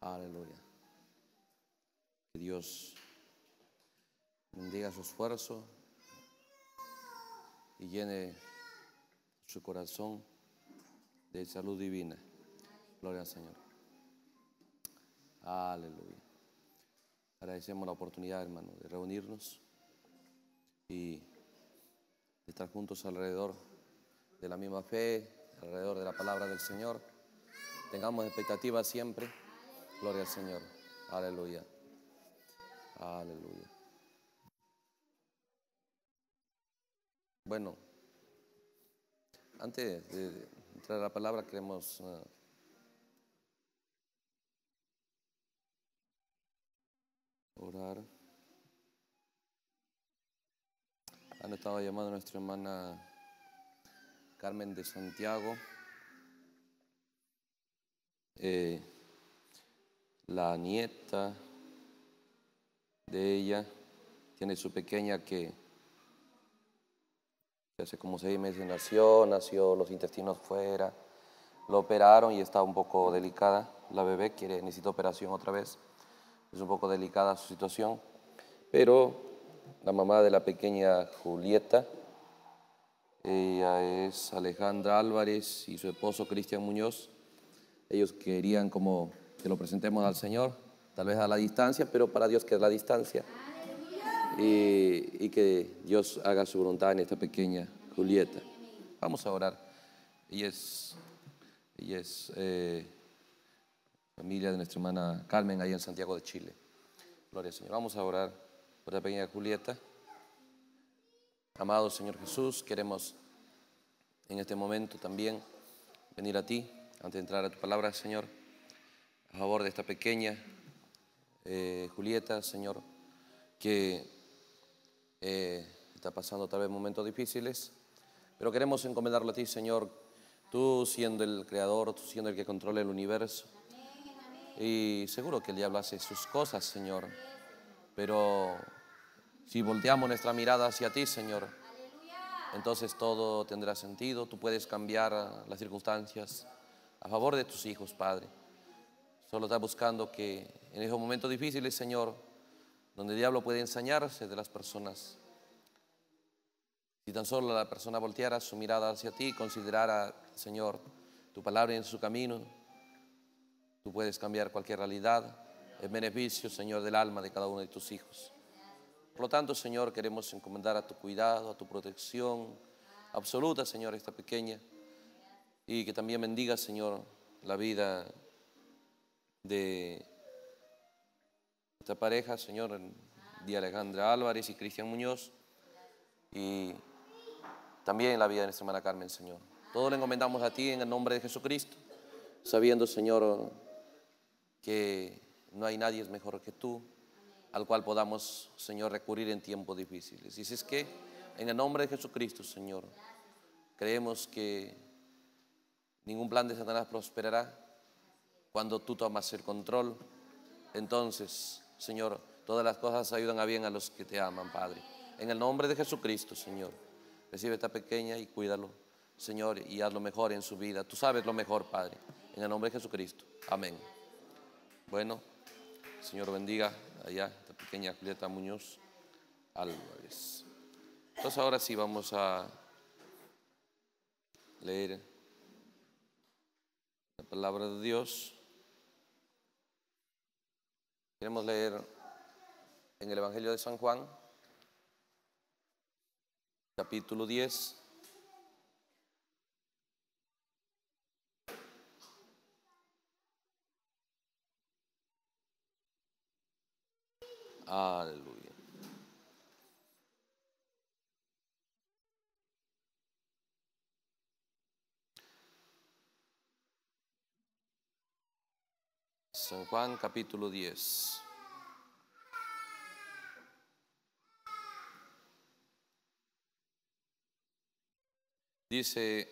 Aleluya. Que Dios bendiga su esfuerzo y llene su corazón de salud divina. Gloria al Señor. Aleluya. Agradecemos la oportunidad, hermano, de reunirnos y estar juntos alrededor de la misma fe, alrededor de la palabra del Señor. Tengamos expectativas siempre. Gloria al Señor. Aleluya. Aleluya. Bueno, antes de entrar a la palabra queremos... Eh, orar. Han estado llamando nuestra hermana Carmen de Santiago. Eh, la nieta de ella tiene su pequeña que, hace como seis meses nació, nació los intestinos fuera, lo operaron y está un poco delicada. La bebé quiere, necesita operación otra vez. Es un poco delicada su situación, pero la mamá de la pequeña Julieta, ella es Alejandra Álvarez y su esposo Cristian Muñoz, ellos querían como que lo presentemos al Señor, tal vez a la distancia, pero para Dios que es la distancia. Y, que Dios haga su voluntad en esta pequeña Julieta. Vamos a orar. Y es, y es eh, familia de nuestra hermana Carmen, ahí en Santiago de Chile. Gloria al Señor. Vamos a orar por la pequeña Julieta. Amado Señor Jesús, queremos en este momento también venir a ti antes de entrar a tu palabra, Señor, a favor de esta pequeña eh, Julieta, Señor, que eh, está pasando tal vez momentos difíciles, pero queremos encomendarlo a ti, Señor, tú siendo el creador, tú siendo el que controla el universo. Y seguro que el diablo hace sus cosas, Señor, pero si volteamos nuestra mirada hacia ti, Señor, entonces todo tendrá sentido, tú puedes cambiar las circunstancias a favor de tus hijos, Padre. Solo está buscando que en esos momentos difíciles, Señor, donde el diablo puede ensañarse de las personas, si tan solo la persona volteara su mirada hacia ti, considerara, Señor, tu palabra en su camino, tú puedes cambiar cualquier realidad en beneficio, Señor, del alma de cada uno de tus hijos. Por lo tanto, Señor, queremos encomendar a tu cuidado, a tu protección absoluta, Señor, esta pequeña y que también bendiga, Señor, la vida de esta pareja, Señor, de Alejandra Álvarez y Cristian Muñoz, y también la vida de nuestra hermana Carmen, Señor. Todo lo encomendamos a ti en el nombre de Jesucristo, sabiendo, Señor, que no hay nadie mejor que tú, al cual podamos, Señor, recurrir en tiempos difíciles. Y si es que, en el nombre de Jesucristo, Señor, creemos que Ningún plan de Satanás prosperará cuando tú tomas el control. Entonces, Señor, todas las cosas ayudan a bien a los que te aman, Padre. En el nombre de Jesucristo, Señor, recibe esta pequeña y cuídalo, Señor, y haz lo mejor en su vida. Tú sabes lo mejor, Padre. En el nombre de Jesucristo. Amén. Bueno, Señor bendiga allá esta pequeña Julieta Muñoz Álvarez. Entonces ahora sí vamos a leer la palabra de Dios. Queremos leer en el Evangelio de San Juan, capítulo 10. San Juan capítulo 10. Dice,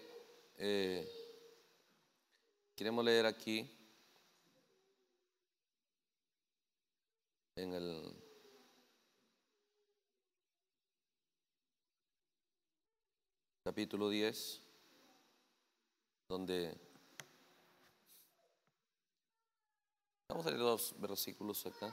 eh, queremos leer aquí en el capítulo 10, donde Vamos a leer dos versículos acá.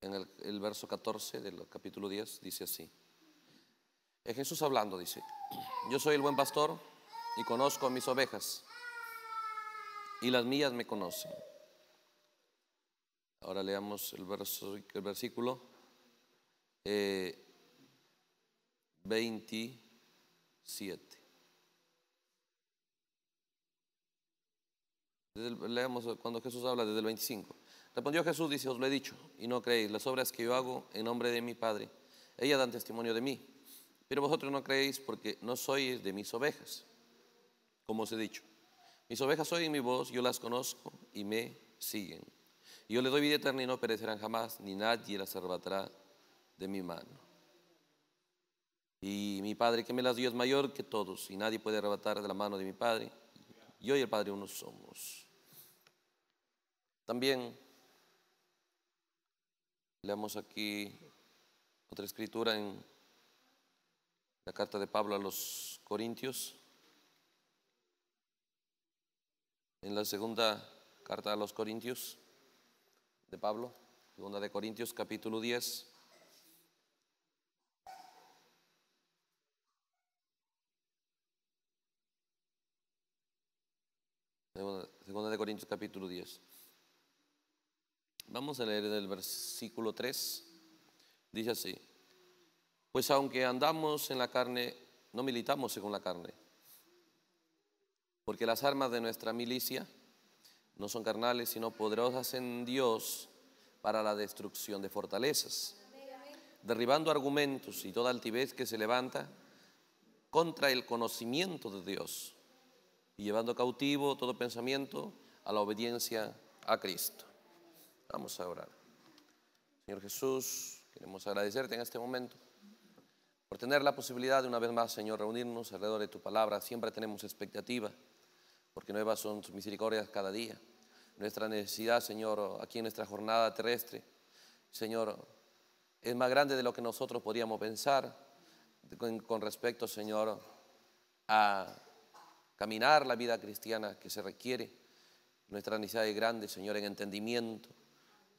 En el, verso 14 del capítulo 10 dice así. Es Jesús hablando, dice, yo soy el buen pastor y conozco a mis ovejas y las mías me conocen. Ahora leamos el, verso, el versículo eh, 27. leamos cuando Jesús habla desde el 25. Respondió Jesús, dice, os lo he dicho, y no creéis, las obras que yo hago en nombre de mi Padre, ellas dan testimonio de mí, pero vosotros no creéis porque no sois de mis ovejas, como os he dicho. Mis ovejas oyen mi voz, yo las conozco y me siguen. yo les doy vida eterna y no perecerán jamás, ni nadie las arrebatará de mi mano. Y mi Padre que me las dio es mayor que todos, y nadie puede arrebatar de la mano de mi Padre. Yo y el Padre uno somos. También leamos aquí otra escritura en la carta de Pablo a los Corintios. En la segunda carta a los Corintios de Pablo, segunda de Corintios capítulo 10. Segunda, de Corintios capítulo 10. Vamos a leer del versículo 3. Dice así, pues aunque andamos en la carne, no militamos según la carne, porque las armas de nuestra milicia no son carnales, sino poderosas en Dios para la destrucción de fortalezas, derribando argumentos y toda altivez que se levanta contra el conocimiento de Dios llevando cautivo todo pensamiento a la obediencia a Cristo. Vamos a orar. Señor Jesús, queremos agradecerte en este momento por tener la posibilidad de una vez más, Señor, reunirnos alrededor de tu palabra. Siempre tenemos expectativa, porque nuevas son tus misericordias cada día. Nuestra necesidad, Señor, aquí en nuestra jornada terrestre, Señor, es más grande de lo que nosotros podríamos pensar con respecto, Señor, a caminar la vida cristiana que se requiere. Nuestra necesidad es grande, Señor, en entendimiento,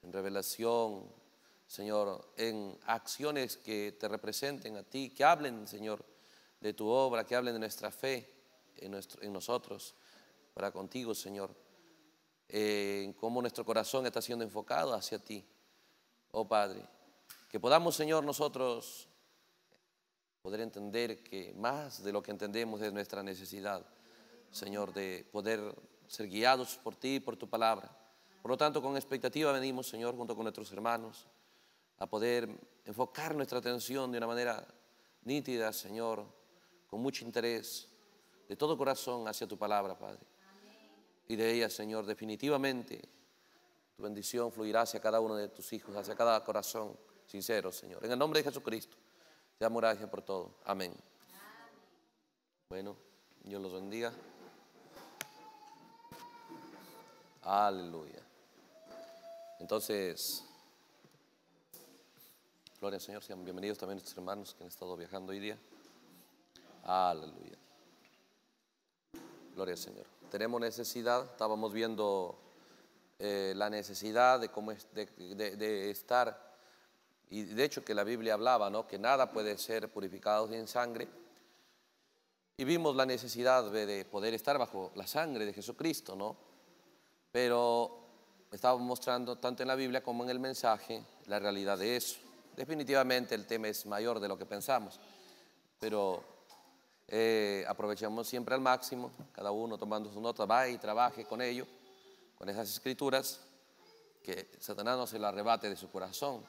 en revelación, Señor, en acciones que te representen a ti, que hablen, Señor, de tu obra, que hablen de nuestra fe en, nuestro, en nosotros, para contigo, Señor, en cómo nuestro corazón está siendo enfocado hacia ti, oh Padre. Que podamos, Señor, nosotros poder entender que más de lo que entendemos es nuestra necesidad Señor, de poder ser guiados por ti y por tu palabra. Por lo tanto, con expectativa venimos, Señor, junto con nuestros hermanos, a poder enfocar nuestra atención de una manera nítida, Señor, con mucho interés, de todo corazón hacia tu palabra, Padre. Y de ella, Señor, definitivamente tu bendición fluirá hacia cada uno de tus hijos, hacia cada corazón sincero, Señor. En el nombre de Jesucristo, te damos gracias por todo. Amén. Bueno, Dios los bendiga. Aleluya. Entonces, gloria al Señor, sean bienvenidos también nuestros hermanos que han estado viajando hoy día. Aleluya. Gloria al Señor. Tenemos necesidad, estábamos viendo eh, la necesidad de, cómo es, de, de, estar, y de hecho que la Biblia hablaba, ¿no? que nada puede ser purificado sin sangre, y vimos la necesidad de poder estar bajo la sangre de Jesucristo, ¿no? Pero estamos mostrando tanto en la Biblia como en el mensaje la realidad de eso. Definitivamente el tema es mayor de lo que pensamos, pero eh, aprovechamos siempre al máximo, cada uno tomando su nota, va y trabaje con ello, con esas escrituras, que Satanás no se la arrebate de su corazón,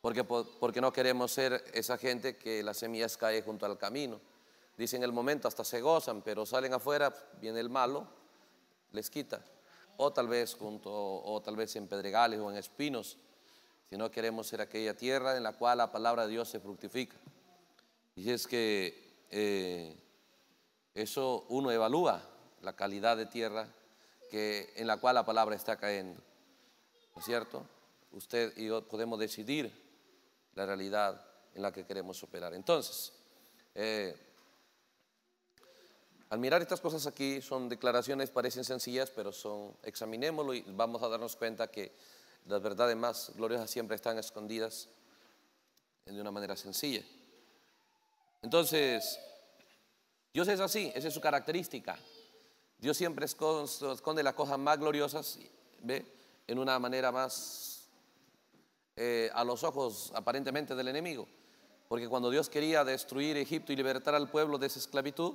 porque, porque no queremos ser esa gente que las semillas caen junto al camino. Dicen el momento, hasta se gozan, pero salen afuera, viene el malo, les quita o tal vez junto, o tal vez en pedregales o en espinos, si no queremos ser aquella tierra en la cual la palabra de Dios se fructifica. Y es que eh, eso uno evalúa la calidad de tierra que, en la cual la palabra está cayendo. ¿No es cierto? Usted y yo podemos decidir la realidad en la que queremos operar. Entonces, eh, al mirar estas cosas aquí son declaraciones, parecen sencillas, pero son, examinémoslo y vamos a darnos cuenta que las verdades más gloriosas siempre están escondidas de una manera sencilla. Entonces, Dios es así, esa es su característica. Dios siempre esconde las cosas más gloriosas, ¿ve? En una manera más eh, a los ojos aparentemente del enemigo. Porque cuando Dios quería destruir Egipto y libertar al pueblo de esa esclavitud,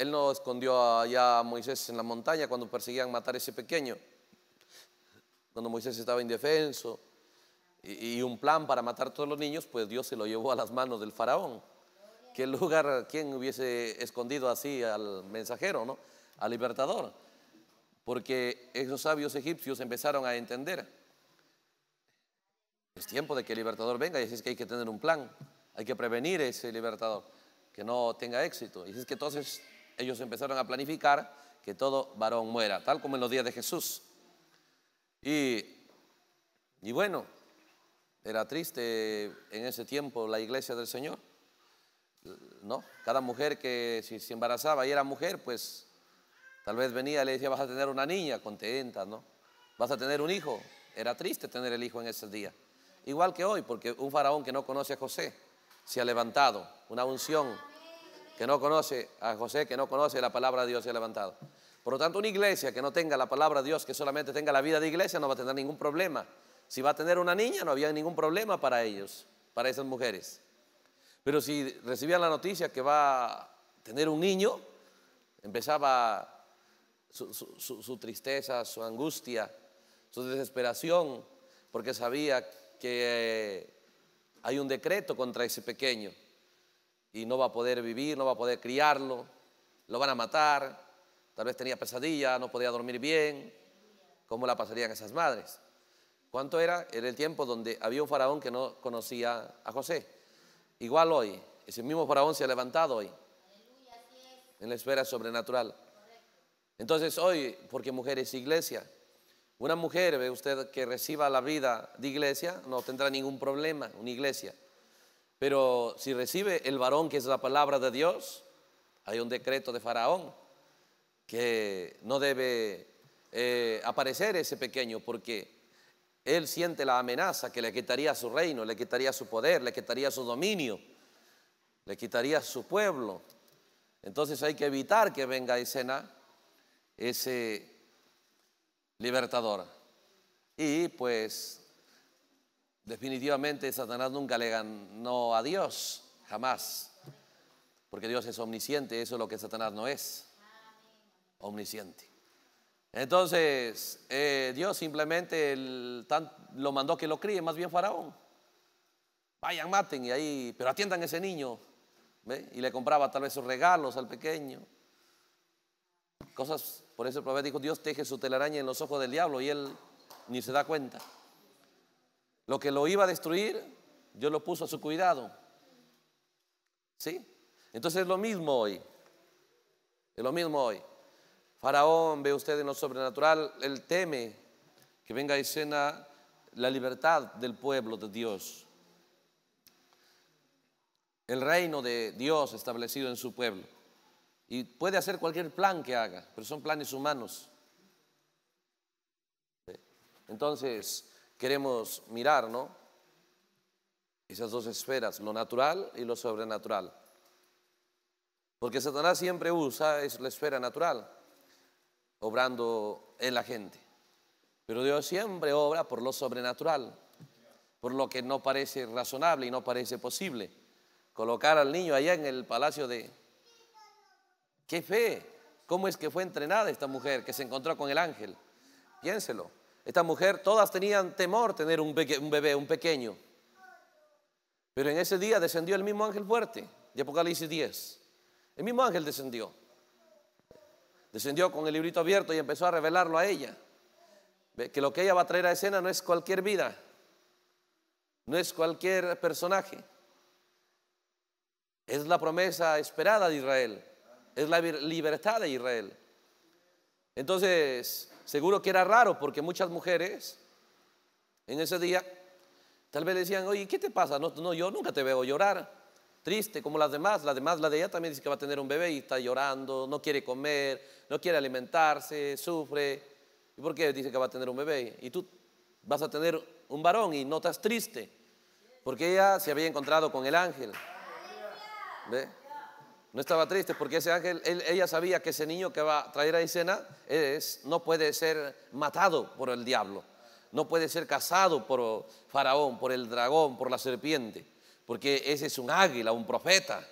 él no escondió allá a Moisés en la montaña cuando perseguían matar a ese pequeño, cuando Moisés estaba indefenso y, un plan para matar a todos los niños, pues Dios se lo llevó a las manos del faraón. ¿Qué lugar, quién hubiese escondido así al mensajero, no? Al libertador. Porque esos sabios egipcios empezaron a entender. Es tiempo de que el libertador venga y es que hay que tener un plan. Hay que prevenir ese libertador, que no tenga éxito. Y es que entonces ellos empezaron a planificar que todo varón muera, tal como en los días de Jesús. Y, bueno, era triste en ese tiempo la iglesia del Señor. ¿No? Cada mujer que se embarazaba y era mujer, pues tal vez venía y le decía, vas a tener una niña, contenta, ¿no? Vas a tener un hijo. Era triste tener el hijo en ese día. Igual que hoy, porque un faraón que no conoce a José se ha levantado, una unción que no conoce a José, que no conoce la palabra de Dios, se ha levantado. Por lo tanto, una iglesia que no tenga la palabra de Dios, que solamente tenga la vida de iglesia, no va a tener ningún problema. Si va a tener una niña, no había ningún problema para ellos, para esas mujeres. Pero si recibían la noticia que va a tener un niño, empezaba su, su tristeza, su angustia, su desesperación, porque sabía que eh, hay un decreto contra ese pequeño y no va a poder vivir, no va a poder criarlo, lo van a matar, tal vez tenía pesadilla, no podía dormir bien, ¿cómo la pasarían esas madres? ¿Cuánto era? Era el tiempo donde había un faraón que no conocía a José. Igual hoy, ese mismo faraón se ha levantado hoy, en la esfera sobrenatural. Entonces hoy, porque mujer es iglesia, una mujer, ve usted, que reciba la vida de iglesia, no tendrá ningún problema, una iglesia. Pero si recibe el varón que es la palabra de Dios, hay un decreto de Faraón que no debe eh, aparecer ese pequeño porque él siente la amenaza que le quitaría su reino, le quitaría su poder, le quitaría su dominio, le quitaría su pueblo. Entonces hay que evitar que venga a escena ese libertador. Y pues Definitivamente Satanás nunca le ganó a Dios, jamás. Porque Dios es omnisciente, eso es lo que Satanás no es. Omnisciente. Entonces, eh, Dios simplemente lo mandó que lo críe, más bien Faraón. Vayan, maten y ahí, pero atiendan a ese niño. Y le compraba tal vez sus regalos al pequeño. Cosas, por eso el profeta dijo, Dios teje su telaraña en los ojos del diablo y él ni se da cuenta. Lo que lo iba a destruir, Dios lo puso a su cuidado. ¿Sí? Entonces es lo mismo hoy. Es lo mismo hoy. Faraón ve usted en lo sobrenatural, él teme que venga a escena la libertad del pueblo de Dios. El reino de Dios establecido en su pueblo. Y puede hacer cualquier plan que haga, pero son planes humanos. Entonces, queremos mirar, ¿no? Esas dos esferas, lo natural y lo sobrenatural. Porque Satanás siempre usa es la esfera natural, obrando en la gente. Pero Dios siempre obra por lo sobrenatural, por lo que no parece razonable y no parece posible. Colocar al niño allá en el palacio de... ¡Qué fe! ¿Cómo es que fue entrenada esta mujer que se encontró con el ángel? Piénselo. Esta mujer, todas tenían temor tener un, bebé, un, bebé, un pequeño. Pero en ese día descendió el mismo ángel fuerte de Apocalipsis 10. El mismo ángel descendió. Descendió con el librito abierto y empezó a revelarlo a ella. Que lo que ella va a traer a escena no es cualquier vida, no es cualquier personaje. Es la promesa esperada de Israel, es la libertad de Israel. Entonces, Seguro que era raro porque muchas mujeres en ese día tal vez decían, oye, ¿qué te pasa? No, no, yo nunca te veo llorar. Triste como las demás, las demás, la de ella también dice que va a tener un bebé y está llorando, no quiere comer, no quiere alimentarse, sufre. ¿Y por qué dice que va a tener un bebé? Y tú vas a tener un varón y no estás triste, porque ella se había encontrado con el ángel. ¿Ve? No estaba triste porque ese ángel, ella sabía que ese niño que va a traer a escena es, no puede ser matado por el diablo, no puede ser cazado por Faraón, por el dragón, por la serpiente, porque ese es un águila, un profeta.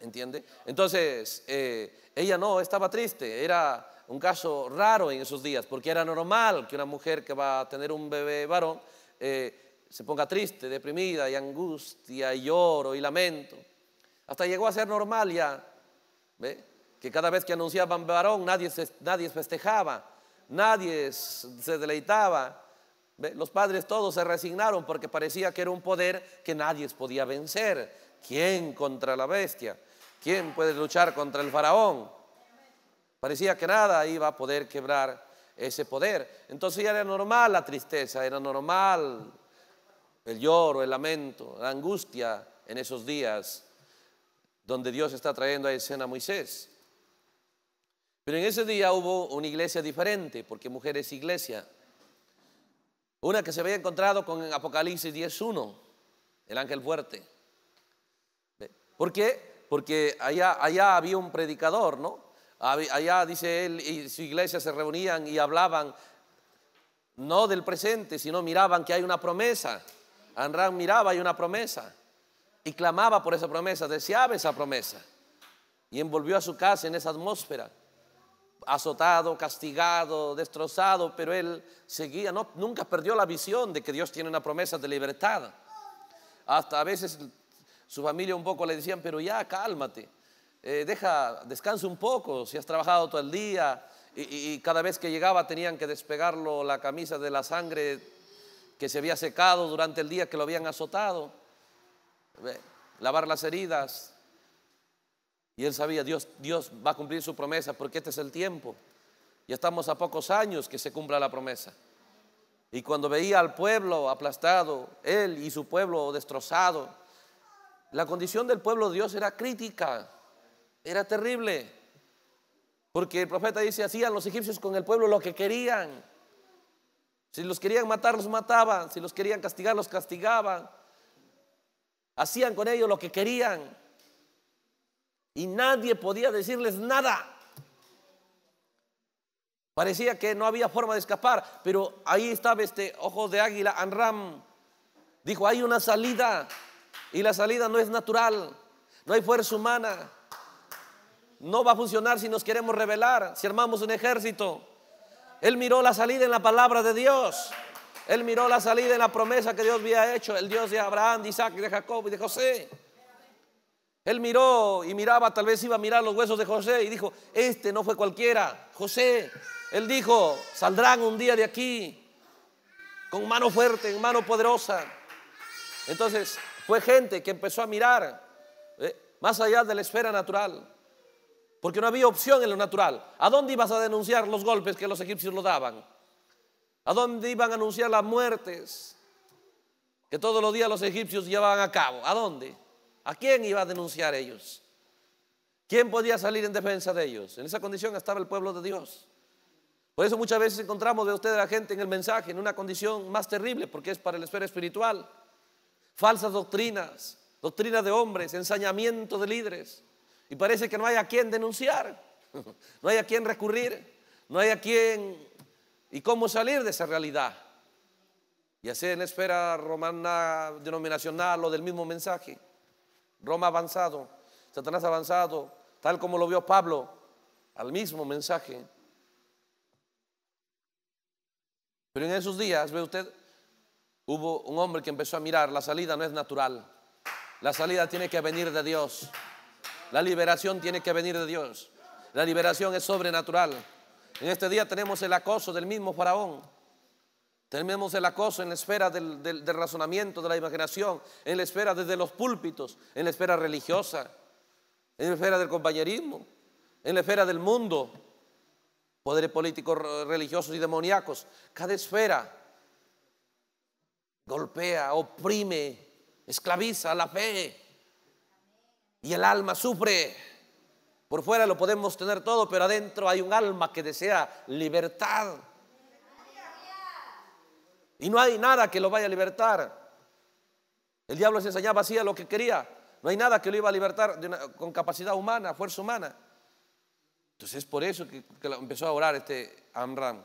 ¿Entiende? Entonces, eh, ella no estaba triste, era un caso raro en esos días, porque era normal que una mujer que va a tener un bebé varón eh, se ponga triste, deprimida y angustia y lloro y lamento. Hasta llegó a ser normal ya, que cada vez que anunciaban varón nadie, se, festejaba, nadie se deleitaba. Los padres todos se resignaron porque parecía que era un poder que nadie podía vencer. ¿Quién contra la bestia? ¿Quién puede luchar contra el faraón? Parecía que nada iba a poder quebrar ese poder. Entonces ya era normal la tristeza, era normal el lloro, el lamento, la angustia en esos días donde Dios está trayendo a escena a Moisés. Pero en ese día hubo una iglesia diferente, porque mujer es iglesia. Una que se había encontrado con Apocalipsis 10.1, el ángel fuerte. ¿Por qué? Porque allá, allá había un predicador, ¿no? Allá, dice él, y su iglesia se reunían y hablaban, no del presente, sino miraban que hay una promesa. Anran miraba, hay una promesa y clamaba por esa promesa, deseaba esa promesa. Y envolvió a su casa en esa atmósfera, azotado, castigado, destrozado, pero él seguía, no, nunca perdió la visión de que Dios tiene una promesa de libertad. Hasta a veces su familia un poco le decían, pero ya cálmate, eh, deja, descansa un poco, si has trabajado todo el día. Y, y cada vez que llegaba tenían que despegarlo la camisa de la sangre que se había secado durante el día que lo habían azotado lavar las heridas. Y él sabía, Dios, Dios va a cumplir su promesa porque este es el tiempo. Ya estamos a pocos años que se cumpla la promesa. Y cuando veía al pueblo aplastado, él y su pueblo destrozado, la condición del pueblo de Dios era crítica, era terrible. Porque el profeta dice, hacían los egipcios con el pueblo lo que querían. Si los querían matar, los mataban. Si los querían castigar, los castigaban. Hacían con ellos lo que querían. Y nadie podía decirles nada. Parecía que no había forma de escapar, pero ahí estaba este ojo de águila, Anram. Dijo, hay una salida y la salida no es natural, no hay fuerza humana. No va a funcionar si nos queremos rebelar, si armamos un ejército. Él miró la salida en la palabra de Dios. Él miró la salida y la promesa que Dios había hecho, el Dios de Abraham, de Isaac, de Jacob y de José. Él miró y miraba, tal vez iba a mirar los huesos de José y dijo, este no fue cualquiera, José. Él dijo, saldrán un día de aquí con mano fuerte, mano poderosa. Entonces fue gente que empezó a mirar eh, más allá de la esfera natural, porque no había opción en lo natural. ¿A dónde ibas a denunciar los golpes que los egipcios lo daban? a dónde iban a anunciar las muertes que todos los días los egipcios llevaban a cabo. ¿A dónde? ¿A quién iban a denunciar ellos? ¿Quién podía salir en defensa de ellos? En esa condición estaba el pueblo de Dios. Por eso muchas veces encontramos de ustedes la gente en el mensaje en una condición más terrible, porque es para la esfera espiritual. Falsas doctrinas, doctrinas de hombres, ensañamiento de líderes. Y parece que no hay a quien denunciar, no hay a quien recurrir, no hay a quien ¿Y cómo salir de esa realidad? y así en esfera romana denominacional o del mismo mensaje. Roma avanzado, Satanás avanzado, tal como lo vio Pablo, al mismo mensaje. Pero en esos días, ve usted, hubo un hombre que empezó a mirar, la salida no es natural, la salida tiene que venir de Dios, la liberación tiene que venir de Dios, la liberación es sobrenatural. En este día tenemos el acoso del mismo faraón. Tenemos el acoso en la esfera del, razonamiento, de la imaginación, en la esfera desde los púlpitos, en la esfera religiosa, en la esfera del compañerismo, en la esfera del mundo, poderes políticos, religiosos y demoníacos. Cada esfera golpea, oprime, esclaviza la fe y el alma sufre. Por fuera lo podemos tener todo, pero adentro hay un alma que desea libertad. Y no hay nada que lo vaya a libertar. El diablo se enseñaba así lo que quería. No hay nada que lo iba a libertar con capacidad humana, fuerza humana. Entonces es por eso que, empezó a orar este Amram.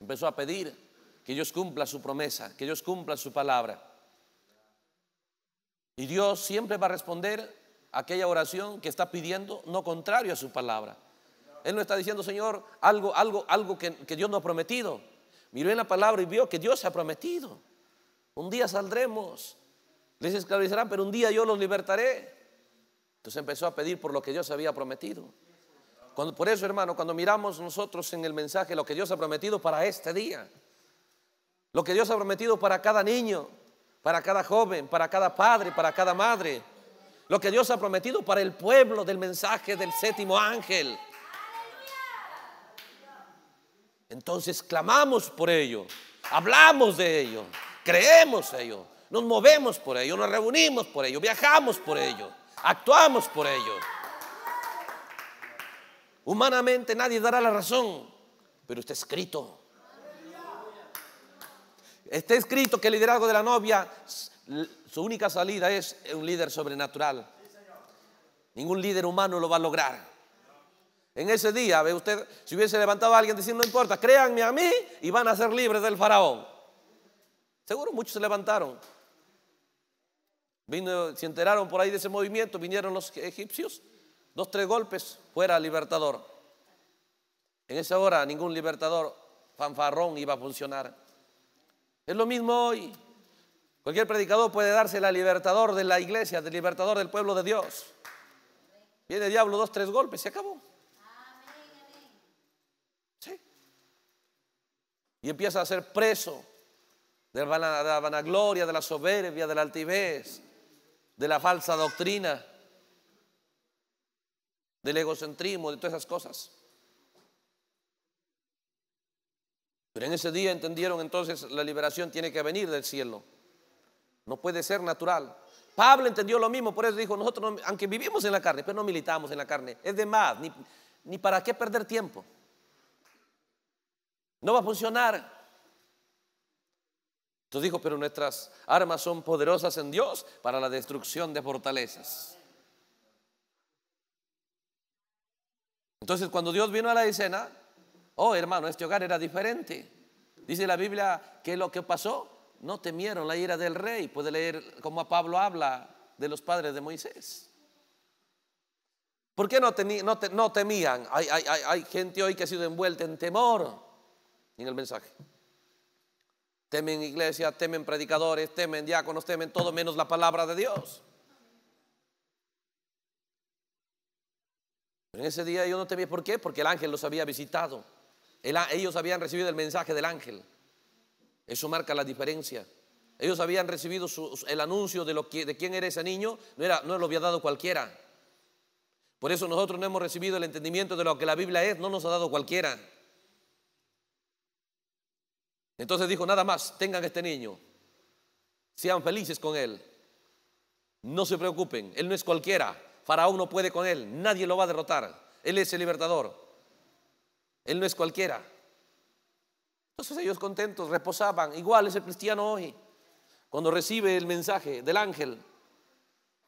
Empezó a pedir que Dios cumpla su promesa, que Dios cumpla su palabra. Y Dios siempre va a responder aquella oración que está pidiendo, no contrario a su palabra. Él no está diciendo, Señor, algo, algo, algo que, Dios no ha prometido. Miró en la palabra y vio que Dios se ha prometido. Un día saldremos, les esclavizarán, pero un día yo los libertaré. Entonces empezó a pedir por lo que Dios había prometido. por eso, hermano, cuando miramos nosotros en el mensaje lo que Dios ha prometido para este día, lo que Dios ha prometido para cada niño, para cada joven, para cada padre, para cada madre, lo que Dios ha prometido para el pueblo del mensaje del séptimo ángel. Entonces clamamos por ello, hablamos de ello, creemos ello, nos movemos por ello, nos reunimos por ello, viajamos por ello, actuamos por ello. Humanamente nadie dará la razón, pero está escrito. Está escrito que el liderazgo de la novia su única salida es un líder sobrenatural. Ningún líder humano lo va a lograr. En ese día, ve usted, si hubiese levantado a alguien diciendo, no importa, créanme a mí y van a ser libres del faraón. Seguro muchos se levantaron. se enteraron por ahí de ese movimiento, vinieron los egipcios, dos, tres golpes, fuera libertador. En esa hora ningún libertador fanfarrón iba a funcionar. Es lo mismo hoy. Cualquier predicador puede darse la libertador de la iglesia, del libertador del pueblo de Dios. Viene el diablo, dos, tres golpes, se acabó. Sí. Y empieza a ser preso de la vanagloria, de la soberbia, de la altivez, de la falsa doctrina, del egocentrismo, de todas esas cosas. Pero en ese día entendieron entonces la liberación tiene que venir del cielo. No puede ser natural. Pablo entendió lo mismo, por eso dijo, nosotros, aunque vivimos en la carne, pero no militamos en la carne. Es de más, ni, ni para qué perder tiempo. No va a funcionar. Entonces dijo, pero nuestras armas son poderosas en Dios para la destrucción de fortalezas. Entonces cuando Dios vino a la escena, oh hermano, este hogar era diferente. Dice la Biblia que lo que pasó no temieron la ira del rey. Puede leer cómo a Pablo habla de los padres de Moisés. ¿Por qué no, no, temían? Hay, gente hoy que ha sido envuelta en temor en el mensaje. Temen iglesia, temen predicadores, temen diáconos, temen todo menos la palabra de Dios. En ese día yo no temía. ¿Por qué? Porque el ángel los había visitado. ellos habían recibido el mensaje del ángel. Eso marca la diferencia. Ellos habían recibido el anuncio de, de quién era ese niño, no, era, no lo había dado cualquiera. Por eso nosotros no hemos recibido el entendimiento de lo que la Biblia es, no nos ha dado cualquiera. Entonces dijo, nada más, tengan este niño, sean felices con él, no se preocupen, él no es cualquiera, Faraón no puede con él, nadie lo va a derrotar, él es el libertador, él no es cualquiera. Entonces ellos contentos, reposaban. Igual es el cristiano hoy, cuando recibe el mensaje del ángel.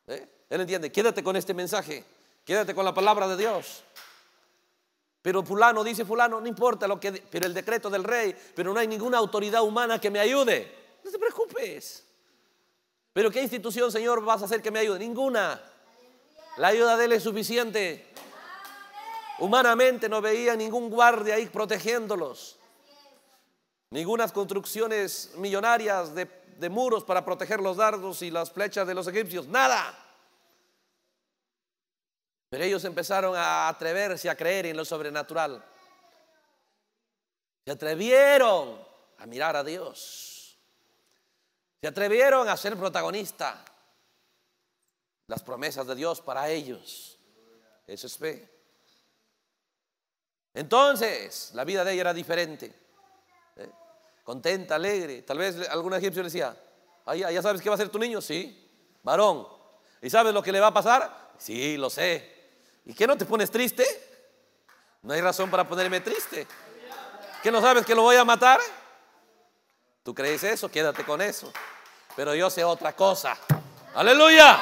¿eh? Él entiende, quédate con este mensaje, quédate con la palabra de Dios. Pero fulano dice fulano, no importa lo que, pero el decreto del rey, pero no hay ninguna autoridad humana que me ayude. No te preocupes. Pero ¿qué institución, Señor, vas a hacer que me ayude? Ninguna. La ayuda de Él es suficiente. Humanamente no veía ningún guardia ahí protegiéndolos. Ningunas construcciones millonarias de, muros para proteger los dardos y las flechas de los egipcios. Nada. Pero ellos empezaron a atreverse a creer en lo sobrenatural. Se atrevieron a mirar a Dios. Se atrevieron a ser protagonista. Las promesas de Dios para ellos. Eso es fe. Entonces, la vida de ella era diferente contenta, alegre. Tal vez algún egipcio le decía, ya, sabes qué va a ser tu niño, sí, varón. ¿Y sabes lo que le va a pasar? Sí, lo sé. ¿Y qué no te pones triste? No hay razón para ponerme triste. ¿Qué no sabes que lo voy a matar? ¿Tú crees eso? Quédate con eso. Pero yo sé otra cosa. Aleluya.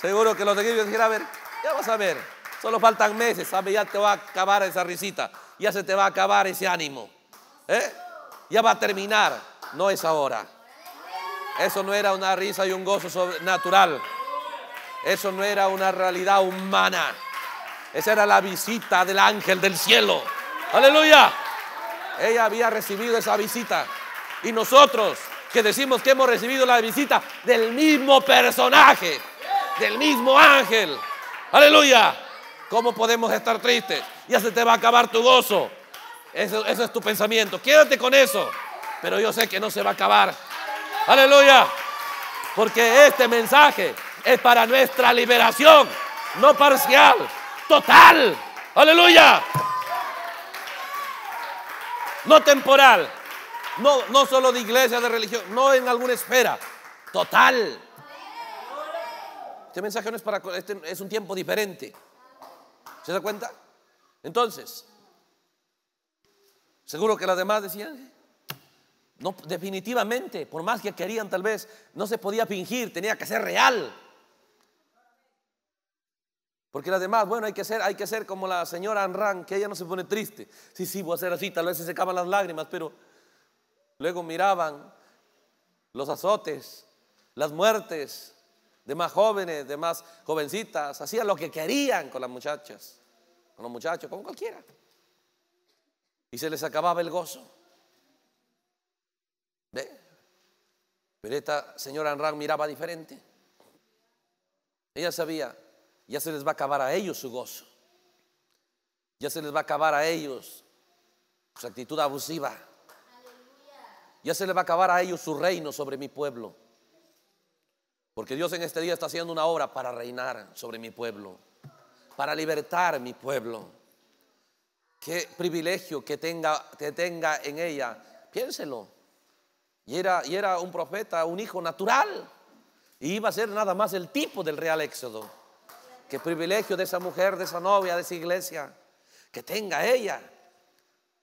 Seguro que los egipcios dijeron, a ver, ya vas a ver. Solo faltan meses, Ya te va a acabar esa risita, ya se te va a acabar ese ánimo. ¿eh? Ya va a terminar. No es ahora. Eso no era una risa y un gozo sobrenatural. Eso no era una realidad humana. Esa era la visita del ángel del cielo. Aleluya. Ella había recibido esa visita. Y nosotros que decimos que hemos recibido la visita del mismo personaje, del mismo ángel. Aleluya. ¿Cómo podemos estar tristes? Ya se te va a acabar tu gozo. Ese es tu pensamiento. Quédate con eso. Pero yo sé que no se va a acabar. Aleluya. Porque este mensaje es para nuestra liberación. No parcial. Total. Aleluya. No temporal. No, no solo de iglesia, de religión. No en alguna esfera. Total. Este mensaje no es para... Este es un tiempo diferente. ¿Se da cuenta? Entonces, seguro que las demás decían, no, definitivamente, por más que querían tal vez, no se podía fingir, tenía que ser real. Porque las demás, bueno, hay que ser, hay que ser como la señora Anran, que ella no se pone triste. Sí, sí, voy a hacer así, tal vez se secaban las lágrimas, pero luego miraban los azotes, las muertes, de más jóvenes, de más jovencitas, hacían lo que querían con las muchachas, con los muchachos, con cualquiera. Y se les acababa el gozo. ¿Ve? Pero esta señora Anran miraba diferente. Ella sabía, ya se les va a acabar a ellos su gozo. Ya se les va a acabar a ellos su actitud abusiva. Ya se les va a acabar a ellos su reino sobre mi pueblo. Porque Dios en este día está haciendo una obra para reinar sobre mi pueblo, para libertar mi pueblo. Qué privilegio que tenga, que tenga en ella. Piénselo. Y era, y era un profeta, un hijo natural. Y iba a ser nada más el tipo del real éxodo. Qué privilegio de esa mujer, de esa novia, de esa iglesia. Que tenga ella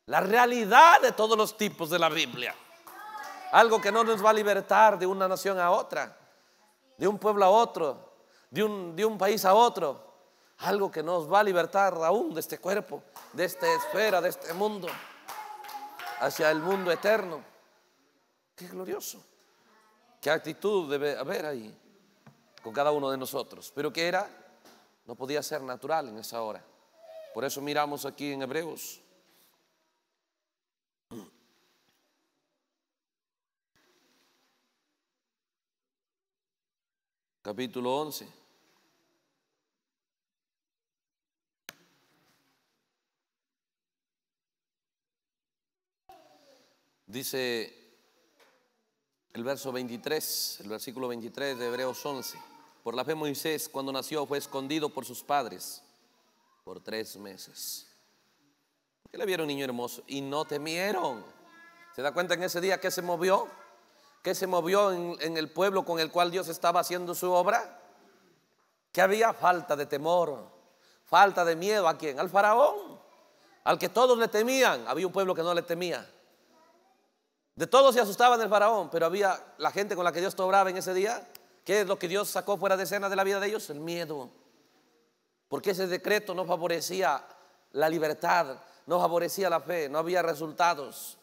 la realidad de todos los tipos de la Biblia. Algo que no nos va a libertar de una nación a otra de un pueblo a otro, de un, de un país a otro. Algo que nos va a libertar aún de este cuerpo, de esta esfera, de este mundo, hacia el mundo eterno. Qué glorioso. Qué actitud debe haber ahí con cada uno de nosotros. Pero que era, no podía ser natural en esa hora. Por eso miramos aquí en Hebreos capítulo 11. Dice el verso 23, el versículo 23 de Hebreos 11. Por la fe Moisés cuando nació fue escondido por sus padres por tres meses. Que le vieron niño hermoso? Y no temieron. ¿Se da cuenta en ese día que se movió? que se movió en, el pueblo con el cual Dios estaba haciendo su obra? Que había falta de temor, falta de miedo a quién? Al faraón, al que todos le temían. Había un pueblo que no le temía. De todos se asustaban el faraón, pero había la gente con la que Dios obraba en ese día. ¿Qué es lo que Dios sacó fuera de escena de la vida de ellos? El miedo. Porque ese decreto no favorecía la libertad, no favorecía la fe, no había resultados.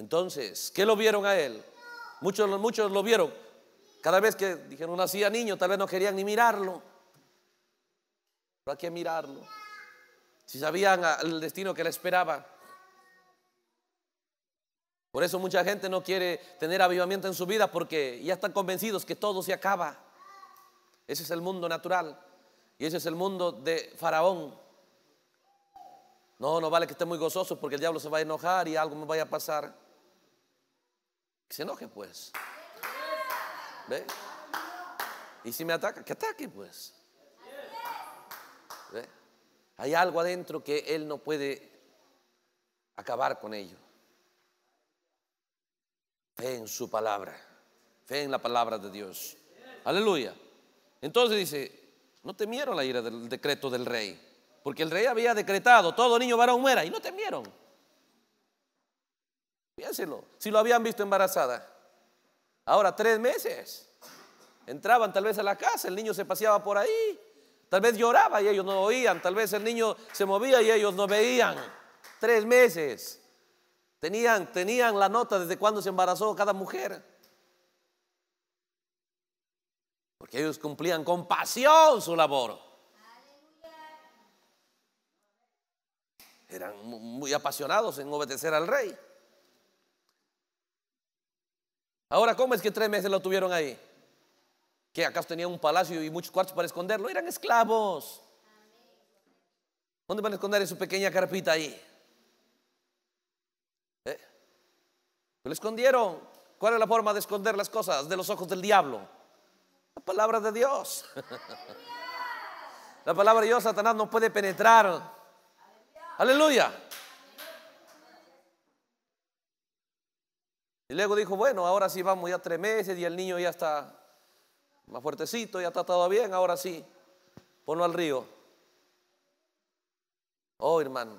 Entonces, ¿qué lo vieron a él? Muchos, muchos lo vieron. Cada vez que dijeron nacía niño, tal vez no querían ni mirarlo. Pero hay que mirarlo. Si sabían el destino que le esperaba. Por eso mucha gente no quiere tener avivamiento en su vida porque ya están convencidos que todo se acaba. Ese es el mundo natural y ese es el mundo de Faraón. No, no vale que esté muy gozoso porque el diablo se va a enojar y algo me vaya a pasar. Que se enoje, pues. ¿Ve? Y si me ataca, que ataque, pues. ¿Ve? Hay algo adentro que él no puede acabar con ello. Fe en su palabra. Fe en la palabra de Dios. Aleluya. Entonces dice, no temieron la ira del decreto del rey. Porque el rey había decretado, todo niño varón muera. Y no temieron. Piénselo, si lo habían visto embarazada. Ahora, tres meses. Entraban tal vez a la casa, el niño se paseaba por ahí, tal vez lloraba y ellos no oían, tal vez el niño se movía y ellos no veían. Tres meses. Tenían, tenían la nota desde cuándo se embarazó cada mujer. Porque ellos cumplían con pasión su labor. Eran muy apasionados en obedecer al rey. Ahora, ¿cómo es que tres meses lo tuvieron ahí? Que acaso tenían un palacio y muchos cuartos para esconderlo. Eran esclavos. ¿Dónde van a esconder en su pequeña carpita ahí? ¿Eh? Pues lo escondieron. ¿Cuál es la forma de esconder las cosas de los ojos del diablo? La palabra de Dios. La palabra de Dios, Satanás no puede penetrar. Aleluya. Y luego dijo, bueno, ahora sí vamos ya tres meses y el niño ya está más fuertecito, ya está todo bien, ahora sí, ponlo al río. Oh, hermano.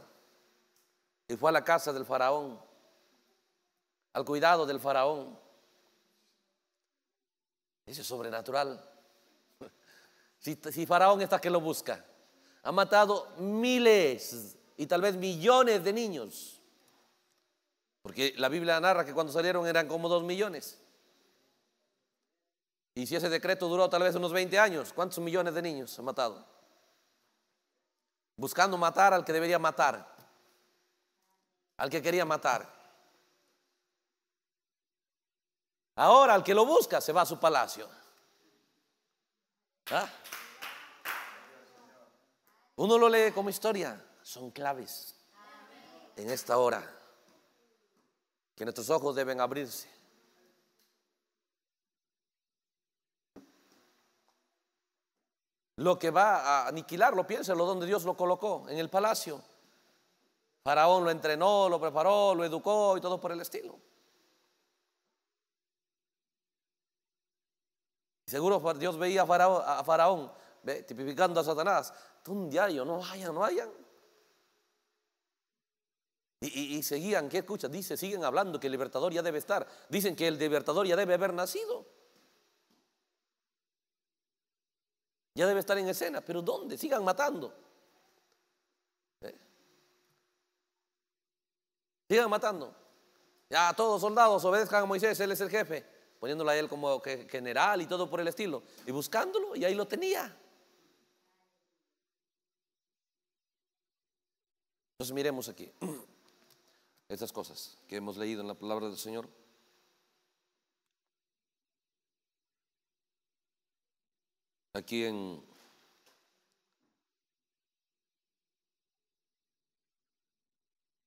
Y fue a la casa del faraón, al cuidado del faraón. Eso es sobrenatural. Si, si faraón está que lo busca, ha matado miles y tal vez millones de niños. Porque la Biblia narra que cuando salieron eran como dos millones. Y si ese decreto duró tal vez unos 20 años, ¿cuántos millones de niños han matado? Buscando matar al que debería matar, al que quería matar. Ahora al que lo busca se va a su palacio. ¿Ah? Uno lo lee como historia, son claves en esta hora que nuestros ojos deben abrirse. Lo que va a aniquilarlo, lo donde Dios lo colocó, en el palacio. Faraón lo entrenó, lo preparó, lo educó y todo por el estilo. Seguro Dios veía a Faraón, tipificando a Satanás. Tú un diario, No hayan, no hayan. Y, seguían, ¿qué escucha? Dice, siguen hablando que el libertador ya debe estar. Dicen que el libertador ya debe haber nacido. Ya debe estar en escena, pero ¿dónde? Sigan matando. ¿Eh? Sigan matando. Ya todos soldados obedezcan a Moisés, él es el jefe, poniéndolo a él como general y todo por el estilo. Y buscándolo, y ahí lo tenía. Entonces miremos aquí. estas cosas que hemos leído en la palabra del Señor. Aquí en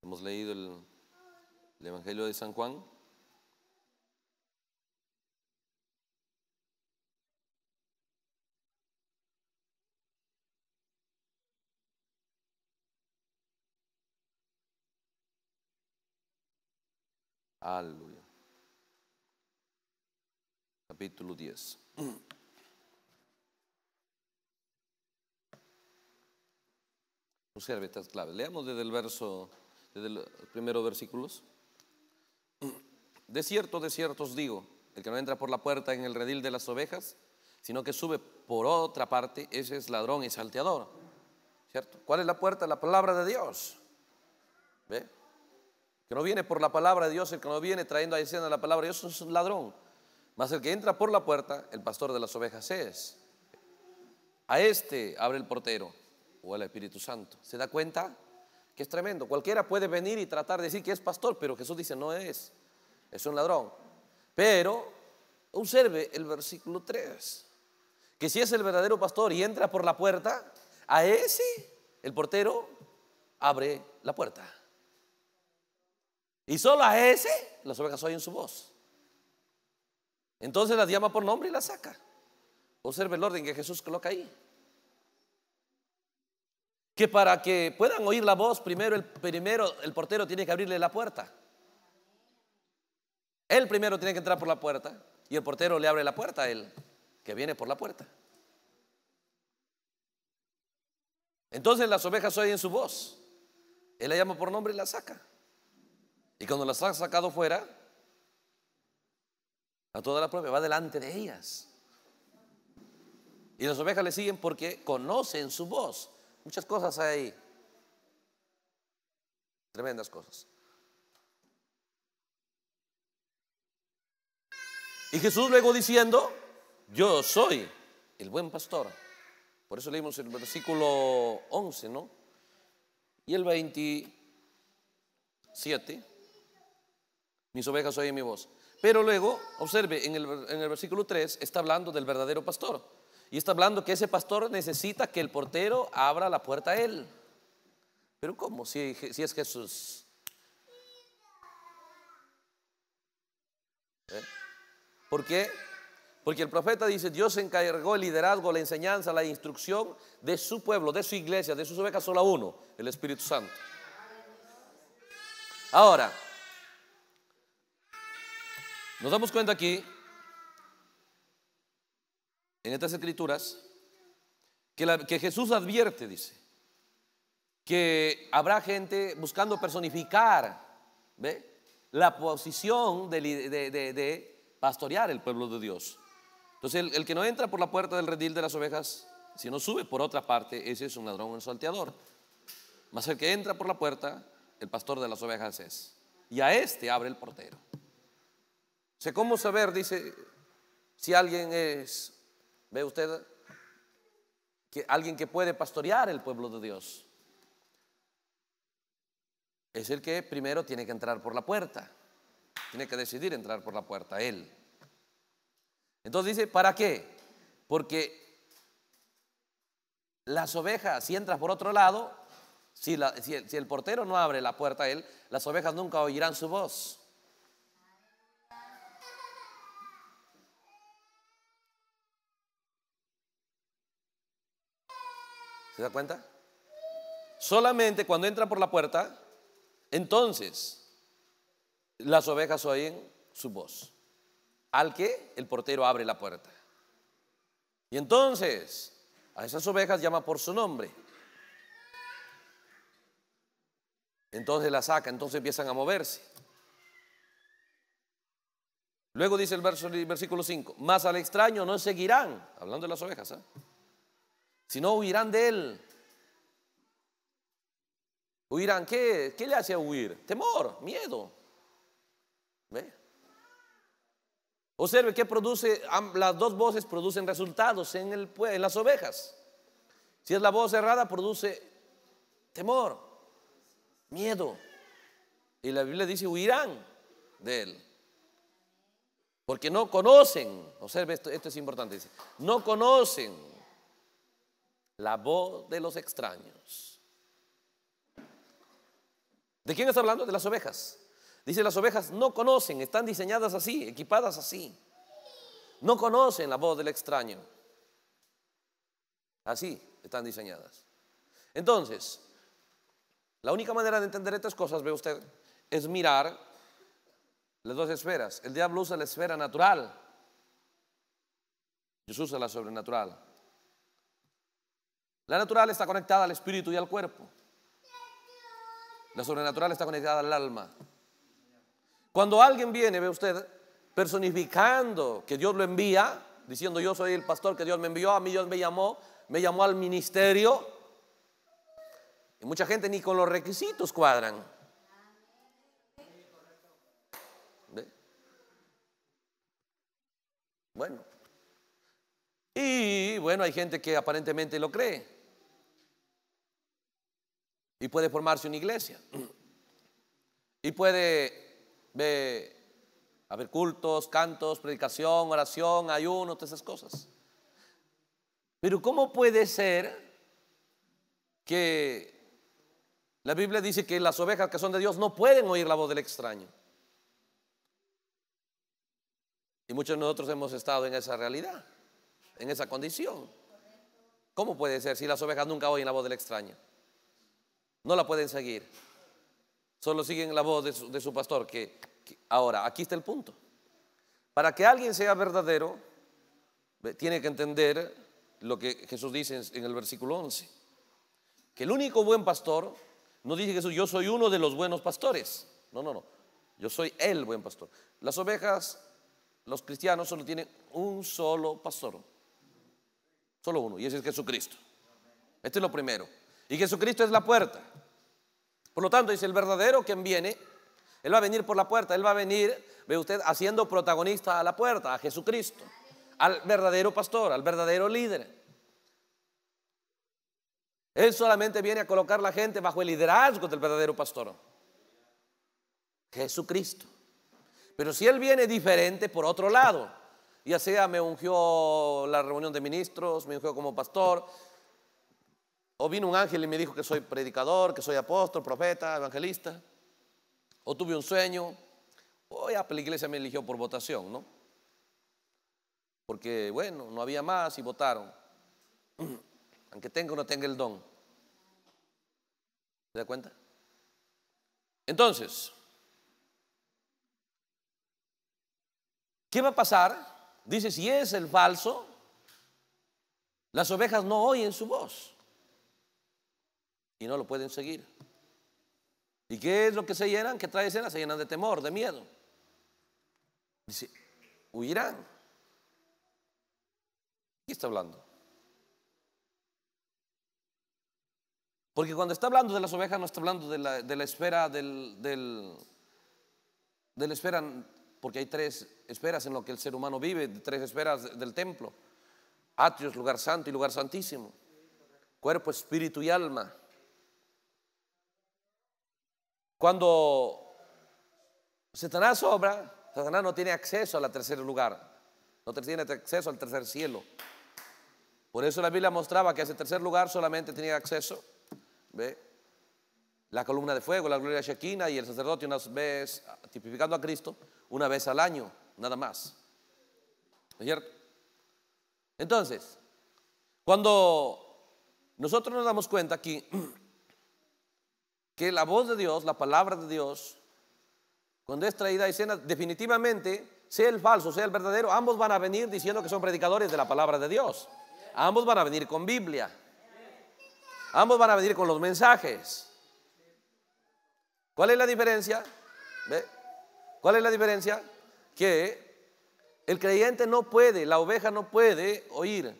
hemos leído el Evangelio de San Juan. Aleluya. Capítulo 10. Observe estas claves. Leamos desde el verso, desde los primeros versículos. De cierto, de cierto os digo, el que no entra por la puerta en el redil de las ovejas, sino que sube por otra parte, ese es ladrón y salteador. ¿Cierto? ¿Cuál es la puerta? La palabra de Dios. ¿Ve? que no viene por la palabra de Dios, el que no viene trayendo a escena la palabra de Dios es un ladrón. Mas el que entra por la puerta, el pastor de las ovejas es. A este abre el portero o el Espíritu Santo. ¿Se da cuenta? Que es tremendo. Cualquiera puede venir y tratar de decir que es pastor, pero Jesús dice no es. Es un ladrón. Pero observe el versículo 3. Que si es el verdadero pastor y entra por la puerta, a ese, el portero, abre la puerta. Y solo a ese las ovejas oyen su voz. Entonces las llama por nombre y las saca. Observe el orden que Jesús coloca ahí. Que para que puedan oír la voz, primero el, primero el portero tiene que abrirle la puerta. Él primero tiene que entrar por la puerta y el portero le abre la puerta a él, que viene por la puerta. Entonces las ovejas oyen su voz. Él la llama por nombre y la saca. Y cuando las ha sacado fuera, a toda la propia va delante de ellas. Y las ovejas le siguen porque conocen su voz. Muchas cosas hay. Tremendas cosas. Y Jesús luego diciendo, yo soy el buen pastor. Por eso leímos el versículo 11, ¿no? Y el 27. Mis ovejas oyen mi voz. Pero luego, observe, en el, versículo 3 está hablando del verdadero pastor. Y está hablando que ese pastor necesita que el portero abra la puerta a él. Pero ¿cómo? Si, si es Jesús. ¿Eh? ¿Por qué? Porque el profeta dice, Dios encargó el liderazgo, la enseñanza, la instrucción de su pueblo, de su iglesia, de sus ovejas, solo a uno, el Espíritu Santo. Ahora, nos damos cuenta aquí, en estas escrituras, que, Jesús advierte, dice, que habrá gente buscando personificar la posición de, pastorear el pueblo de Dios. Entonces, el, que no entra por la puerta del redil de las ovejas, si no sube por otra parte, ese es un ladrón un salteador. Mas el que entra por la puerta, el pastor de las ovejas es. Y a este abre el portero cómo saber, dice, si alguien es, ve usted, que alguien que puede pastorear el pueblo de Dios. Es el que primero tiene que entrar por la puerta. Tiene que decidir entrar por la puerta él. Entonces dice, ¿para qué? Porque las ovejas, si entras por otro lado, si, el, si, el, portero no abre la puerta a él, las ovejas nunca oirán su voz. ¿Se da cuenta? Solamente cuando entra por la puerta, entonces las ovejas oyen su voz. Al que el portero abre la puerta. Y entonces a esas ovejas llama por su nombre. Entonces la saca, entonces empiezan a moverse. Luego dice el, verso, versículo 5, más al extraño no seguirán, hablando de las ovejas, ¿ah? Si no, huirán de él. ¿Huirán qué? ¿Qué le hace huir? Temor, miedo. Observe que produce, las dos voces producen resultados en, el, en las ovejas. Si es la voz errada produce temor, miedo. Y la Biblia dice, huirán de él. Porque no conocen, observe esto, esto es importante, dice, no conocen la voz de los extraños. ¿De quién está hablando? De las ovejas. Dice, las ovejas no conocen, están diseñadas así, equipadas así. No conocen la voz del extraño. Así están diseñadas. Entonces, la única manera de entender estas cosas, ve usted, es mirar las dos esferas. El diablo usa la esfera natural. Jesús usa la sobrenatural. La natural está conectada al espíritu y al cuerpo. La sobrenatural está conectada al alma. Cuando alguien viene, ve usted, personificando que Dios lo envía, diciendo yo soy el pastor que Dios me envió, a mí Dios me llamó, me llamó al ministerio. Y mucha gente ni con los requisitos cuadran. Bueno. Y bueno, hay gente que aparentemente lo cree. Y puede formarse una iglesia. Y puede haber cultos, cantos, predicación, oración, ayuno, todas esas cosas. Pero ¿cómo puede ser que la Biblia dice que las ovejas que son de Dios no pueden oír la voz del extraño? Y muchos de nosotros hemos estado en esa realidad, en esa condición. ¿Cómo puede ser si las ovejas nunca oyen la voz del extraño? No la pueden seguir. Solo siguen la voz de su, pastor. Que, ahora, aquí está el punto. Para que alguien sea verdadero, tiene que entender lo que Jesús dice en el versículo 11. Que el único buen pastor, no dice Jesús, yo soy uno de los buenos pastores. No, no, no. Yo soy el buen pastor. Las ovejas, los cristianos solo tienen un solo pastor. Solo uno. Y ese es Jesucristo. Este es lo primero. Y Jesucristo es la puerta. Por lo tanto, dice el verdadero quien viene, él va a venir por la puerta, él va a venir, ve usted, haciendo protagonista a la puerta, a Jesucristo, al verdadero pastor, al verdadero líder. Él solamente viene a colocar la gente bajo el liderazgo del verdadero pastor, Jesucristo. Pero si Él viene diferente por otro lado, ya sea me ungió la reunión de ministros, me ungió como pastor, o vino un ángel y me dijo que soy predicador, que soy apóstol, profeta, evangelista. O tuve un sueño. O ya la iglesia me eligió por votación, ¿no? Porque, bueno, no había más y votaron. Aunque tenga o no tenga el don. ¿Se da cuenta? Entonces, ¿qué va a pasar? Dice, si es el falso, las ovejas no oyen su voz y no lo pueden seguir. ¿Y qué es lo que se llenan? ¿Qué trae escena? Se llenan de temor, de miedo. Dice, huirán. ¿Qué está hablando? Porque cuando está hablando de las ovejas no está hablando de la, esfera del, del, de la esfera, porque hay tres esferas en lo que el ser humano vive, tres esferas del templo. Atrios, lugar santo y lugar santísimo. Cuerpo, espíritu y alma. Cuando Satanás sobra, Satanás no tiene acceso al tercer lugar, no tiene acceso al tercer cielo. Por eso la Biblia mostraba que ese tercer lugar solamente tenía acceso ¿ve? la columna de fuego, la gloria de shekinah y el sacerdote una vez, tipificando a Cristo, una vez al año, nada más. ¿No es cierto? Entonces, cuando nosotros nos damos cuenta aquí que la voz de Dios, la palabra de Dios, cuando es traída a escena, definitivamente, sea el falso, sea el verdadero, ambos van a venir diciendo que son predicadores de la palabra de Dios. Ambos van a venir con Biblia. Ambos van a venir con los mensajes. ¿Cuál es la diferencia? ¿Cuál es la diferencia? Que el creyente no puede, la oveja no puede oír.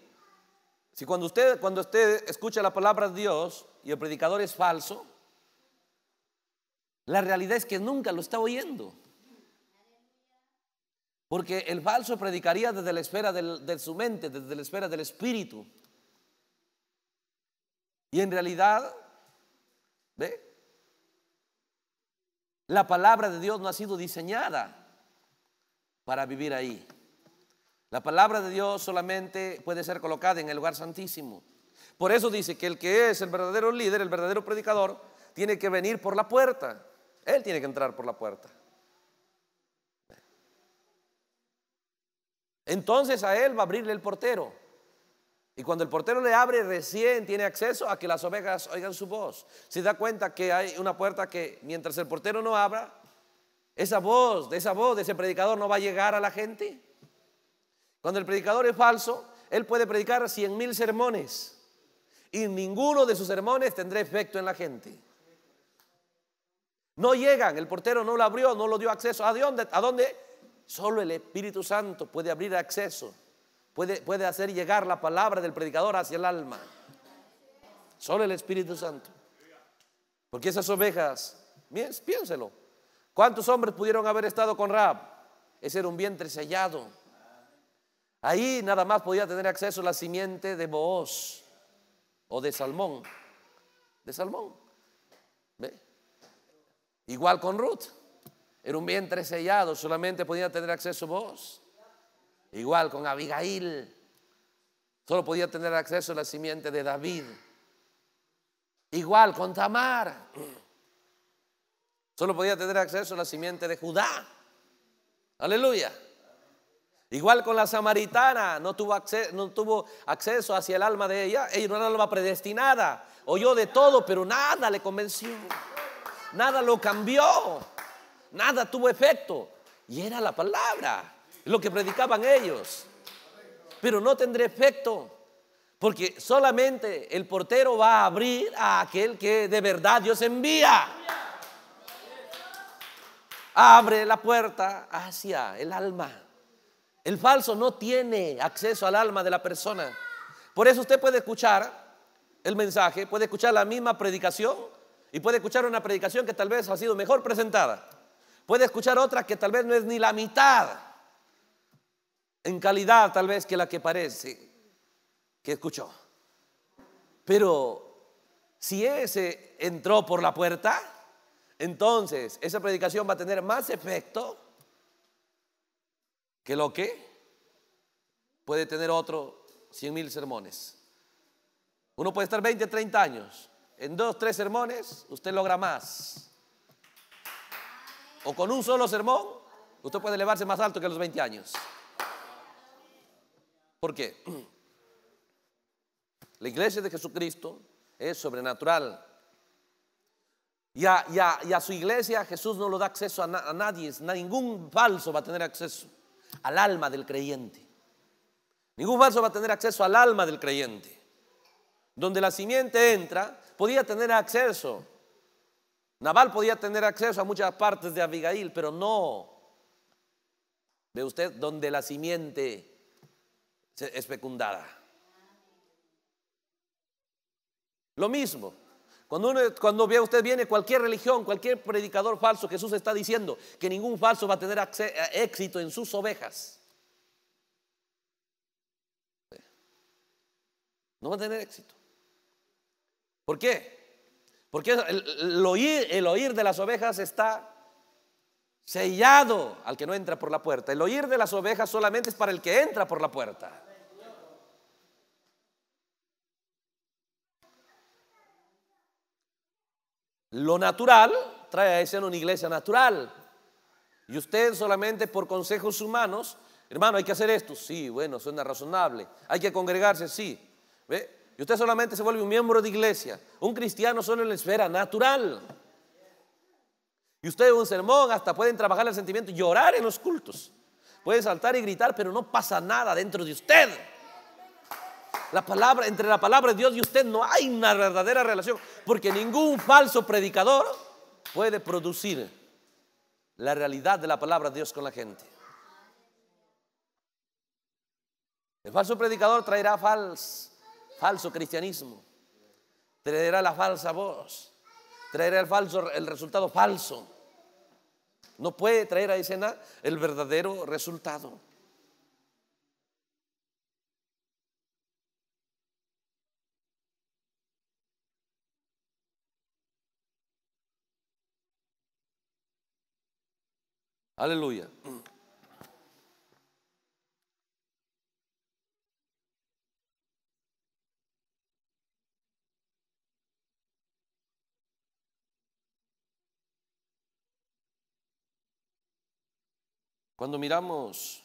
Si cuando usted, cuando usted escucha la palabra de Dios y el predicador es falso, la realidad es que nunca lo está oyendo. Porque el falso predicaría desde la esfera de su mente, desde la esfera del espíritu. Y en realidad, ¿ve? La palabra de Dios no ha sido diseñada para vivir ahí. La palabra de Dios solamente puede ser colocada en el lugar santísimo. Por eso dice que el que es el verdadero líder, el verdadero predicador, tiene que venir por la puerta. Él tiene que entrar por la puerta. Entonces a él va a abrirle el portero. Y cuando el portero le abre, recién tiene acceso a que las ovejas oigan su voz. Se da cuenta que hay una puerta que mientras el portero no abra, esa voz, de esa voz de ese predicador no va a llegar a la gente. Cuando el predicador es falso, él puede predicar cien mil sermones y ninguno de sus sermones tendrá efecto en la gente. No llegan, el portero no lo abrió, no lo dio acceso. ¿A dónde? ¿A dónde? Solo el Espíritu Santo puede abrir acceso, puede, puede hacer llegar la palabra del predicador hacia el alma. Solo el Espíritu Santo. Porque esas ovejas, piénselo, ¿cuántos hombres pudieron haber estado con Rab? Ese era un vientre sellado. Ahí nada más podía tener acceso la simiente de Booz o de Salmón. De Salmón. Igual con Ruth. Era un vientre sellado, solamente podía tener acceso vos. Igual con Abigail. Solo podía tener acceso a la simiente de David. Igual con Tamar. Solo podía tener acceso a la simiente de Judá. Aleluya. Igual con la samaritana, no tuvo, acceso, no tuvo acceso hacia el alma de ella. Ella no era alma predestinada. Oyó de todo, pero nada le convenció. Nada lo cambió. Nada tuvo efecto. Y era la palabra, lo que predicaban ellos. Pero no tendría efecto. Porque solamente el portero va a abrir a aquel que de verdad Dios envía. Abre la puerta hacia el alma. El falso no tiene acceso al alma de la persona. Por eso usted puede escuchar el mensaje, puede escuchar la misma predicación y puede escuchar una predicación que tal vez ha sido mejor presentada. Puede escuchar otra que tal vez no es ni la mitad en calidad tal vez que la que parece que escuchó. Pero si ese entró por la puerta, entonces esa predicación va a tener más efecto que lo que puede tener otro 100 mil sermones. Uno puede estar 20, 30 años en dos, tres sermones, usted logra más. O con un solo sermón, usted puede elevarse más alto que a los 20 años. ¿Por qué? La iglesia de Jesucristo es sobrenatural. Y a, su iglesia Jesús no lo da acceso a, a nadie. Ningún falso va a tener acceso al alma del creyente. Ningún falso va a tener acceso al alma del creyente donde la simiente entra, podía tener acceso. Naval podía tener acceso a muchas partes de Abigail, pero no. Ve usted donde la simiente es fecundada. Lo mismo, cuando, uno, cuando usted viene cualquier religión, cualquier predicador falso, Jesús está diciendo que ningún falso va a tener eh, éxito en sus ovejas. No va a tener éxito. ¿Por qué? Porque el, oír, de las ovejas está sellado al que no entra por la puerta. El oír de las ovejas solamente es para el que entra por la puerta. Lo natural trae a en una iglesia natural. Y usted solamente por consejos humanos, hermano, hay que hacer esto. Sí, bueno, suena razonable. Hay que congregarse, sí. ¿Ve? Y usted solamente se vuelve un miembro de iglesia. Un cristiano solo en la esfera natural. Y usted un sermón hasta pueden trabajar el sentimiento y llorar en los cultos. Pueden saltar y gritar, pero no pasa nada dentro de usted. La palabra, entre la palabra de Dios y usted no hay una verdadera relación, porque ningún falso predicador puede producir la realidad de la palabra de Dios con la gente. El falso predicador traerá falsos falso cristianismo, traerá la falsa voz, traerá el falso, el resultado falso. No puede traer a escena el verdadero resultado. Aleluya. Cuando miramos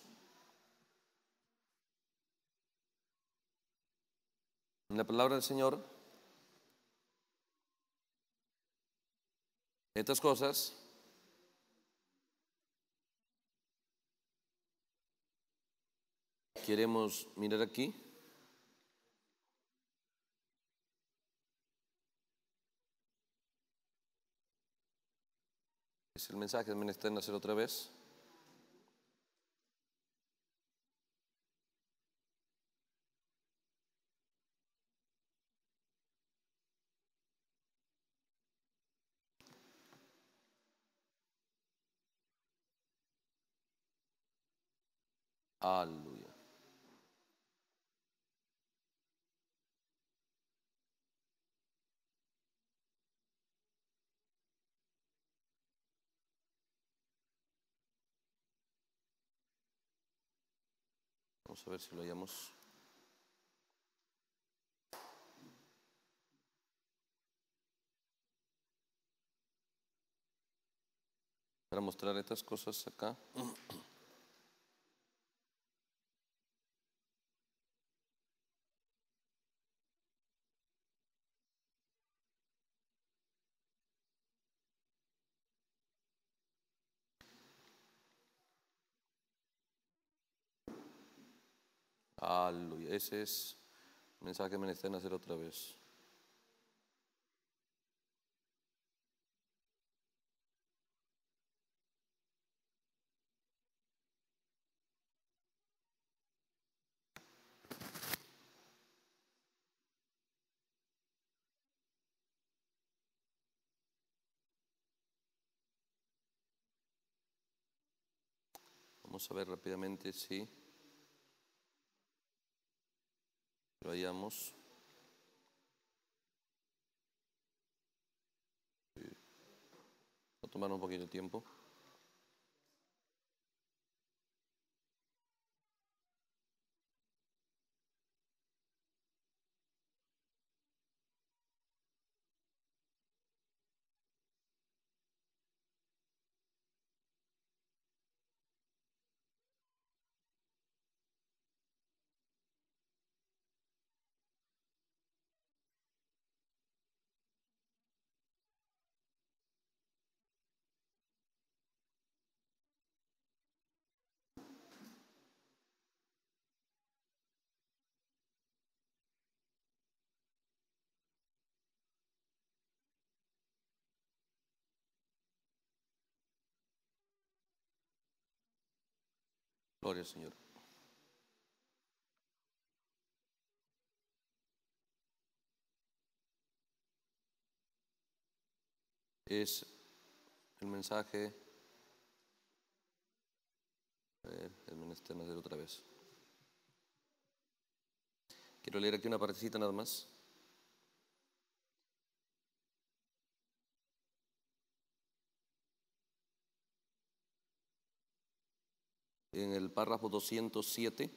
la palabra del Señor estas cosas, queremos mirar aquí. Es el mensaje, también necesitan en hacer otra vez. Aleluya. Vamos a ver si lo hallamos. Para mostrar estas cosas acá. ese es el mensaje que me necesitan hacer otra vez. Vamos a ver rápidamente si... Vayamos. Va a tomar un poquito de tiempo. Gloria al Señor. Es el mensaje. A ver, el menester otra vez. Quiero leer aquí una partecita nada más. en el párrafo 207.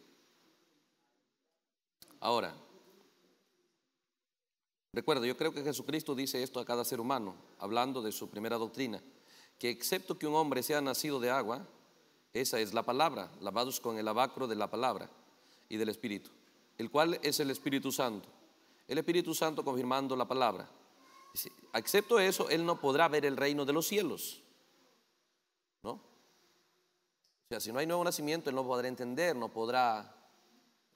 Ahora, recuerdo, yo creo que Jesucristo dice esto a cada ser humano, hablando de su primera doctrina, que excepto que un hombre sea nacido de agua, esa es la palabra, lavados con el abacro de la palabra y del Espíritu, el cual es el Espíritu Santo. El Espíritu Santo confirmando la palabra. Excepto eso, él no podrá ver el reino de los cielos. ¿No? O sea, si no hay nuevo nacimiento, él no podrá entender, no podrá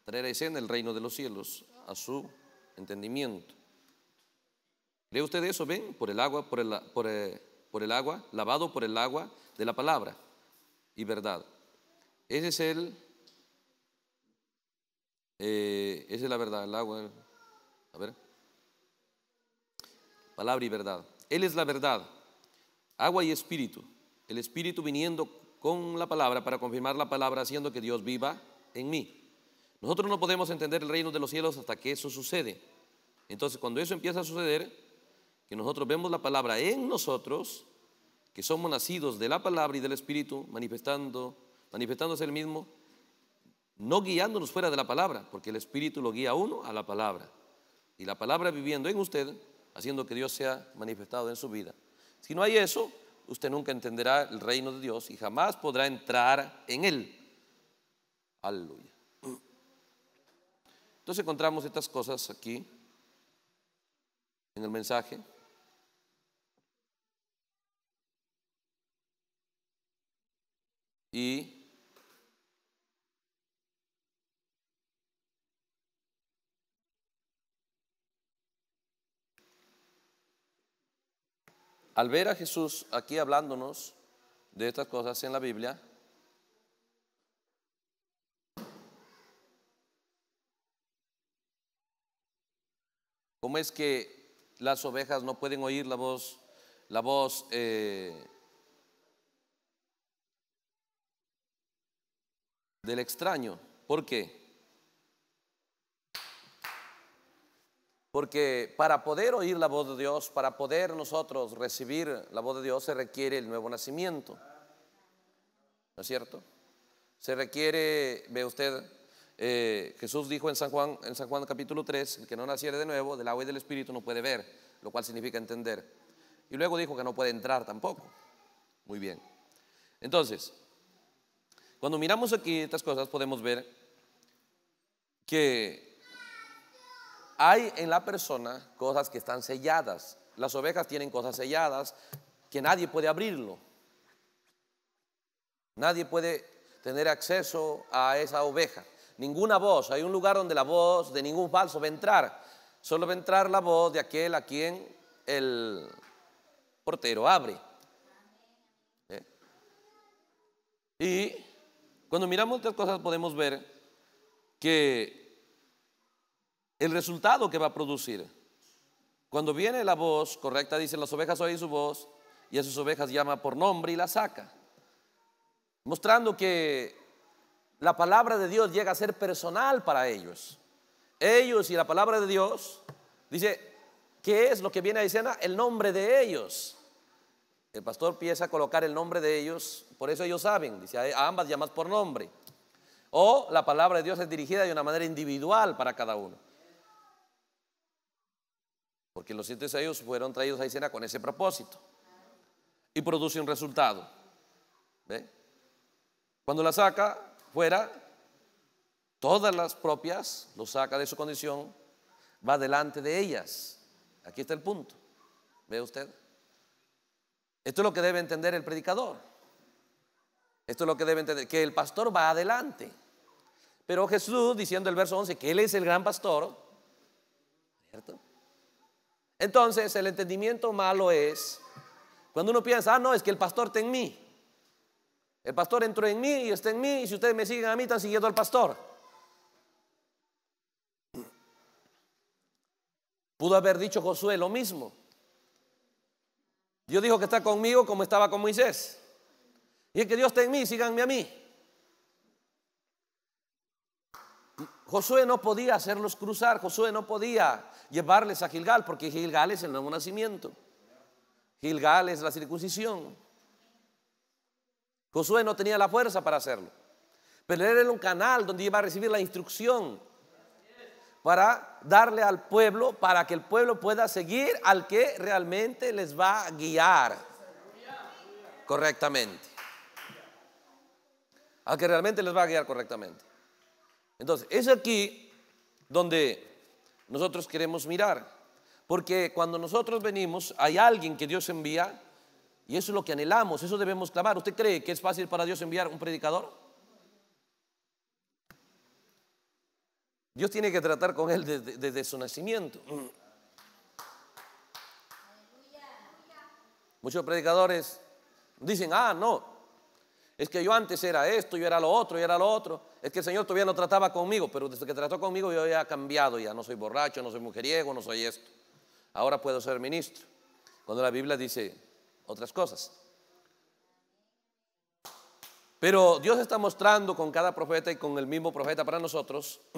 traer a escena el reino de los cielos a su entendimiento. ¿Cree usted eso? ¿Ven? Por el agua, eh, por el, agua, lavado por el agua de la palabra y verdad. Ese es el. Eh, esa es la verdad, el agua. A ver. Palabra y verdad. Él es la verdad, agua y espíritu. El espíritu viniendo con la palabra para confirmar la palabra haciendo que Dios viva en mí. Nosotros no podemos entender el reino de los cielos hasta que eso sucede. Entonces, cuando eso empieza a suceder, que nosotros vemos la palabra en nosotros, que somos nacidos de la palabra y del Espíritu, manifestando, manifestándose el mismo, no guiándonos fuera de la palabra, porque el Espíritu lo guía a uno a la palabra. Y la palabra viviendo en usted, haciendo que Dios sea manifestado en su vida. Si no hay eso, usted nunca entenderá el reino de Dios y jamás podrá entrar en él. Aleluya. Entonces encontramos estas cosas aquí en el mensaje. Y Al ver a Jesús aquí hablándonos de estas cosas en la Biblia, ¿cómo es que las ovejas no pueden oír la voz, la voz eh, del extraño? ¿Por qué? Porque para poder oír la voz de Dios, para poder nosotros recibir la voz de Dios, se requiere el nuevo nacimiento. ¿No es cierto? Se requiere, ve usted, eh, Jesús dijo en San Juan, en San Juan capítulo 3, el que no naciere de nuevo, del agua y del espíritu no puede ver, lo cual significa entender. Y luego dijo que no puede entrar tampoco. Muy bien. Entonces, cuando miramos aquí estas cosas podemos ver que hay en la persona cosas que están selladas. Las ovejas tienen cosas selladas que nadie puede abrirlo. Nadie puede tener acceso a esa oveja. Ninguna voz. Hay un lugar donde la voz de ningún falso va a entrar. Solo va a entrar la voz de aquel a quien el portero abre. ¿Eh? Y cuando miramos estas cosas podemos ver que el resultado que va a producir. Cuando viene la voz correcta, dicen las ovejas oyen su voz y a sus ovejas llama por nombre y la saca. Mostrando que la palabra de Dios llega a ser personal para ellos. Ellos y la palabra de Dios, dice, ¿qué es lo que viene a escena? El nombre de ellos. El pastor empieza a colocar el nombre de ellos, por eso ellos saben, dice, a ambas llamas por nombre. O la palabra de Dios es dirigida de una manera individual para cada uno. Porque los siete sellos fueron traídos a escena con ese propósito. Y produce un resultado. Cuando la saca fuera, todas las propias, lo saca de su condición, va delante de ellas. Aquí está el punto. ¿Ve usted? Esto es lo que debe entender el predicador. Esto es lo que debe entender, que el pastor va adelante. Pero Jesús, diciendo el verso 11, que Él es el gran pastor, ¿cierto? Entonces, el entendimiento malo es cuando uno piensa, ah, no, es que el pastor está en mí. El pastor entró en mí y está en mí, y si ustedes me siguen a mí, están siguiendo al pastor. Pudo haber dicho Josué lo mismo. Dios dijo que está conmigo como estaba con Moisés. Y es que Dios está en mí, síganme a mí. Josué no podía hacerlos cruzar, Josué no podía llevarles a Gilgal, porque Gilgal es el nuevo nacimiento. Gilgal es la circuncisión. Josué no tenía la fuerza para hacerlo, pero él era un canal donde iba a recibir la instrucción para darle al pueblo, para que el pueblo pueda seguir al que realmente les va a guiar correctamente. Al que realmente les va a guiar correctamente. Entonces, es aquí donde nosotros queremos mirar, porque cuando nosotros venimos hay alguien que Dios envía y eso es lo que anhelamos, eso debemos clamar. ¿Usted cree que es fácil para Dios enviar un predicador? Dios tiene que tratar con él desde, desde su nacimiento. Muchos predicadores dicen, ah, no, es que yo antes era esto, yo era lo otro, yo era lo otro. Es que el Señor todavía no trataba conmigo, pero desde que trató conmigo yo ya he cambiado, ya no soy borracho, no soy mujeriego, no soy esto. Ahora puedo ser ministro. Cuando la Biblia dice otras cosas. Pero Dios está mostrando con cada profeta y con el mismo profeta para nosotros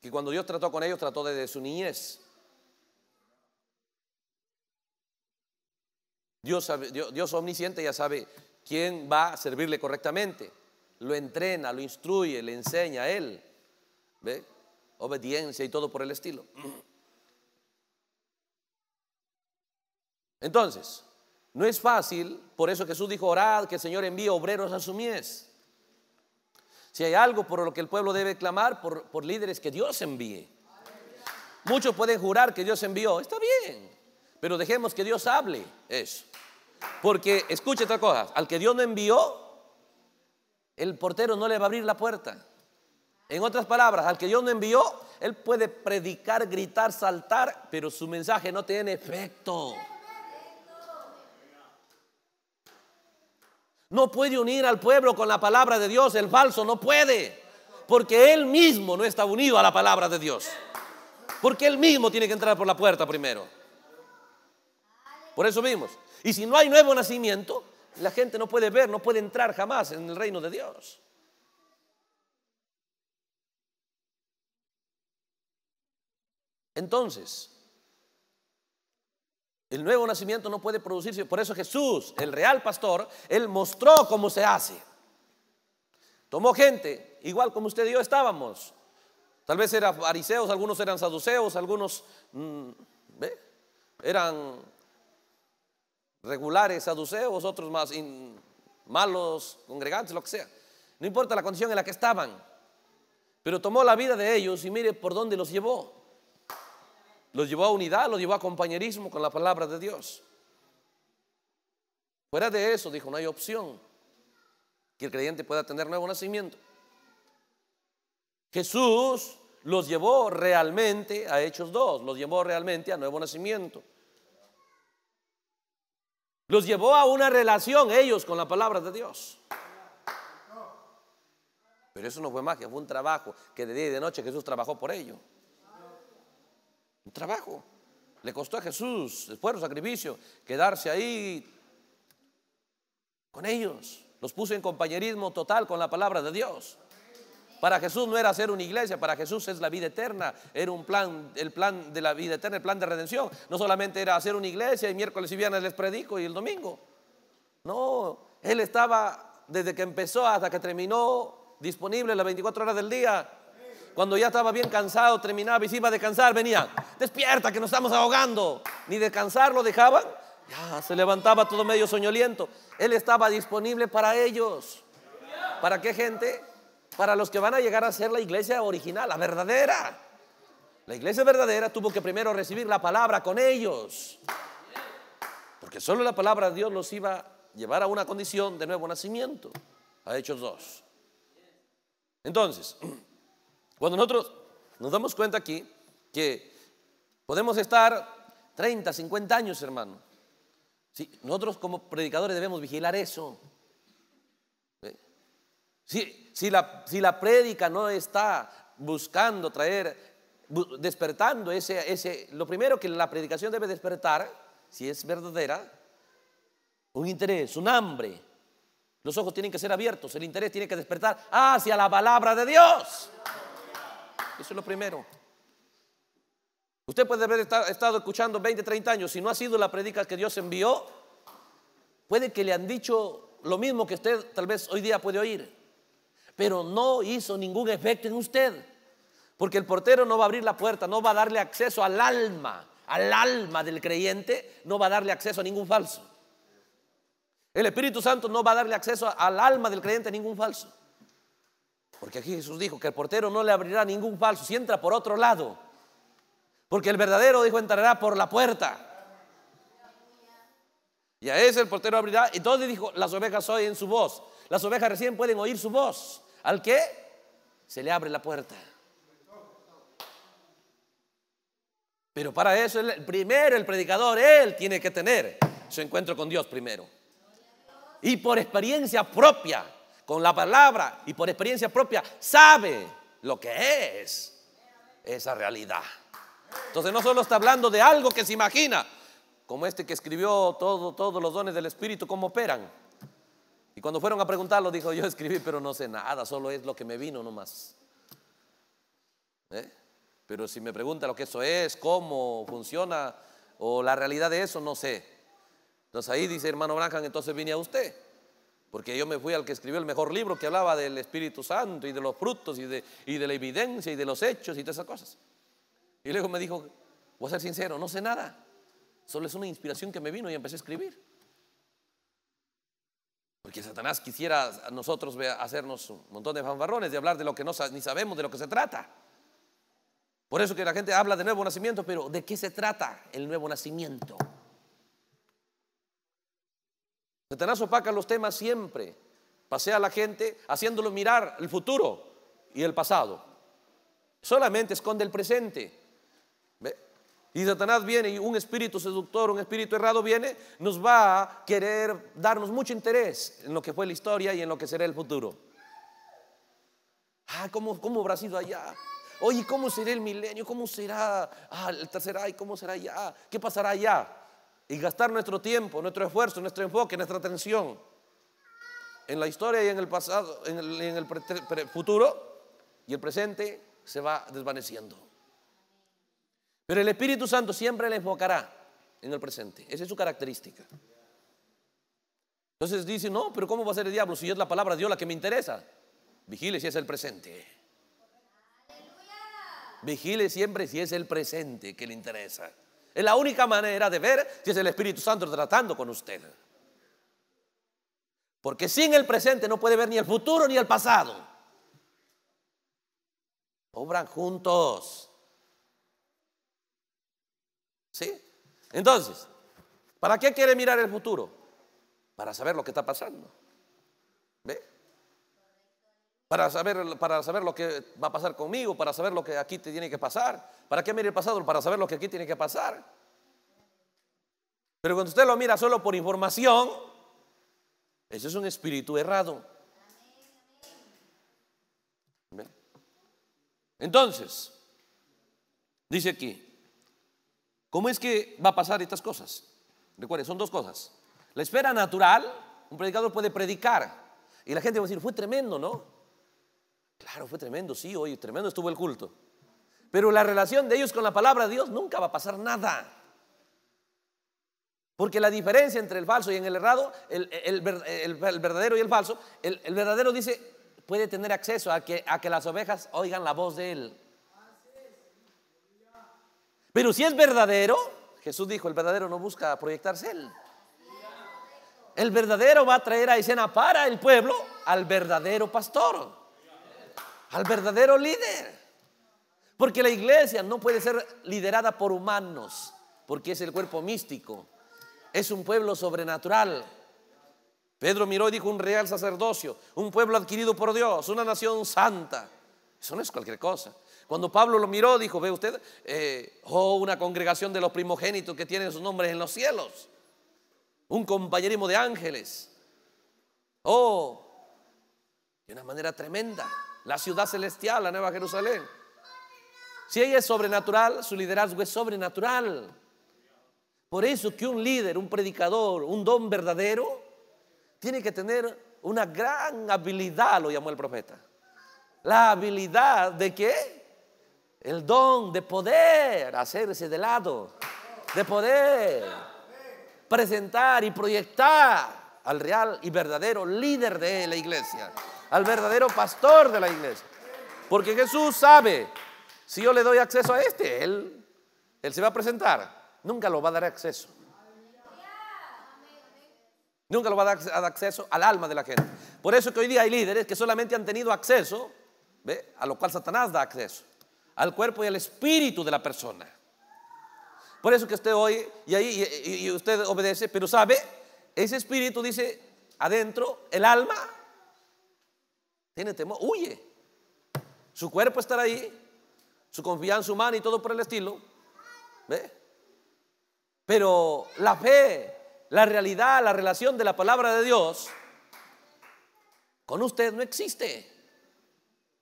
que cuando Dios trató con ellos trató desde su niñez. Dios, Dios omnisciente ya sabe Quién va a servirle correctamente. Lo entrena, lo instruye, le enseña a él. Obediencia y todo por el estilo. Entonces, no es fácil, por eso Jesús dijo, orad que el Señor envíe obreros a su mies. Si hay algo por lo que el pueblo debe clamar, por, por líderes que Dios envíe. Muchos pueden jurar que Dios envió, está bien, pero dejemos que Dios hable eso. Porque, escuche otra cosa, al que Dios no envió, el portero no le va a abrir la puerta. En otras palabras, al que Dios no envió, él puede predicar, gritar, saltar, pero su mensaje no tiene efecto. No puede unir al pueblo con la palabra de Dios, el falso no puede, porque él mismo no está unido a la palabra de Dios. Porque él mismo tiene que entrar por la puerta primero. Por eso vimos, y si no hay nuevo nacimiento, la gente no puede ver, no puede entrar jamás en el reino de Dios. Entonces, el nuevo nacimiento no puede producirse. Por eso Jesús, el real pastor, él mostró cómo se hace. Tomó gente, igual como usted y yo estábamos. Tal vez eran fariseos, algunos eran saduceos, algunos mm, ¿ve? eran regulares, saduceos, otros más malos, congregantes, lo que sea. No importa la condición en la que estaban. Pero tomó la vida de ellos y mire por dónde los llevó. Los llevó a unidad, los llevó a compañerismo con la palabra de Dios. Fuera de eso, dijo, no hay opción que el creyente pueda tener nuevo nacimiento. Jesús los llevó realmente a Hechos 2, los llevó realmente a nuevo nacimiento. Los llevó a una relación ellos con la palabra de Dios. Pero eso no fue magia, fue un trabajo que de día y de noche Jesús trabajó por ellos Un trabajo. Le costó a Jesús esfuerzo, sacrificio, quedarse ahí con ellos. Los puso en compañerismo total con la palabra de Dios. Para Jesús no era hacer una iglesia, para Jesús es la vida eterna, era un plan, el plan de la vida eterna, el plan de redención. No solamente era hacer una iglesia y miércoles y viernes les predico y el domingo. No, él estaba desde que empezó hasta que terminó disponible las 24 horas del día. Cuando ya estaba bien cansado, terminaba y se iba a descansar, venía, despierta que nos estamos ahogando. Ni descansar lo dejaban, ya se levantaba todo medio soñoliento. Él estaba disponible para ellos. ¿Para qué gente? para los que van a llegar a ser la iglesia original, la verdadera. La iglesia verdadera tuvo que primero recibir la palabra con ellos. Porque solo la palabra de Dios los iba a llevar a una condición de nuevo nacimiento. A Hechos dos Entonces, cuando nosotros nos damos cuenta aquí que podemos estar 30, 50 años, hermano. Sí, nosotros como predicadores debemos vigilar eso. Si, la, si la no está buscando traer, despertando ese, ese, lo primero que la predicación debe despertar, si es verdadera, un interés, un hambre. Los ojos tienen que ser abiertos, el interés tiene que despertar hacia la palabra de Dios. Eso es lo primero. Usted puede haber estado escuchando 20, 30 años, si no ha sido la predica que Dios envió, puede que le han dicho lo mismo que usted tal vez hoy día puede oír pero no hizo ningún efecto en usted. Porque el portero no va a abrir la puerta, no va a darle acceso al alma, al alma del creyente, no va a darle acceso a ningún falso. El Espíritu Santo no va a darle acceso al alma del creyente a ningún falso. Porque aquí Jesús dijo que el portero no le abrirá ningún falso si entra por otro lado. Porque el verdadero dijo entrará por la puerta. Y a ese el portero abrirá. y Entonces dijo, las ovejas oyen su voz. Las ovejas recién pueden oír su voz. ¿Al que Se le abre la puerta. Pero para eso, el, primero el predicador, él tiene que tener su encuentro con Dios primero. Y por experiencia propia, con la palabra y por experiencia propia, sabe lo que es esa realidad. Entonces no solo está hablando de algo que se imagina, como este que escribió todo, todos los dones del Espíritu, cómo operan, y cuando fueron a preguntarlo, dijo, yo escribí, pero no sé nada, solo es lo que me vino nomás. ¿Eh? Pero si me pregunta lo que eso es, cómo funciona o la realidad de eso, no sé. Entonces ahí dice, hermano Blanca, entonces vine a usted. Porque yo me fui al que escribió el mejor libro que hablaba del Espíritu Santo y de los frutos y de, y de la evidencia y de los hechos y todas esas cosas. Y luego me dijo, voy a ser sincero, no sé nada. Solo es una inspiración que me vino y empecé a escribir que Satanás quisiera nosotros hacernos un montón de fanfarrones, de hablar de lo que no, ni sabemos de lo que se trata. Por eso que la gente habla de nuevo nacimiento, pero ¿de qué se trata el nuevo nacimiento? Satanás opaca los temas siempre, pasea a la gente haciéndolo mirar el futuro y el pasado. Solamente esconde el presente. Y Satanás viene y un espíritu seductor, un espíritu errado viene, nos va a querer darnos mucho interés en lo que fue la historia y en lo que será el futuro. Ah, ¿cómo, habrá sido allá? Oye, ¿cómo será el milenio? ¿Cómo será ah, el tercer ¿Cómo será allá? ¿Qué pasará allá? Y gastar nuestro tiempo, nuestro esfuerzo, nuestro enfoque, nuestra atención en la historia y en el pasado, en el futuro y el presente se va desvaneciendo. Pero el Espíritu Santo siempre le enfocará en el presente. Esa es su característica. Entonces dice, no, pero ¿cómo va a ser el diablo si es la palabra de Dios la que me interesa? Vigile si es el presente. Vigile siempre si es el presente que le interesa. Es la única manera de ver si es el Espíritu Santo tratando con usted. Porque sin el presente no puede ver ni el futuro ni el pasado. Obran juntos. ¿Sí? Entonces, ¿para qué quiere mirar el futuro? Para saber lo que está pasando. ¿Ve? Para saber, para saber lo que va a pasar conmigo, para saber lo que aquí te tiene que pasar. ¿Para qué mire el pasado? Para saber lo que aquí tiene que pasar. Pero cuando usted lo mira solo por información, eso es un espíritu errado. Entonces, dice aquí, ¿Cómo es que va a pasar estas cosas? Recuerden, son dos cosas. La esfera natural, un predicador puede predicar y la gente va a decir, fue tremendo, ¿no? Claro, fue tremendo, sí, hoy tremendo estuvo el culto. Pero la relación de ellos con la palabra de Dios nunca va a pasar nada. Porque la diferencia entre el falso y el errado, el, verdadero y el falso, el, verdadero dice, puede tener acceso a que, a que las ovejas oigan la voz de él. Pero si es verdadero, Jesús dijo, el verdadero no busca proyectarse él. El verdadero va a traer a escena para el pueblo al verdadero pastor, al verdadero líder. Porque la iglesia no puede ser liderada por humanos, porque es el cuerpo místico, es un pueblo sobrenatural. Pedro miró y dijo un real sacerdocio, un pueblo adquirido por Dios, una nación santa. Eso no es cualquier cosa. Cuando Pablo lo miró, dijo, ve usted, eh, oh, una congregación de los primogénitos que tienen sus nombres en los cielos. Un compañerismo de ángeles. Oh, de una manera tremenda. La ciudad celestial, la Nueva Jerusalén. Si ella es sobrenatural, su liderazgo es sobrenatural. Por eso que un líder, un predicador, un don verdadero, tiene que tener una gran habilidad, lo llamó el profeta. La habilidad de qué? el don de poder hacerse de lado, de poder presentar y proyectar al real y verdadero líder de la iglesia, al verdadero pastor de la iglesia. Porque Jesús sabe, si yo le doy acceso a este, él, él se va a presentar, nunca lo va a dar acceso. Nunca lo va a dar acceso al alma de la gente. Por eso que hoy día hay líderes que solamente han tenido acceso, a lo cual Satanás da acceso al cuerpo y al espíritu de la persona. Por eso que usted hoy y ahí y, usted obedece, pero sabe, ese espíritu dice adentro, el alma tiene temor, huye. Su cuerpo estará ahí, su confianza humana y todo por el estilo. Pero la fe, la realidad, la relación de la palabra de Dios con usted no existe.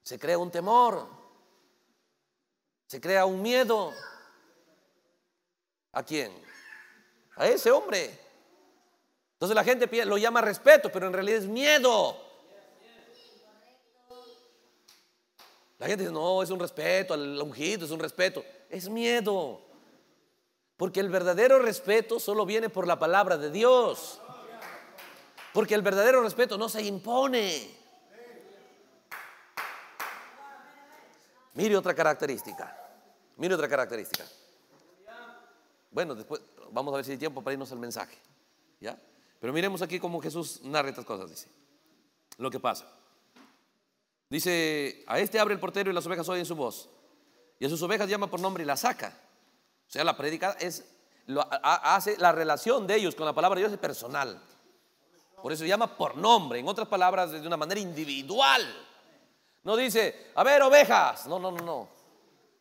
Se crea un temor. Se crea un miedo. ¿A quién? A ese hombre. Entonces la gente lo llama respeto, pero en realidad es miedo. La gente dice, no, es un respeto al ungido, es un respeto. Es miedo. Porque el verdadero respeto solo viene por la palabra de Dios. Porque el verdadero respeto no se impone. Mire otra característica. Mire otra característica. Bueno, después vamos a ver si hay tiempo para irnos al mensaje. ¿Ya? Pero miremos aquí cómo Jesús narra estas cosas, dice. Lo que pasa. Dice, a este abre el portero y las ovejas oyen su voz. Y a sus ovejas llama por nombre y las saca. O sea, la predica es, hace la relación de ellos con la palabra de Dios es personal. Por eso llama por nombre. En otras palabras, de una manera individual. No dice, a ver, ovejas. No, no, no, no.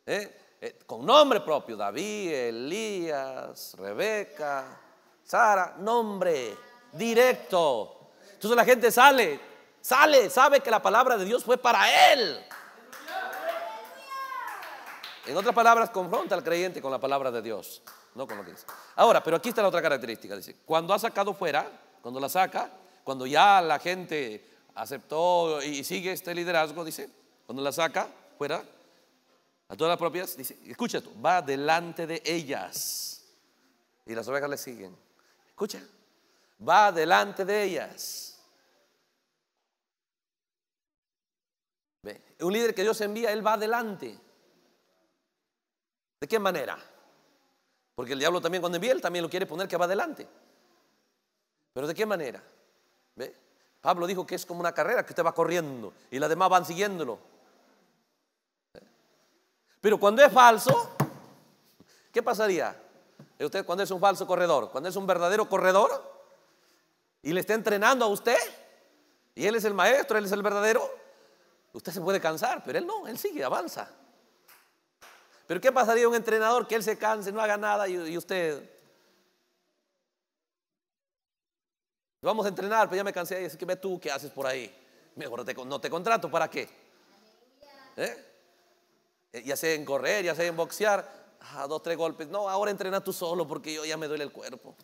¿Eh? Eh, con nombre propio, David, Elías, Rebeca, Sara, nombre directo. Entonces la gente sale, sale, sabe que la palabra de Dios fue para él. En otras palabras, confronta al creyente con la palabra de Dios, no con lo que dice. Ahora, pero aquí está la otra característica, dice, cuando ha sacado fuera, cuando la saca, cuando ya la gente aceptó y sigue este liderazgo, dice, cuando la saca fuera, a todas las propias, dice, escucha tú, va delante de ellas. Y las ovejas le siguen. Escucha, va delante de ellas. Un líder que Dios envía, él va delante. ¿De qué manera? Porque el diablo también cuando envía, él también lo quiere poner que va delante. Pero ¿de qué manera? ¿Ve? Pablo dijo que es como una carrera que usted va corriendo y las demás van siguiéndolo. Pero cuando es falso, ¿qué pasaría? Eh, usted cuando es un falso corredor, cuando es un verdadero corredor y le está entrenando a usted y él es el maestro, él es el verdadero, usted se puede cansar, pero él no, él sigue, avanza. Pero ¿qué pasaría un entrenador que él se canse, no haga nada y, usted... Vamos a entrenar, pero ya me cansé, y es que ve tú qué haces por ahí. Mejor no te contrato, ¿para qué? ¿Eh? Eh, ya sé en correr, ya sé en boxear, a ah, dos, tres golpes. No, ahora entrena tú solo porque yo ya me duele el cuerpo.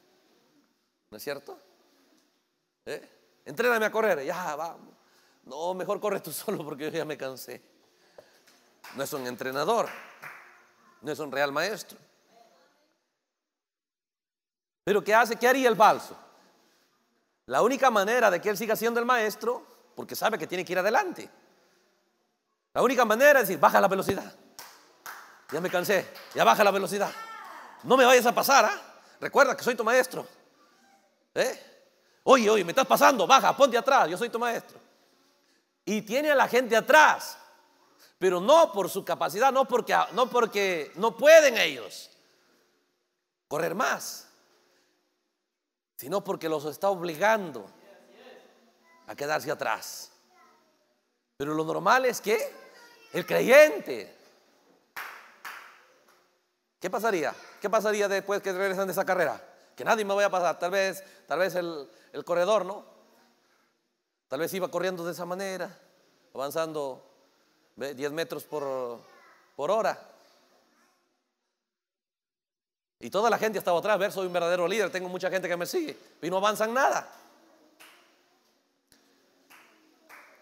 ¿No es cierto? ¿Eh? Entréname a correr, ya vamos. No, mejor corre tú solo porque yo ya me cansé. No es un entrenador, no es un real maestro. Pero ¿qué hace? ¿Qué haría el falso? La única manera de que él siga siendo el maestro, porque sabe que tiene que ir adelante. La única manera es decir, baja la velocidad. Ya me cansé, ya baja la velocidad. No me vayas a pasar, ¿ah? Recuerda que soy tu maestro. ¿Eh? Oye, oye, me estás pasando, baja, ponte atrás, yo soy tu maestro. Y tiene a la gente atrás, pero no por su capacidad, no porque no, porque no pueden ellos correr más, sino porque los está obligando a quedarse atrás. Pero lo normal es que el creyente. ¿Qué pasaría? ¿Qué pasaría después que regresan de esa carrera? Que nadie me vaya a pasar. Tal vez, tal vez el, corredor, ¿no? Tal vez iba corriendo de esa manera, avanzando 10 metros por, por hora. Y toda la gente estaba atrás, ver, soy un verdadero líder, tengo mucha gente que me sigue. Y no avanzan nada.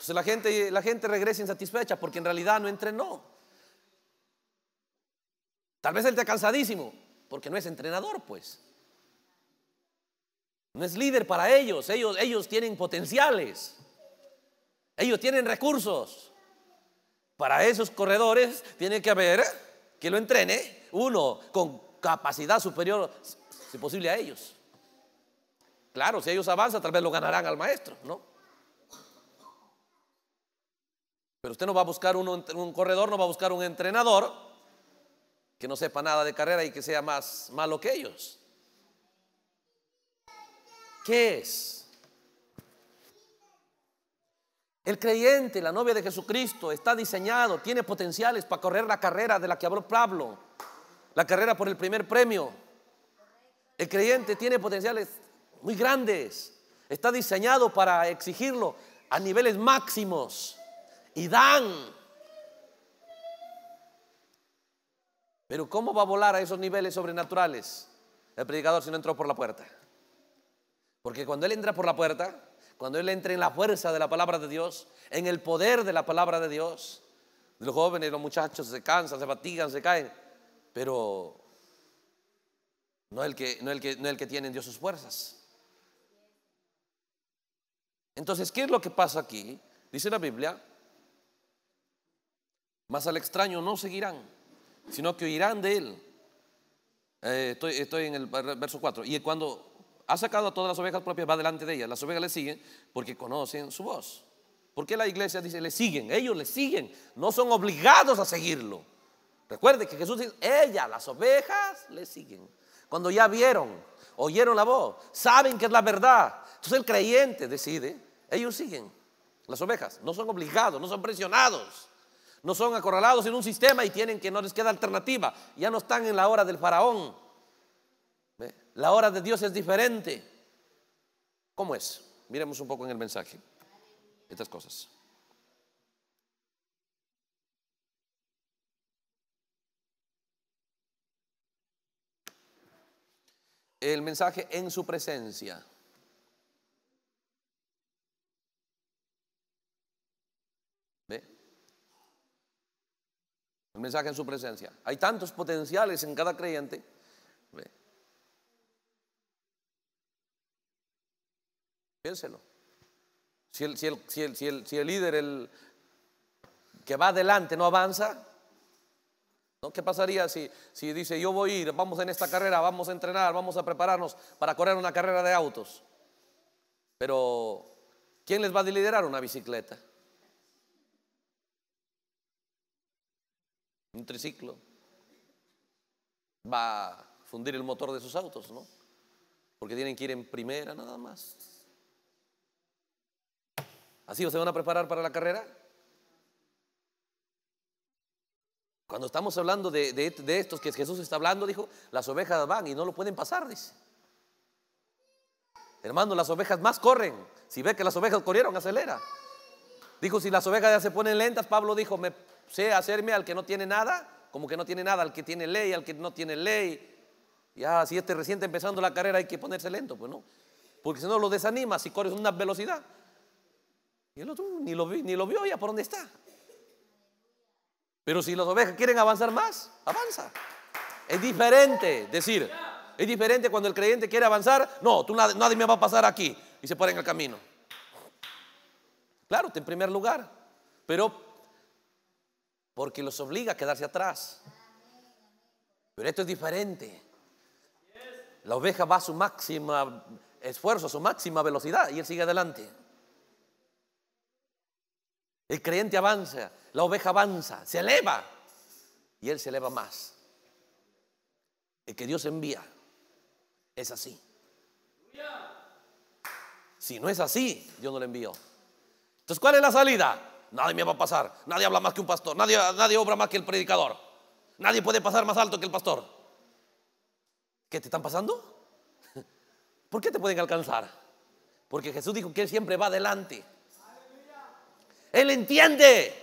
Pues la gente, la gente regresa insatisfecha porque en realidad no entrenó. Tal vez él está cansadísimo porque no es entrenador, pues. No es líder para ellos. Ellos, ellos tienen potenciales. Ellos tienen recursos. Para esos corredores tiene que haber que lo entrene uno con capacidad superior, si posible, a ellos. Claro, si ellos avanzan, tal vez lo ganarán al maestro, ¿no? Pero usted no va a buscar un, corredor, no va a buscar un entrenador que no sepa nada de carrera y que sea más malo que ellos. ¿Qué es? El creyente, la novia de Jesucristo, está diseñado, tiene potenciales para correr la carrera de la que habló Pablo, la carrera por el primer premio. El creyente tiene potenciales muy grandes, está diseñado para exigirlo a niveles máximos y dan. Pero ¿cómo va a volar a esos niveles sobrenaturales el predicador si no entró por la puerta? Porque cuando él entra por la puerta, cuando él entra en la fuerza de la palabra de Dios, en el poder de la palabra de Dios, los jóvenes, los muchachos se cansan, se fatigan, se caen, pero no el que, no el el que tiene en Dios sus fuerzas. Entonces, ¿qué es lo que pasa aquí? Dice la Biblia mas al extraño no seguirán, sino que oirán de él. Eh, estoy, estoy, en el verso 4. Y cuando ha sacado a todas las ovejas propias, va delante de ellas. Las ovejas le siguen porque conocen su voz. Porque la iglesia dice, le siguen, ellos le siguen, no son obligados a seguirlo. Recuerde que Jesús dice, ellas, las ovejas, le siguen. Cuando ya vieron, oyeron la voz, saben que es la verdad. Entonces el creyente decide, ellos siguen, las ovejas, no son obligados, no son presionados. No son acorralados en un sistema y tienen que no les queda alternativa. Ya no están en la hora del faraón. La hora de Dios es diferente. ¿Cómo es? Miremos un poco en el mensaje estas cosas. El mensaje en su presencia. El mensaje en su presencia. Hay tantos potenciales en cada creyente. Piénselo. Si el, el, el, el, líder, el que va adelante, no avanza, ¿no? ¿qué pasaría si, si dice yo voy a ir, vamos en esta carrera, vamos a entrenar, vamos a prepararnos para correr una carrera de autos? Pero, ¿quién les va a liderar una bicicleta? un triciclo, va a fundir el motor de sus autos, ¿no? Porque tienen que ir en primera nada más. ¿Así o se van a preparar para la carrera? Cuando estamos hablando de, estos que Jesús está hablando, dijo, las ovejas van y no lo pueden pasar, dice. Hermano, las ovejas más corren. Si ve que las ovejas corrieron, acelera. Dijo, si las ovejas ya se ponen lentas, Pablo dijo, me sé hacerme al que no tiene nada, como que no tiene nada, al que tiene ley, al que no tiene ley. Ya, ah, si este reciente empezando la carrera, hay que ponerse lento, pues no. Porque si no lo desanima, si corres una velocidad. Y el otro uh, ni lo, ni lo vio ya por dónde está. Pero si las ovejas quieren avanzar más, avanza. Es diferente decir, es diferente cuando el creyente quiere avanzar, no, tú nadie, me va a pasar aquí y se pone en el camino. Claro, en primer lugar. Pero porque los obliga a quedarse atrás. Pero esto es diferente. La oveja va a su Máximo esfuerzo, a su máxima velocidad y él sigue adelante. El creyente avanza, la oveja avanza, se eleva y él se eleva más. El que Dios envía es así. Si no es así, Dios no lo envío Entonces, ¿cuál es la salida? Nadie me va a pasar. Nadie habla más que un pastor. Nadie, nadie obra más que el predicador. Nadie puede pasar más alto que el pastor. ¿Qué te están pasando? ¿Por qué te pueden alcanzar? Porque Jesús dijo que Él siempre va adelante. Él entiende.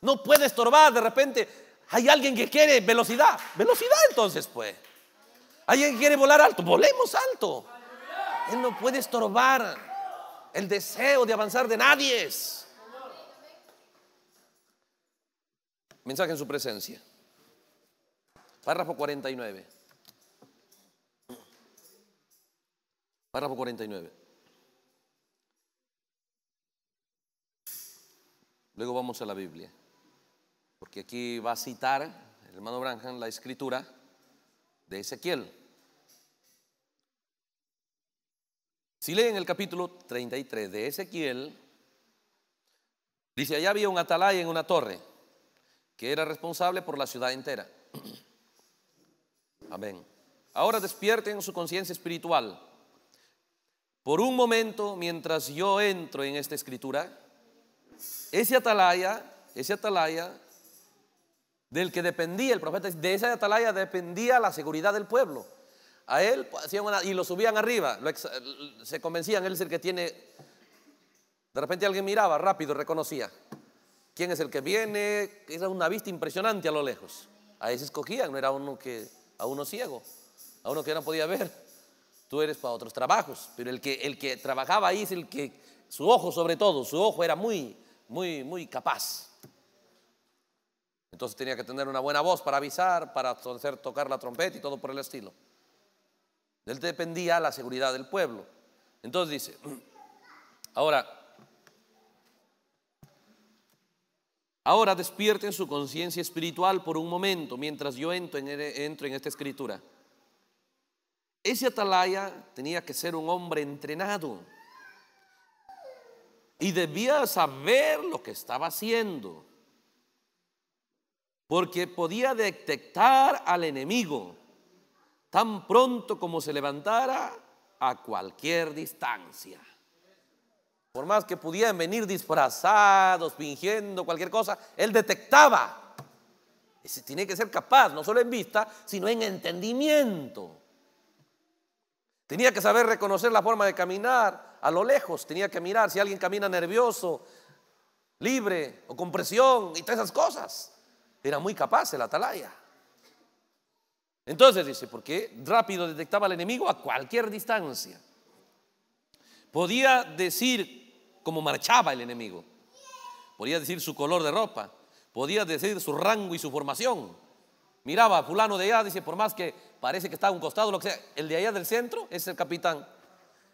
No puede estorbar de repente. Hay alguien que quiere velocidad. Velocidad entonces, pues. Hay alguien que quiere volar alto. Volemos alto. Él no puede estorbar el deseo de avanzar de nadie. Es. Mensaje en su presencia. Párrafo 49. Párrafo 49. Luego vamos a la Biblia, porque aquí va a citar el hermano Branham la escritura de Ezequiel. Si leen el capítulo 33 de Ezequiel, dice, allá había un atalaya en una torre que era responsable por la ciudad entera. Amén. Ahora despierten su conciencia espiritual. Por un momento, mientras yo entro en esta escritura, ese atalaya, ese atalaya del que dependía el profeta, de esa atalaya dependía la seguridad del pueblo. A él y lo subían arriba, se convencían, él es el que tiene, de repente alguien miraba, rápido reconocía, quién es el que viene. Era una vista impresionante a lo lejos. Ahí se escogían, no era uno que, a uno ciego, a uno que no podía ver. Tú eres para otros trabajos, pero el que, el que trabajaba ahí es el que, su ojo sobre todo, su ojo era muy, muy, muy capaz. Entonces tenía que tener una buena voz para avisar, para hacer tocar la trompeta y todo por el estilo. De él dependía la seguridad del pueblo. Entonces dice, ahora, Ahora despierten su conciencia espiritual por un momento mientras yo entro en, entro en esta escritura. Ese atalaya tenía que ser un hombre entrenado y debía saber lo que estaba haciendo, porque podía detectar al enemigo tan pronto como se levantara a cualquier distancia. Por más que pudieran venir disfrazados, fingiendo cualquier cosa, él detectaba. tiene que ser capaz, no solo en vista, sino en entendimiento. Tenía que saber reconocer la forma de caminar a lo lejos, tenía que mirar si alguien camina nervioso, libre o con presión y todas esas cosas. Era muy capaz el atalaya. Entonces dice, ¿por qué? rápido detectaba al enemigo a cualquier distancia. Podía decir cómo marchaba el enemigo. podía decir su color de ropa, podía decir su rango y su formación. Miraba, fulano de allá, dice, por más que parece que está a un costado, lo que sea, el de allá del centro es el capitán,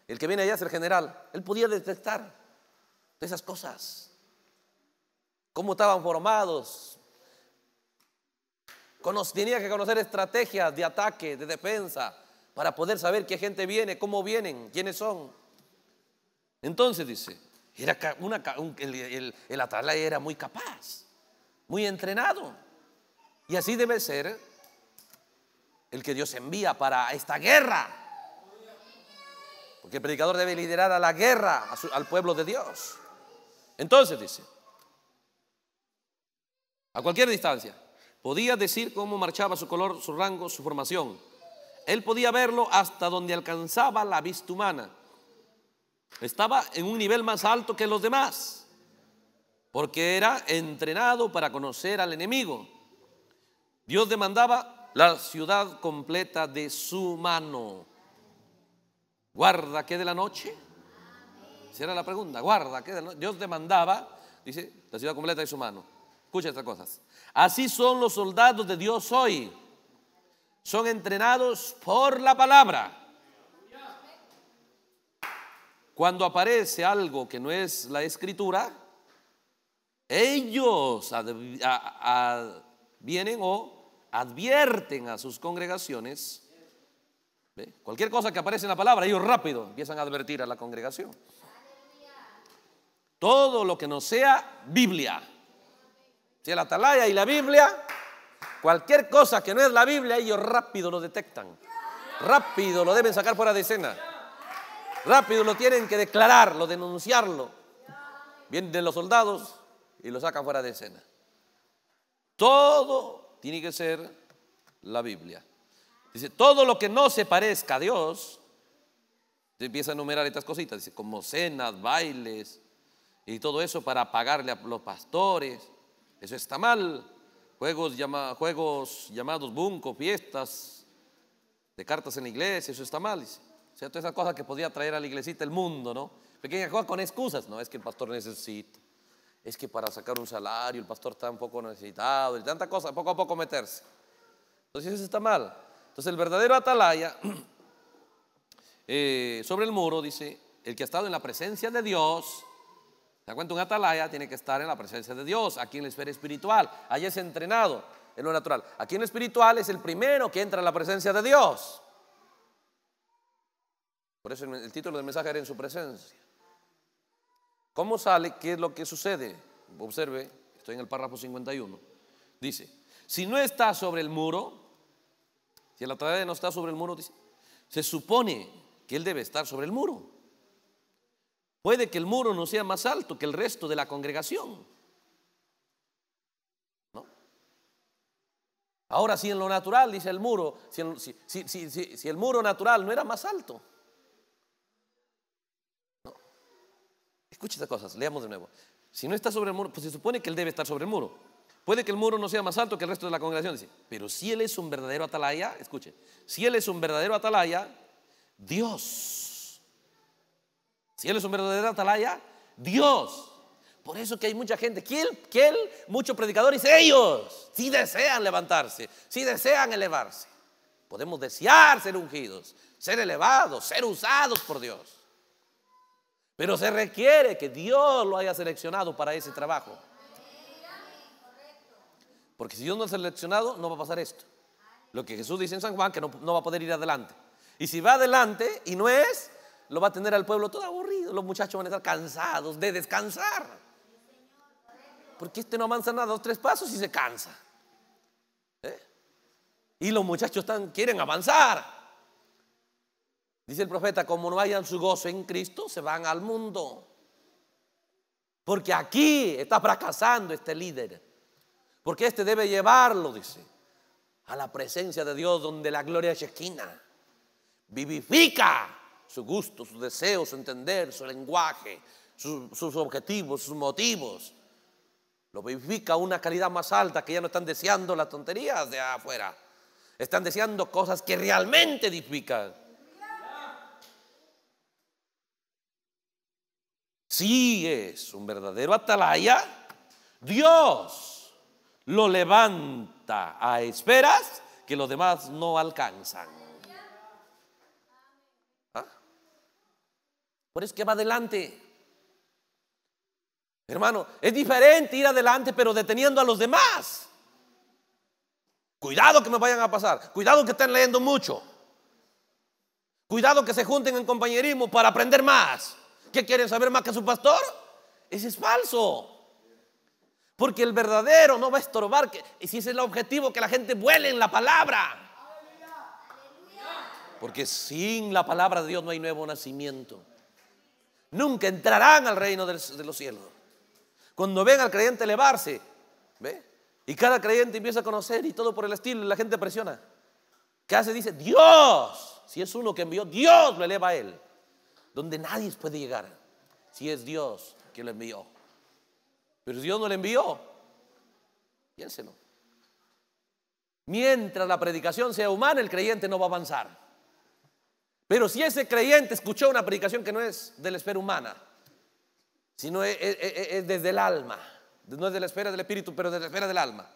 el que viene allá es el general. Él podía detectar esas cosas, cómo estaban formados. tenía que conocer estrategias de ataque, de defensa, para poder saber qué gente viene, cómo vienen, quiénes son. Entonces dice, una, el, el, atalaya era muy capaz, muy entrenado. Y así debe ser el que Dios envía para esta guerra. Porque el predicador debe liderar a la guerra, al pueblo de Dios. Entonces dice, a cualquier distancia, podía decir cómo marchaba su color, su rango, su formación. Él podía verlo hasta donde alcanzaba la vista humana estaba en un nivel más alto que los demás, porque era entrenado para conocer al enemigo. Dios demandaba la ciudad completa de su mano. ¿Guarda qué de la noche? Esa era la pregunta. ¿Guarda qué de la noche? Dios demandaba, dice, la ciudad completa de su mano. Escucha estas cosas. Así son los soldados de Dios hoy. Son entrenados por la palabra cuando aparece algo que no es la escritura, ellos vienen o advierten a sus congregaciones. Cualquier cosa que aparece en la palabra, ellos rápido empiezan a advertir a la congregación. Todo lo que no sea Biblia. Si el atalaya y la Biblia, cualquier cosa que no es la Biblia, ellos rápido lo detectan. Rápido lo deben sacar fuera de escena. Rápido lo tienen que declararlo, denunciarlo. Vienen los soldados y lo sacan fuera de escena. Todo tiene que ser la Biblia. Dice, todo lo que no se parezca a Dios, se empieza a enumerar estas cositas, dice, como cenas, bailes y todo eso para pagarle a los pastores. Eso está mal. Juegos, llama, juegos llamados bunco, fiestas de cartas en la iglesia, eso está mal. Dice. Todas Esa cosa que podía traer a la iglesita el mundo, ¿no? Pequeña cosa con excusas, ¿no? Es que el pastor necesita, es que para sacar un salario el pastor está un poco necesitado y tanta cosa, poco a poco meterse. Entonces eso está mal. Entonces el verdadero atalaya eh, sobre el muro dice, el que ha estado en la presencia de Dios, ¿se da cuenta? Un atalaya tiene que estar en la presencia de Dios, aquí en la esfera espiritual, allá es entrenado en lo natural. Aquí en lo espiritual es el primero que entra en la presencia de Dios. Por eso el, título del mensaje era en su presencia. ¿Cómo sale? ¿Qué es lo que sucede? Observe, estoy en el párrafo 51. Dice, si no está sobre el muro, si el tarea no está sobre el muro, se supone que él debe estar sobre el muro. Puede que el muro no sea más alto que el resto de la congregación. ¿No? Ahora, si en lo natural, dice el muro, si el muro natural no era más alto, Escuche estas cosas, leamos de nuevo. Si no está sobre el muro, pues se supone que él debe estar sobre el muro. Puede que el muro no sea más alto que el resto de la congregación, dice, pero si él es un verdadero atalaya, escuche, si él es un verdadero atalaya, Dios. Si él es un verdadero atalaya, Dios. Por eso que hay mucha gente, que él, que él muchos predicadores, ellos, si desean levantarse, si desean elevarse. Podemos desear ser ungidos, ser elevados, ser usados por Dios. Pero se requiere que Dios lo haya seleccionado para ese trabajo. Porque si Dios no ha seleccionado, no va a pasar esto. Lo que Jesús dice en San Juan, que no, va a poder ir adelante. Y si va adelante y no es, lo va a tener al pueblo todo aburrido. Los muchachos van a estar cansados de descansar. Porque este no avanza nada, dos, tres pasos y se cansa. ¿Eh? Y los muchachos quieren avanzar. Dice el profeta, como no hayan su gozo en Cristo, se van al mundo. Porque aquí está fracasando este líder. Porque este debe llevarlo, dice, a la presencia de Dios donde la gloria esquina Vivifica su gusto, su deseo, su entender, su lenguaje, sus objetivos, sus motivos. Lo vivifica a una calidad más alta que ya no están deseando las tonterías de afuera. Están deseando cosas que realmente edifican. si es un verdadero atalaya, Dios lo levanta a esperas que los demás no alcanzan. ¿Ah? Por eso que va adelante. Hermano, es diferente ir adelante pero deteniendo a los demás. Cuidado que me vayan a pasar. Cuidado que estén leyendo mucho. Cuidado que se junten en compañerismo para aprender más. ¿Qué quieren saber más que su pastor? Ese es falso. Porque el verdadero no va a estorbar. y si ese es el objetivo, que la gente vuele en la palabra. Porque sin la palabra de Dios no hay nuevo nacimiento. Nunca entrarán al reino de los cielos. Cuando ven al creyente elevarse, ¿ve? Y cada creyente empieza a conocer y todo por el estilo, la gente presiona. ¿Qué hace? Dice, Dios. Si es uno que envió, Dios lo eleva a él donde nadie puede llegar, si es Dios que lo envió. Pero Dios no lo envió. Piénselo. Mientras la predicación sea humana, el creyente no va a avanzar. Pero si ese creyente escuchó una predicación que no es de la esfera humana, sino es, desde el alma, no es de la esfera del espíritu, pero de la esfera del alma.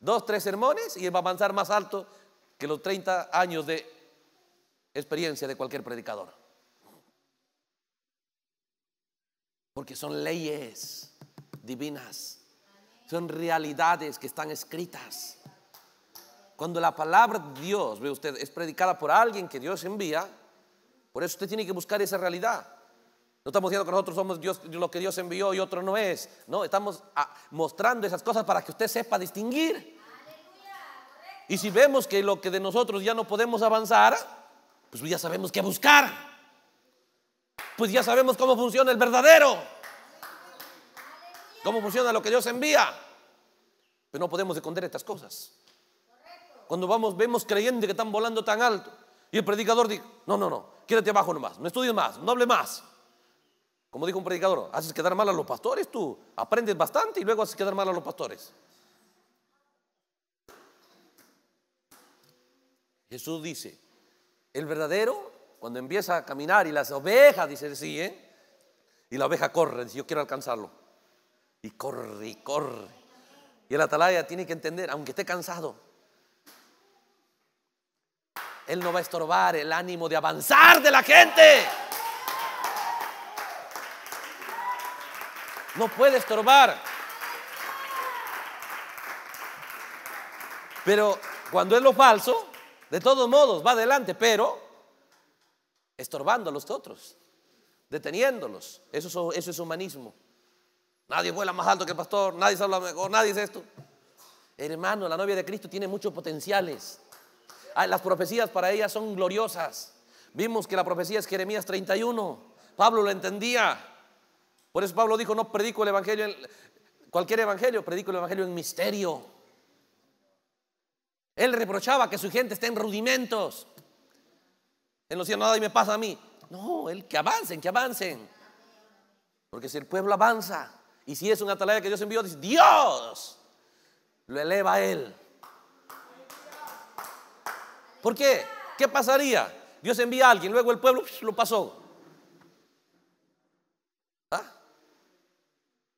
Dos, tres sermones y va a avanzar más alto que los 30 años de experiencia de cualquier predicador. porque son leyes divinas, son realidades que están escritas. Cuando la palabra Dios, ve usted, es predicada por alguien que Dios envía, por eso usted tiene que buscar esa realidad. No estamos diciendo que nosotros somos Dios, lo que Dios envió y otro no es. No, estamos ah, mostrando esas cosas para que usted sepa distinguir. Y si vemos que lo que de nosotros ya no podemos avanzar, pues ya sabemos qué buscar pues ya sabemos cómo funciona el verdadero. Cómo funciona lo que Dios envía. Pero no podemos esconder estas cosas. Cuando vamos, vemos creyentes que están volando tan alto. Y el predicador dice, no, no, no, quédate abajo nomás, no estudies más, no hable más. Como dijo un predicador, haces quedar mal a los pastores tú, aprendes bastante y luego haces quedar mal a los pastores. Jesús dice, el verdadero cuando empieza a caminar y las ovejas dicen, sí, ¿eh? Y la oveja corre, dice, yo quiero alcanzarlo. Y corre, y corre. Y el atalaya tiene que entender, aunque esté cansado, él no va a estorbar el ánimo de avanzar de la gente. No puede estorbar. Pero cuando es lo falso, de todos modos va adelante, pero estorbando a los otros, deteniéndolos. Eso, eso es humanismo. Nadie vuela más alto que el pastor, nadie habla mejor, nadie dice esto. Hermano, la novia de Cristo tiene muchos potenciales. Ah, las profecías para ella son gloriosas. Vimos que la profecía es Jeremías 31. Pablo lo entendía. Por eso Pablo dijo, no predico el evangelio, en, cualquier evangelio, predico el evangelio en misterio. Él reprochaba que su gente esté en rudimentos. En los cielos nada y me pasa a mí. No, el que avancen, que avancen. Porque si el pueblo avanza y si es un atalaya que Dios envió, dice, Dios lo eleva a él. ¿Por qué? ¿Qué pasaría? Dios envía a alguien, luego el pueblo lo pasó. ¿Ah?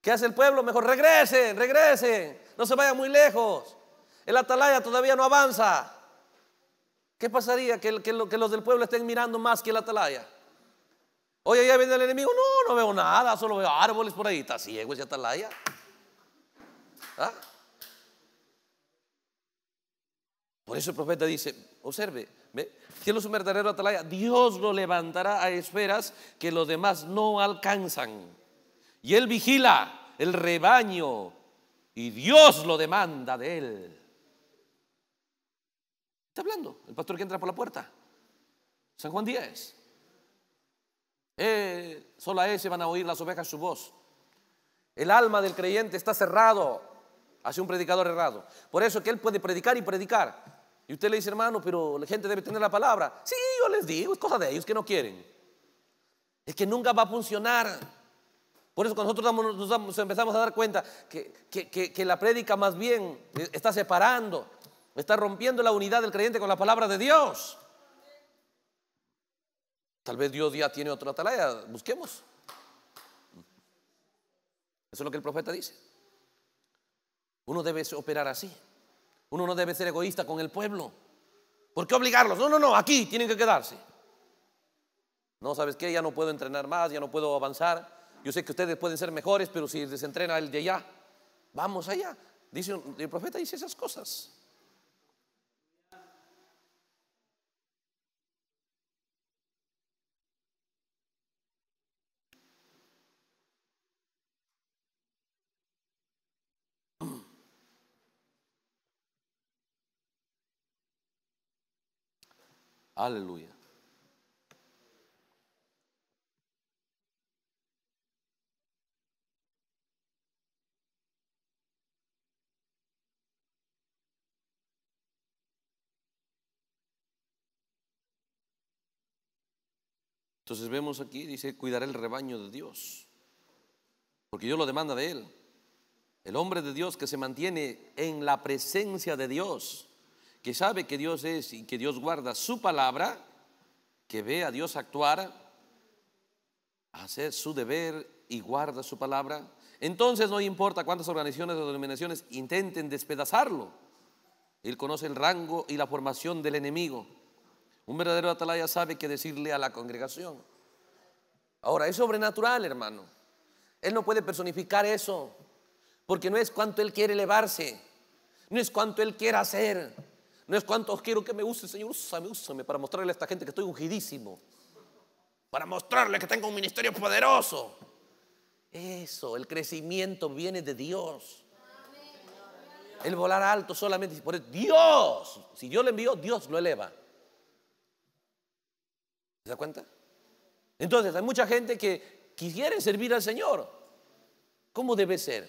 ¿Qué hace el pueblo? Mejor regresen, regresen, no se vayan muy lejos. El atalaya todavía no avanza. ¿Qué pasaría que, los del pueblo estén mirando más que la atalaya? Oye, ya viene el enemigo. No, no veo nada, solo veo árboles por ahí. Está ciego ese atalaya. ¿Ah? Por eso el profeta dice, observe, ¿ve? ¿quién atalaya? Dios lo levantará a esferas que los demás no alcanzan. Y él vigila el rebaño y Dios lo demanda de él. Está hablando el pastor que entra por la puerta. San Juan 10. solo a ese se van a oír las ovejas su voz. El alma del creyente está cerrado hacia un predicador errado. Por eso que él puede predicar y predicar. Y usted le dice, hermano, pero la gente debe tener la palabra. Sí, yo les digo, es cosa de ellos que no quieren. Es que nunca va a funcionar. Por eso cuando nosotros nos empezamos a dar cuenta que, la predica más bien está separando, Está rompiendo la unidad del creyente con la palabra de Dios. Tal vez Dios ya tiene otra atalaya, busquemos. Eso es lo que el profeta dice. Uno debe operar así. Uno no debe ser egoísta con el pueblo. ¿Por qué obligarlos? No, no, no, aquí tienen que quedarse. No, ¿sabes qué? Ya no puedo entrenar más, ya no puedo avanzar. Yo sé que ustedes pueden ser mejores, pero si entrena el de allá, vamos allá. Dice, el profeta dice esas cosas. Aleluya. Entonces vemos aquí, dice, cuidaré el rebaño de Dios, porque Dios lo demanda de él. El hombre de Dios que se mantiene en la presencia de Dios que sabe que Dios es y que Dios guarda su palabra, que ve a Dios actuar, hacer su deber y guarda su palabra, entonces no importa cuántas organizaciones o denominaciones intenten despedazarlo, él conoce el rango y la formación del enemigo. Un verdadero atalaya sabe qué decirle a la congregación. Ahora, es sobrenatural, hermano. Él no puede personificar eso, porque no es cuanto él quiere elevarse, no es cuanto él quiere hacer, no es cuántos quiero que me use, Señor, úsame, úsame para mostrarle a esta gente que estoy ungidísimo. Para mostrarle que tengo un ministerio poderoso. Eso, el crecimiento viene de Dios. El volar alto solamente por Dios. Si Dios le envío, Dios lo eleva. ¿Se da cuenta? Entonces, hay mucha gente que quisiera servir al Señor. ¿Cómo debe ser?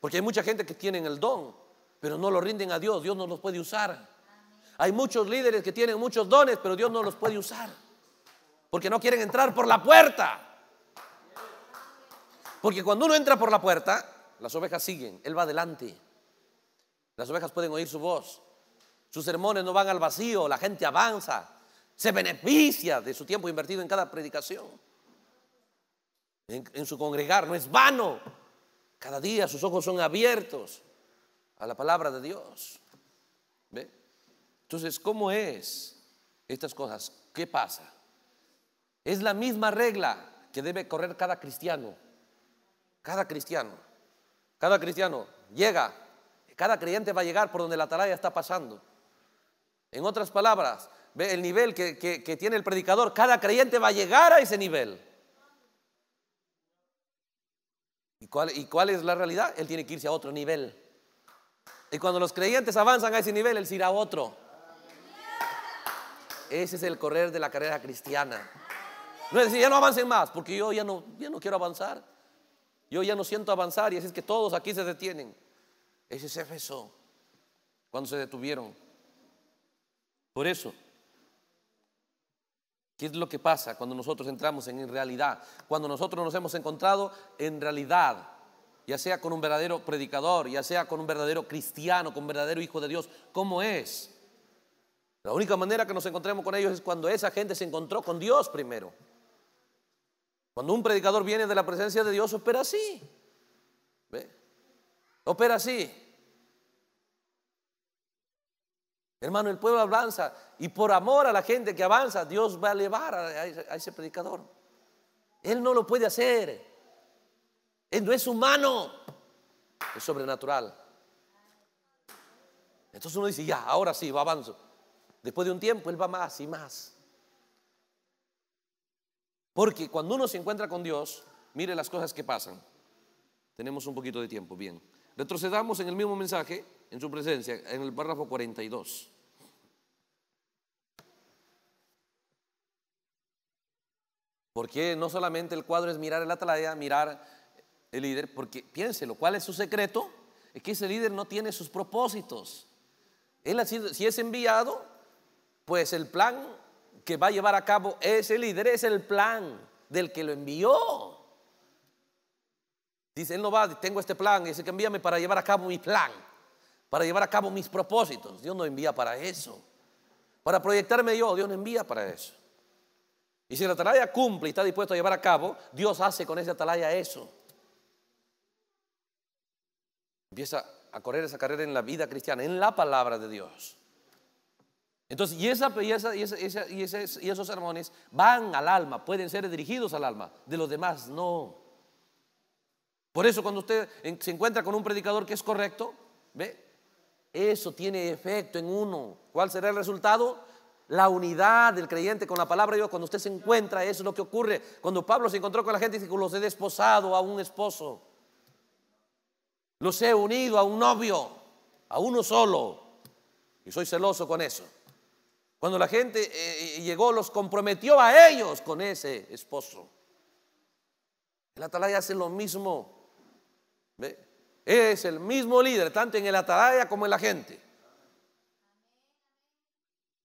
Porque hay mucha gente que tiene el don, pero no lo rinden a Dios, Dios no los puede usar. Hay muchos líderes que tienen muchos dones, pero Dios no los puede usar, porque no quieren entrar por la puerta. Porque cuando uno entra por la puerta, las ovejas siguen, Él va adelante. Las ovejas pueden oír su voz. Sus sermones no van al vacío, la gente avanza, se beneficia de su tiempo invertido en cada predicación. En, su congregar, no es vano. Cada día sus ojos son abiertos a la palabra de Dios. ¿Ve? Entonces, ¿cómo es estas cosas? ¿Qué pasa? Es la misma regla que debe correr cada cristiano. Cada cristiano. Cada cristiano llega. Cada creyente va a llegar por donde la atalaya está pasando. En otras palabras, ve el nivel que, que tiene el predicador. Cada creyente va a llegar a ese nivel. ¿Y cuál, ¿Y cuál es la realidad? Él tiene que irse a otro nivel. Y cuando los creyentes avanzan a ese nivel, Él se irá a otro. Ese es el correr de la carrera cristiana. No es decir, ya no avancen más, porque yo ya no, ya no quiero avanzar. Yo ya no siento avanzar y así es que todos aquí se detienen. Ese es eso. cuando se detuvieron. Por eso, ¿Qué es lo que pasa cuando nosotros entramos en realidad? Cuando nosotros nos hemos encontrado en realidad ya sea con un verdadero predicador, ya sea con un verdadero cristiano, con un verdadero hijo de Dios, ¿cómo es? La única manera que nos encontremos con ellos es cuando esa gente se encontró con Dios primero. Cuando un predicador viene de la presencia de Dios, opera así. ¿Ve? Opera así. Hermano, el pueblo avanza y por amor a la gente que avanza, Dios va a elevar a ese predicador. Él no lo puede hacer. No es humano, es sobrenatural. Entonces uno dice, ya, ahora sí, va avanzo. Después de un tiempo, él va más y más. Porque cuando uno se encuentra con Dios, mire las cosas que pasan. Tenemos un poquito de tiempo, bien. Retrocedamos en el mismo mensaje, en su presencia, en el párrafo 42. Porque no solamente el cuadro es mirar el atalaya, mirar el líder, porque piénselo, ¿cuál es su secreto? Es que ese líder no tiene sus propósitos. Él ha sido, si es enviado, pues el plan que va a llevar a cabo ese líder es el plan del que lo envió. Dice, él no va, tengo este plan, dice que envíame para llevar a cabo mi plan, para llevar a cabo mis propósitos. Dios no envía para eso. Para proyectarme yo, Dios no envía para eso. Y si la atalaya cumple y está dispuesto a llevar a cabo, Dios hace con esa atalaya eso. Empieza a correr esa carrera en la vida cristiana, en la palabra de Dios. Entonces, y, esos sermones van al alma, pueden ser dirigidos al alma, de los demás no. Por eso cuando usted se encuentra con un predicador que es correcto, ¿ve? Eso tiene efecto en uno. ¿Cuál será el resultado? La unidad del creyente con la palabra de Dios. Cuando usted se encuentra, eso es lo que ocurre. Cuando Pablo se encontró con la gente, dice, los he desposado a un esposo. Los he unido a un novio, a uno solo. Y soy celoso con eso. Cuando la gente eh, eh, llegó, los comprometió a ellos con ese esposo. El atalaya hace lo mismo. Es el mismo líder, tanto en el atalaya como en la gente.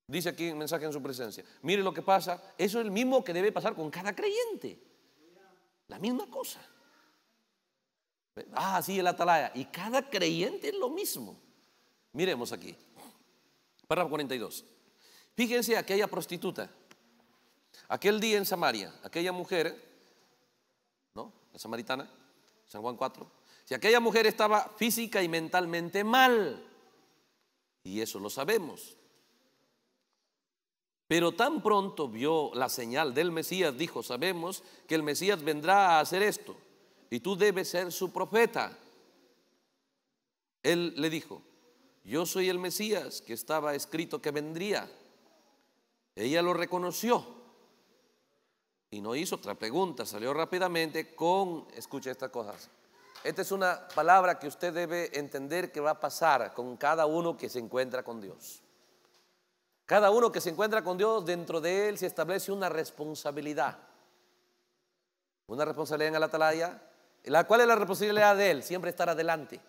Dice aquí un mensaje en su presencia. Mire lo que pasa. Eso es el mismo que debe pasar con cada creyente. La misma cosa. Ah, sí, el atalaya. Y cada creyente es lo mismo. Miremos aquí. Párrafo 42. Fíjense aquella prostituta. Aquel día en Samaria, aquella mujer, ¿no? La samaritana, San Juan 4. Si aquella mujer estaba física y mentalmente mal, y eso lo sabemos. Pero tan pronto vio la señal del Mesías, dijo, sabemos que el Mesías vendrá a hacer esto y tú debes ser su profeta. Él le dijo, yo soy el Mesías que estaba escrito que vendría. Ella lo reconoció y no hizo otra pregunta, salió rápidamente con, escucha estas cosas. Esta es una palabra que usted debe entender que va a pasar con cada uno que se encuentra con Dios. Cada uno que se encuentra con Dios, dentro de él se establece una responsabilidad. Una responsabilidad en la atalaya, la, ¿Cuál es la responsabilidad de él? Siempre estar adelante.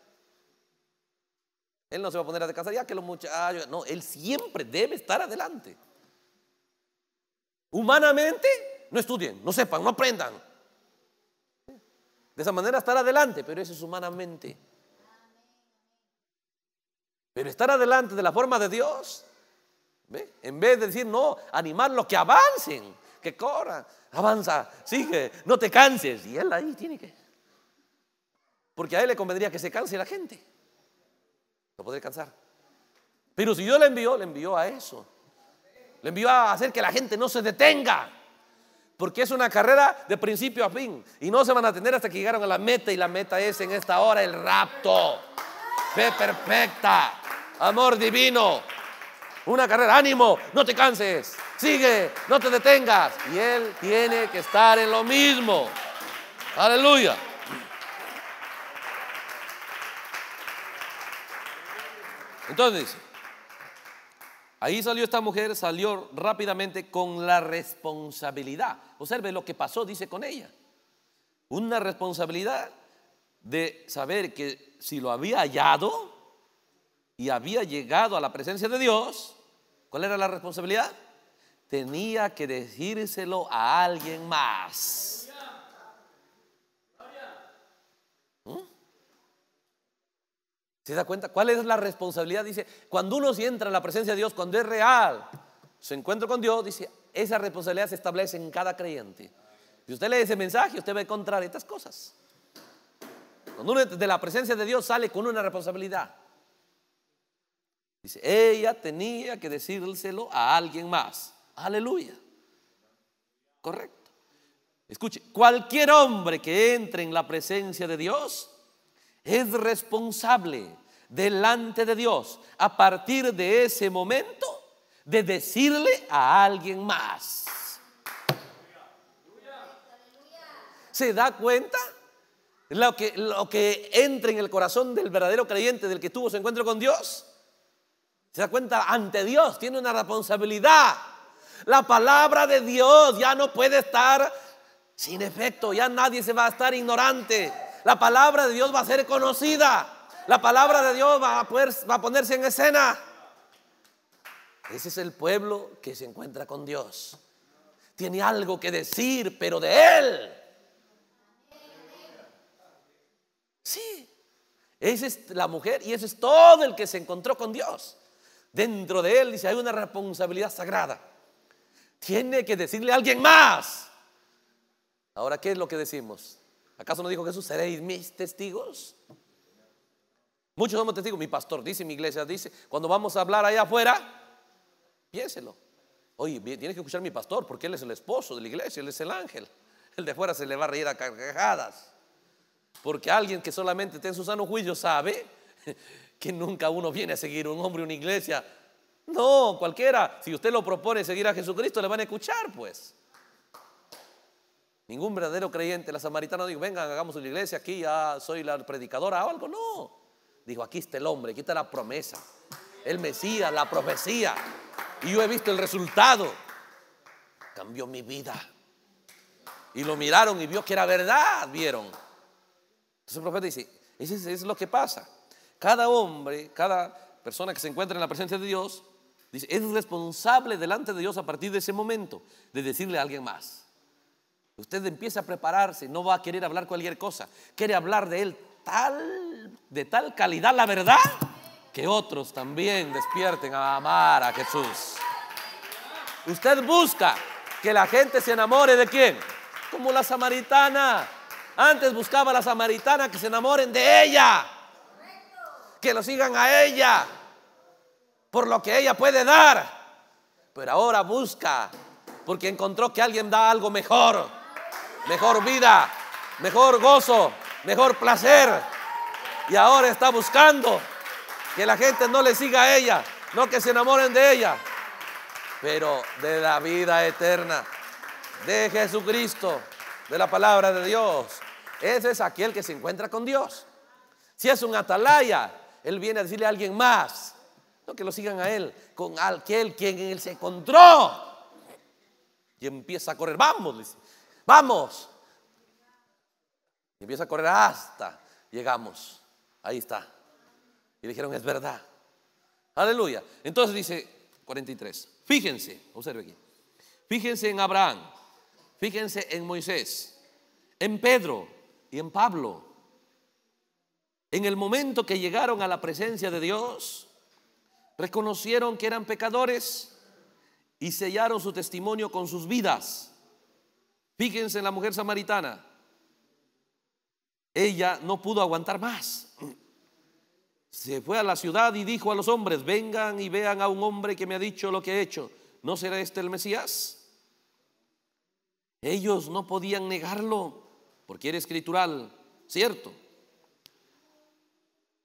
Él no se va a poner a descansar, ya que los muchachos. No, él siempre debe estar adelante. Humanamente, no estudien, no sepan, no aprendan. De esa manera estar adelante, pero eso es humanamente. Pero estar adelante de la forma de Dios, en vez de decir no, animarlos que avancen, que corran, avanza, sigue, no te canses. Y él ahí tiene que. Porque a él le convendría que se canse la gente. No puede cansar. Pero si Dios le envió, le envió a eso. Le envió a hacer que la gente no se detenga. Porque es una carrera de principio a fin. Y no se van a detener hasta que llegaron a la meta. Y la meta es en esta hora el rapto. Fe perfecta. Amor divino. Una carrera. Ánimo. No te canses. Sigue. No te detengas. Y él tiene que estar en lo mismo. Aleluya. Entonces, ahí salió esta mujer, salió rápidamente con la responsabilidad. Observe lo que pasó, dice con ella. Una responsabilidad de saber que si lo había hallado y había llegado a la presencia de Dios, ¿cuál era la responsabilidad? Tenía que decírselo a alguien más. ¿Se da cuenta? ¿Cuál es la responsabilidad? Dice, cuando uno si entra en la presencia de Dios, cuando es real se encuentra con Dios, dice, esa responsabilidad se establece en cada creyente. Si usted lee ese mensaje, usted va a encontrar estas cosas. Cuando uno de la presencia de Dios sale con una responsabilidad. Dice, ella tenía que decírselo a alguien más. Aleluya. Correcto. Escuche, cualquier hombre que entre en la presencia de Dios es responsable delante de Dios a partir de ese momento de decirle a alguien más. ¿Se da cuenta? Lo que, lo que entra en el corazón del verdadero creyente, del que tuvo su encuentro con Dios, se da cuenta ante Dios, tiene una responsabilidad. La palabra de Dios ya no puede estar sin efecto, ya nadie se va a estar ignorante la palabra de Dios va a ser conocida. La palabra de Dios va a, va a ponerse en escena. Ese es el pueblo que se encuentra con Dios. Tiene algo que decir, pero de Él. Sí, esa es la mujer y ese es todo el que se encontró con Dios. Dentro de Él dice, hay una responsabilidad sagrada. Tiene que decirle a alguien más. Ahora, ¿qué es lo que decimos? ¿Acaso no dijo Jesús, seréis mis testigos? Muchos somos testigos. Mi pastor dice, mi iglesia dice, cuando vamos a hablar allá afuera, piénselo. Oye, tienes que escuchar a mi pastor porque él es el esposo de la iglesia, él es el ángel. El de afuera se le va a reír a carcajadas. Porque alguien que solamente tiene su sano juicio sabe que nunca uno viene a seguir un hombre, una iglesia. No, cualquiera. Si usted lo propone seguir a Jesucristo, le van a escuchar, pues. Ningún verdadero creyente, la samaritana dijo, vengan, hagamos una iglesia, aquí ya soy la predicadora o algo. No, dijo, aquí está el hombre, aquí está la promesa, el Mesías, la profecía. Y yo he visto el resultado. Cambió mi vida. Y lo miraron y vio que era verdad, vieron. Entonces el profeta dice, eso es lo que pasa. Cada hombre, cada persona que se encuentra en la presencia de Dios, dice, es responsable delante de Dios a partir de ese momento de decirle a alguien más. Usted empieza a prepararse, no va a querer hablar cualquier cosa, quiere hablar de él tal, de tal calidad la verdad, que otros también despierten a amar a Jesús. Usted busca que la gente se enamore de quién? Como la samaritana. Antes buscaba a la samaritana que se enamoren de ella, que lo sigan a ella, por lo que ella puede dar. Pero ahora busca porque encontró que alguien da algo mejor mejor vida, mejor gozo, mejor placer. Y ahora está buscando que la gente no le siga a ella, no que se enamoren de ella, pero de la vida eterna, de Jesucristo, de la palabra de Dios. Ese es aquel que se encuentra con Dios. Si es un atalaya, él viene a decirle a alguien más, no que lo sigan a él, con aquel quien él se encontró. Y empieza a correr, vamos, dice vamos. empieza a correr hasta llegamos. Ahí está. Y le dijeron, es verdad. Aleluya. Entonces dice 43. Fíjense, observe aquí. Fíjense en Abraham. Fíjense en Moisés. En Pedro y en Pablo. En el momento que llegaron a la presencia de Dios, reconocieron que eran pecadores y sellaron su testimonio con sus vidas. Fíjense en la mujer samaritana. Ella no pudo aguantar más. Se fue a la ciudad y dijo a los hombres, vengan y vean a un hombre que me ha dicho lo que he hecho. ¿No será este el Mesías? Ellos no podían negarlo porque era escritural, ¿cierto?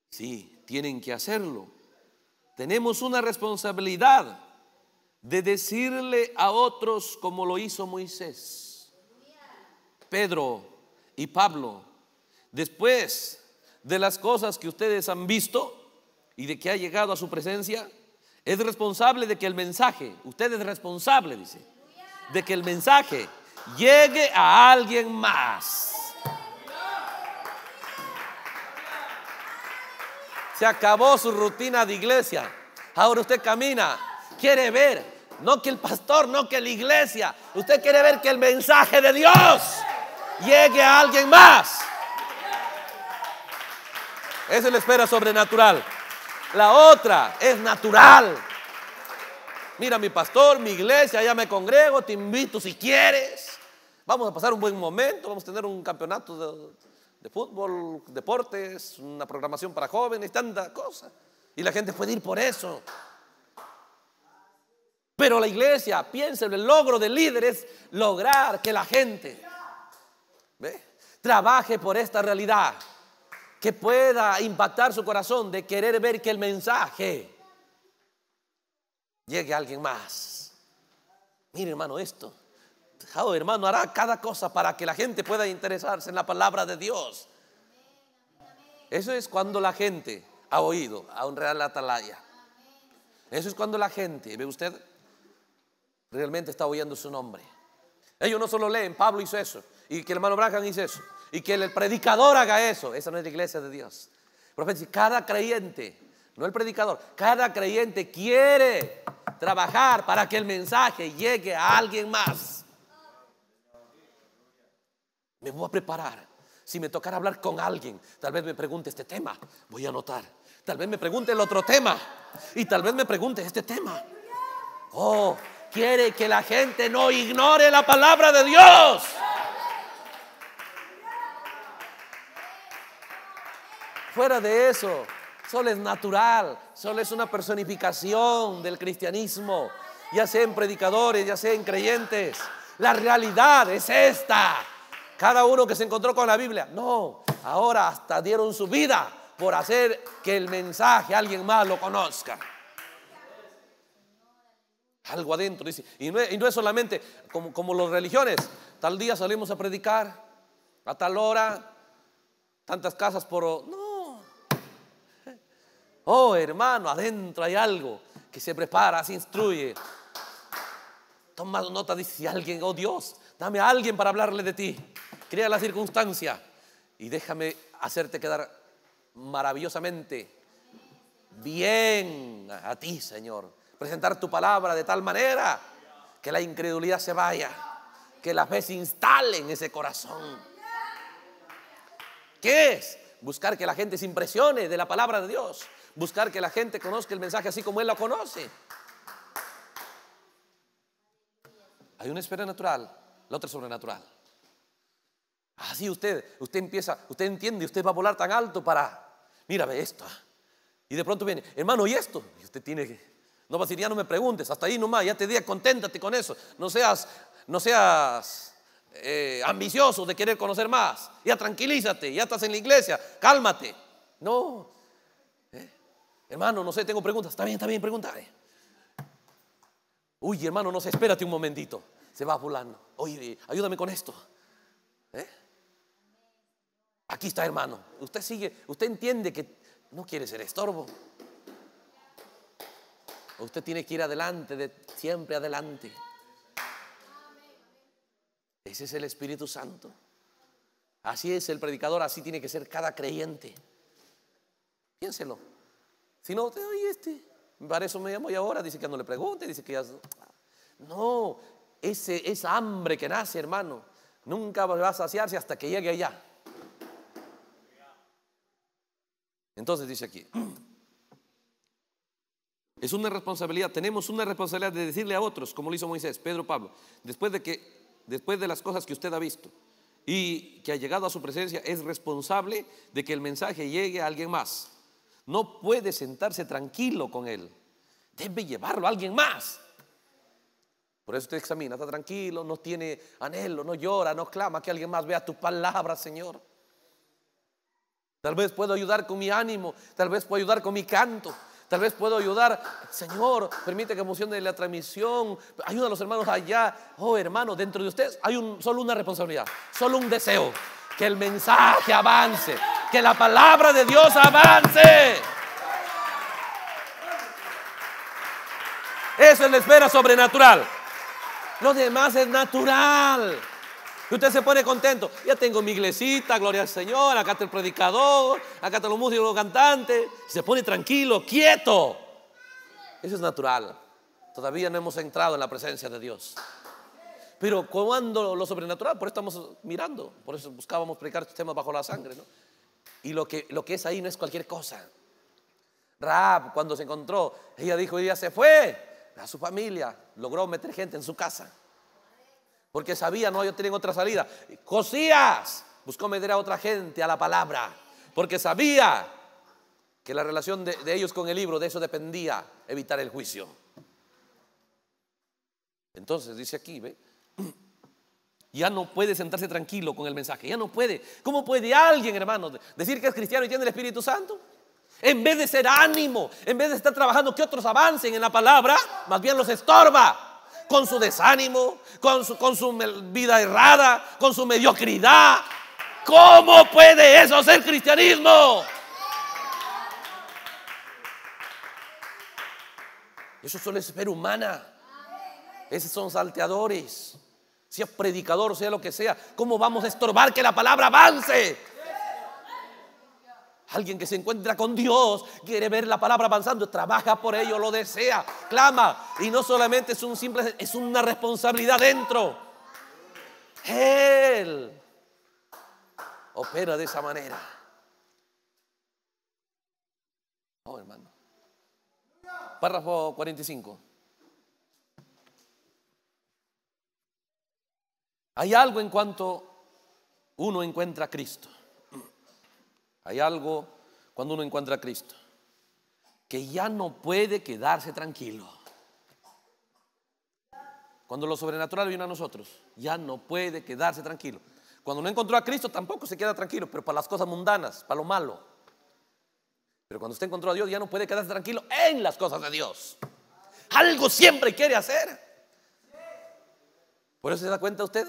Sí, tienen que hacerlo. Tenemos una responsabilidad de decirle a otros como lo hizo Moisés. Pedro y Pablo, después de las cosas que ustedes han visto y de que ha llegado a su presencia, es responsable de que el mensaje, usted es responsable, dice, de que el mensaje llegue a alguien más. Se acabó su rutina de iglesia. Ahora usted camina, quiere ver, no que el pastor, no que la iglesia. Usted quiere ver que el mensaje de Dios llegue a alguien más. Esa es la espera sobrenatural. La otra es natural. Mira, mi pastor, mi iglesia, ya me congrego, te invito si quieres. Vamos a pasar un buen momento, vamos a tener un campeonato de, fútbol, deportes, una programación para jóvenes, tanta cosa. Y la gente puede ir por eso. Pero la iglesia, piensa, en el logro de líderes, lograr que la gente trabaje por esta realidad que pueda impactar su corazón de querer ver que el mensaje llegue a alguien más. Mire hermano esto. dejado hermano hará cada cosa para que la gente pueda interesarse en la palabra de Dios. Eso es cuando la gente ha oído a un real atalaya. Eso es cuando la gente, ve usted, realmente está oyendo su nombre. Ellos no solo leen, Pablo hizo eso y que el hermano Branham dice eso, y que el predicador haga eso. Esa no es la iglesia de Dios. Pero cada creyente, no el predicador, cada creyente quiere trabajar para que el mensaje llegue a alguien más. Me voy a preparar. Si me tocará hablar con alguien, tal vez me pregunte este tema, voy a anotar. Tal vez me pregunte el otro tema y tal vez me pregunte este tema. Oh, quiere que la gente no ignore la palabra de Dios. Fuera de eso, solo es natural, Solo es una personificación del cristianismo, ya sean predicadores, ya sean creyentes. La realidad es esta. Cada uno que se encontró con la Biblia, no, ahora hasta dieron su vida por hacer que el mensaje alguien más lo conozca. Algo adentro, dice. Y no, es, solamente como, como las religiones. Tal día salimos a predicar, a tal hora, tantas casas por... No, Oh, hermano, adentro hay algo que se prepara, se instruye. Toma nota, dice alguien, oh Dios, dame a alguien para hablarle de ti. Crea la circunstancia y déjame hacerte quedar maravillosamente bien a ti, Señor. Presentar tu palabra de tal manera que la incredulidad se vaya, que la fe se instale en ese corazón. ¿Qué es? Buscar que la gente se impresione de la palabra de Dios buscar que la gente conozca el mensaje así como Él lo conoce. Hay una esfera natural, la otra sobrenatural. Así ah, usted, usted empieza, usted entiende, usted va a volar tan alto para, mira, ve esto. Y de pronto viene, hermano, ¿y esto? Y usted tiene que, no va a decir, ya no me preguntes, hasta ahí nomás, ya te diga, conténtate con eso. No seas, no seas eh, ambicioso de querer conocer más. Ya tranquilízate, ya estás en la iglesia, cálmate. No, Hermano, no sé, tengo preguntas. Está bien, está bien, pregúntale. Eh. Uy, hermano, no sé, espérate un momentito. Se va volando. Oye, ayúdame con esto. ¿Eh? Aquí está, hermano. Usted sigue, usted entiende que no quiere ser estorbo. Usted tiene que ir adelante, de, siempre adelante. Ese es el Espíritu Santo. Así es el predicador, así tiene que ser cada creyente. Piénselo. Si no, usted, oye, este, para eso me llamo y ahora dice que no le pregunte, dice que ya... No, ese, esa hambre que nace, hermano, nunca va a saciarse hasta que llegue allá. Entonces dice aquí, es una responsabilidad, tenemos una responsabilidad de decirle a otros, como lo hizo Moisés, Pedro, Pablo, después de que, después de las cosas que usted ha visto y que ha llegado a su presencia, es responsable de que el mensaje llegue a alguien más. No puede sentarse tranquilo con él. Debe llevarlo a alguien más. Por eso usted examina, está tranquilo, no tiene anhelo, no llora, no clama que alguien más vea tu palabra, Señor. Tal vez puedo ayudar con mi ánimo, tal vez puedo ayudar con mi canto, tal vez puedo ayudar. Señor, permite que emocione la transmisión. Ayuda a los hermanos allá. Oh, hermano, dentro de ustedes hay un, solo una responsabilidad, solo un deseo, que el mensaje avance, que la palabra de Dios avance. Eso es la esfera sobrenatural. Lo demás es natural. Y usted se pone contento. Ya tengo mi iglesita, gloria al Señor. Acá está el predicador, acá están los músicos, los cantantes. Se pone tranquilo, quieto. Eso es natural. Todavía no hemos entrado en la presencia de Dios. Pero cuando lo sobrenatural, por eso estamos mirando, por eso buscábamos predicar este tema bajo la sangre, ¿no? Y lo que, lo que es ahí no es cualquier cosa. Raab, cuando se encontró, ella dijo, ella se fue a su familia, logró meter gente en su casa. Porque sabía, no, ellos tienen otra salida. Josías buscó meter a otra gente a la palabra. Porque sabía que la relación de, de ellos con el libro, de eso dependía evitar el juicio. Entonces dice aquí, ¿ve? Ya no puede sentarse tranquilo con el mensaje, ya no puede. ¿Cómo puede alguien, hermano, decir que es cristiano y tiene el Espíritu Santo? En vez de ser ánimo, en vez de estar trabajando que otros avancen en la palabra, más bien los estorba con su desánimo, con su, su vida errada, con su mediocridad. ¿Cómo puede eso ser cristianismo? Eso solo es humana. Esos son salteadores sea predicador, sea lo que sea, ¿cómo vamos a estorbar que la palabra avance? Alguien que se encuentra con Dios quiere ver la palabra avanzando, trabaja por ello, lo desea, clama. Y no solamente es un simple, es una responsabilidad dentro. Él opera de esa manera. Oh, hermano. Párrafo 45. Hay algo en cuanto uno encuentra a Cristo. Hay algo cuando uno encuentra a Cristo que ya no puede quedarse tranquilo. Cuando lo sobrenatural viene a nosotros, ya no puede quedarse tranquilo. Cuando no encontró a Cristo tampoco se queda tranquilo, pero para las cosas mundanas, para lo malo. Pero cuando usted encontró a Dios ya no puede quedarse tranquilo en las cosas de Dios. Algo siempre quiere hacer. Por eso se da cuenta usted,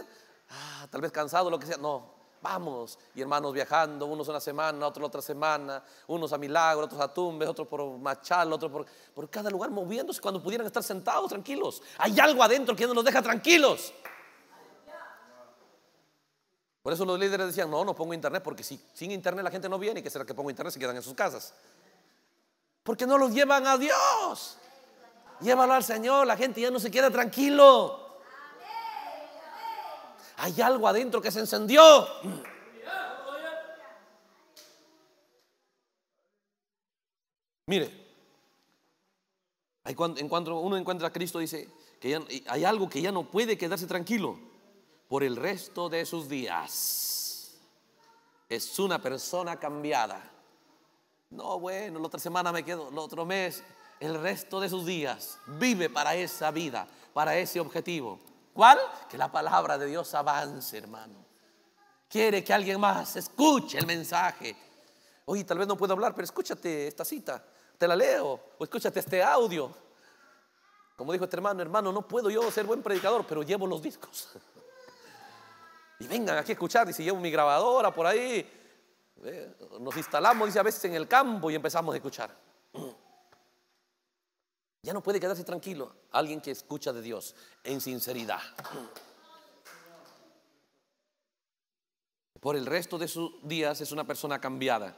ah, tal vez cansado, lo que sea. No, vamos. Y hermanos viajando, unos una semana, otros la otra semana, unos a Milagro, otros a Tumbes, otros por Machal, otros por, por cada lugar, moviéndose cuando pudieran estar sentados tranquilos. Hay algo adentro que no nos deja tranquilos. Por eso los líderes decían, no, no pongo internet, porque si sin internet la gente no viene, ¿y qué será que pongo internet? Se quedan en sus casas. Porque no los llevan a Dios. Llévalo al Señor, la gente ya no se queda tranquilo. Hay algo adentro que se encendió. Mire, en cuanto uno encuentra a Cristo dice que hay algo que ya no puede quedarse tranquilo por el resto de sus días. Es una persona cambiada. No, bueno, la otra semana me quedo, el otro mes, el resto de sus días. Vive para esa vida, para ese objetivo. Que la palabra de Dios avance, hermano. Quiere que alguien más escuche el mensaje. Oye, tal vez no puedo hablar, pero escúchate esta cita. Te la leo. O escúchate este audio. Como dijo este hermano, hermano, no puedo yo ser buen predicador, pero llevo los discos. Y vengan aquí a escuchar. Dice, llevo mi grabadora por ahí. Nos instalamos, dice, a veces en el campo y empezamos a escuchar. Ya no puede quedarse tranquilo alguien que escucha de Dios en sinceridad. Por el resto de sus días es una persona cambiada.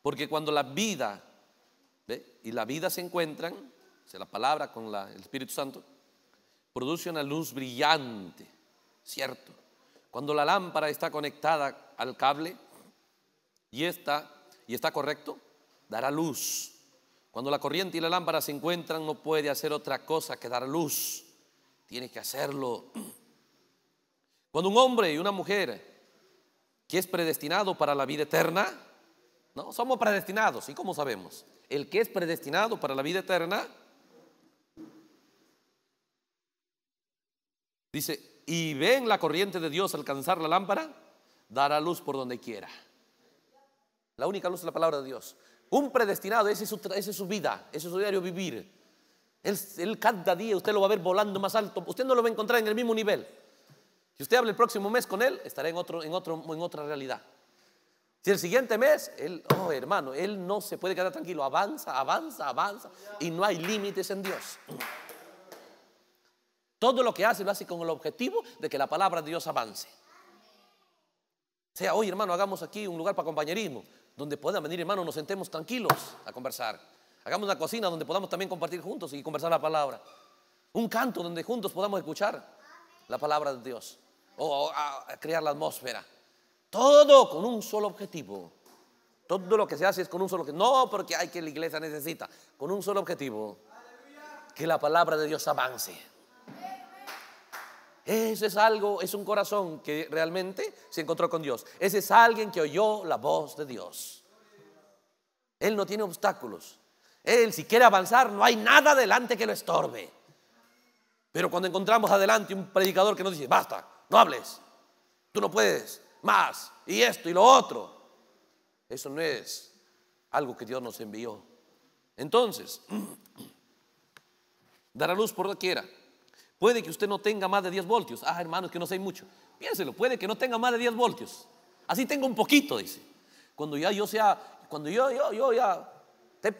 Porque cuando la vida y la vida se encuentran, la palabra con el Espíritu Santo, produce una luz brillante, ¿cierto? Cuando la lámpara está conectada al cable y está, y está correcto, dará luz cuando la corriente y la lámpara se encuentran, no puede hacer otra cosa que dar luz. Tiene que hacerlo. Cuando un hombre y una mujer que es predestinado para la vida eterna, no, somos predestinados, ¿y como sabemos? El que es predestinado para la vida eterna, dice, y ven la corriente de Dios alcanzar la lámpara, dará luz por donde quiera. La única luz es la palabra de Dios. Un predestinado, esa es su, vida, ese es su diario vivir. Él, cada día usted lo va a ver volando más alto. Usted no lo va a encontrar en el mismo nivel. Si usted habla el próximo mes con él, estará en, otro, en, otro, en otra realidad. Si el siguiente mes, él, oh hermano, él no se puede quedar tranquilo. Avanza, avanza, avanza. Y no hay límites en Dios. Todo lo que hace lo hace con el objetivo de que la palabra de Dios avance. O sea, hoy hermano, hagamos aquí un lugar para compañerismo donde puedan venir hermanos, nos sentemos tranquilos a conversar. Hagamos una cocina donde podamos también compartir juntos y conversar la palabra. Un canto donde juntos podamos escuchar la palabra de Dios o crear la atmósfera. Todo con un solo objetivo. Todo lo que se hace es con un solo objetivo. No porque hay que la iglesia necesita, con un solo objetivo. Que la palabra de Dios avance. Ese es algo, es un corazón que realmente se encontró con Dios. Ese es alguien que oyó la voz de Dios. Él no tiene obstáculos. Él si quiere avanzar, no hay nada adelante que lo estorbe. Pero cuando encontramos adelante un predicador que nos dice, basta, no hables, tú no puedes, más, y esto y lo otro, eso no es algo que Dios nos envió. Entonces, dará luz por quiera. Puede que usted no tenga más de 10 voltios. Ah, hermano es que no sé mucho. Piénselo, puede que no tenga más de 10 voltios. Así tengo un poquito, dice. Cuando ya yo sea, cuando yo, yo, yo ya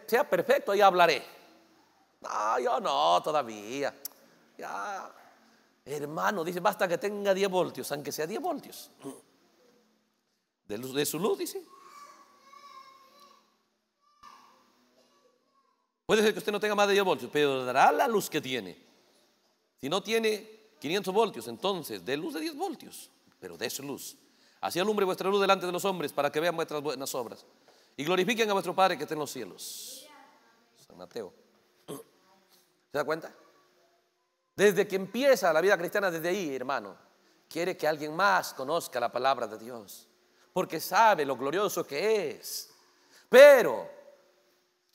sea perfecto, ya hablaré. No, yo no, todavía. Ya. Hermano, dice, basta que tenga 10 voltios, aunque sea 10 voltios. De, de su luz, dice. Puede ser que usted no tenga más de 10 voltios, pero dará la luz que tiene si no tiene 500 voltios, entonces de luz de 10 voltios, pero de su luz. Así alumbre vuestra luz delante de los hombres para que vean vuestras buenas obras y glorifiquen a vuestro Padre que está en los cielos. San Mateo. ¿Se da cuenta? Desde que empieza la vida cristiana, desde ahí, hermano, quiere que alguien más conozca la palabra de Dios, porque sabe lo glorioso que es. Pero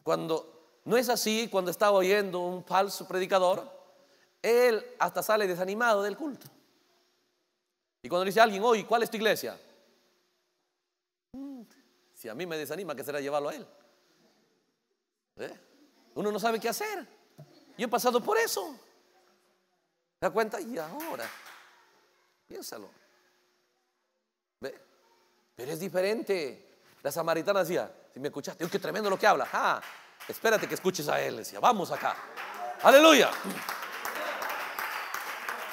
cuando no es así, cuando está oyendo un falso predicador, él hasta sale desanimado del culto. Y cuando dice a alguien, hoy, ¿cuál es tu iglesia? Mm, si a mí me desanima, ¿qué será llevarlo a él? ¿Eh? Uno no sabe qué hacer. Yo he pasado por eso. ¿Te das cuenta? Y ahora, piénsalo. ¿Ve? Pero es diferente. La samaritana decía, si me escuchaste, Dios, qué tremendo lo que habla. Ah, espérate que escuches a él. Decía, vamos acá. Aleluya.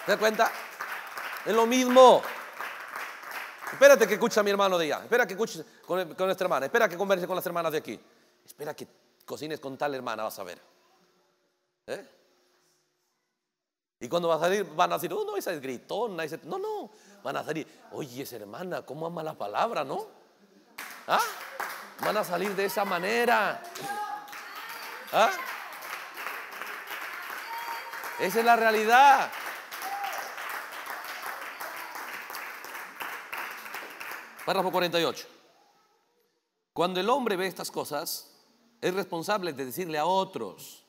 ¿Te das cuenta? Es lo mismo. Espérate que escuche a mi hermano de allá. Espera que escuches con, nuestra hermana. Espera que converse con las hermanas de aquí. Espera que cocines con tal hermana, vas a ver. ¿Eh? Y cuando va a salir, van a decir, oh, no, esa es gritona. No, no. Van a salir, oye, esa hermana, cómo ama la palabra, ¿no? ¿Ah? Van a salir de esa manera. ¿Ah? Esa es la realidad. Párrafo 48. Cuando el hombre ve estas cosas, es responsable de decirle a otros,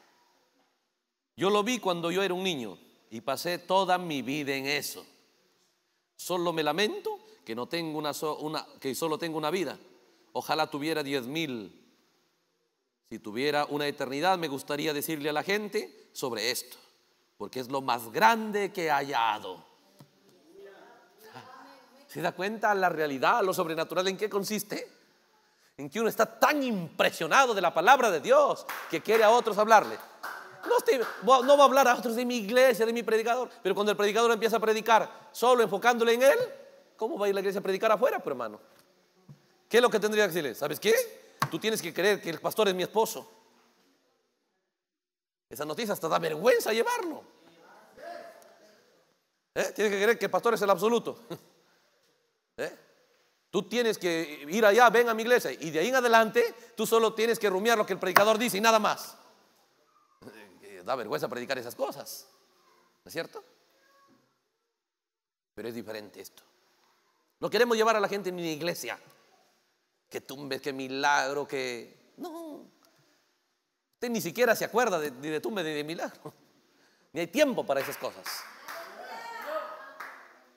yo lo vi cuando yo era un niño y pasé toda mi vida en eso. Solo me lamento que, no tengo una, que solo tengo una vida. Ojalá tuviera diez mil. Si tuviera una eternidad, me gustaría decirle a la gente sobre esto, porque es lo más grande que he hallado. ¿Se da cuenta la realidad, lo sobrenatural en qué consiste? En que uno está tan impresionado de la palabra de Dios que quiere a otros hablarle. No, va a hablar a otros de mi iglesia, de mi predicador, pero cuando el predicador empieza a predicar solo enfocándole en él, ¿cómo va a ir la iglesia a predicar afuera, hermano? ¿Qué es lo que tendría que decirle? ¿Sabes qué? Tú tienes que creer que el pastor es mi esposo. Esa noticia hasta da vergüenza llevarlo. ¿Eh? Tienes que creer que el pastor es el absoluto. ¿Eh? Tú tienes que ir allá, ven a mi iglesia. Y de ahí en adelante, tú solo tienes que rumiar lo que el predicador dice y nada más. Eh, da vergüenza predicar esas cosas. ¿No es cierto? Pero es diferente esto. No queremos llevar a la gente a mi iglesia. Que tumbe, que milagro, que... No. Usted ni siquiera se acuerda de, de tumbe ni de milagro. Ni hay tiempo para esas cosas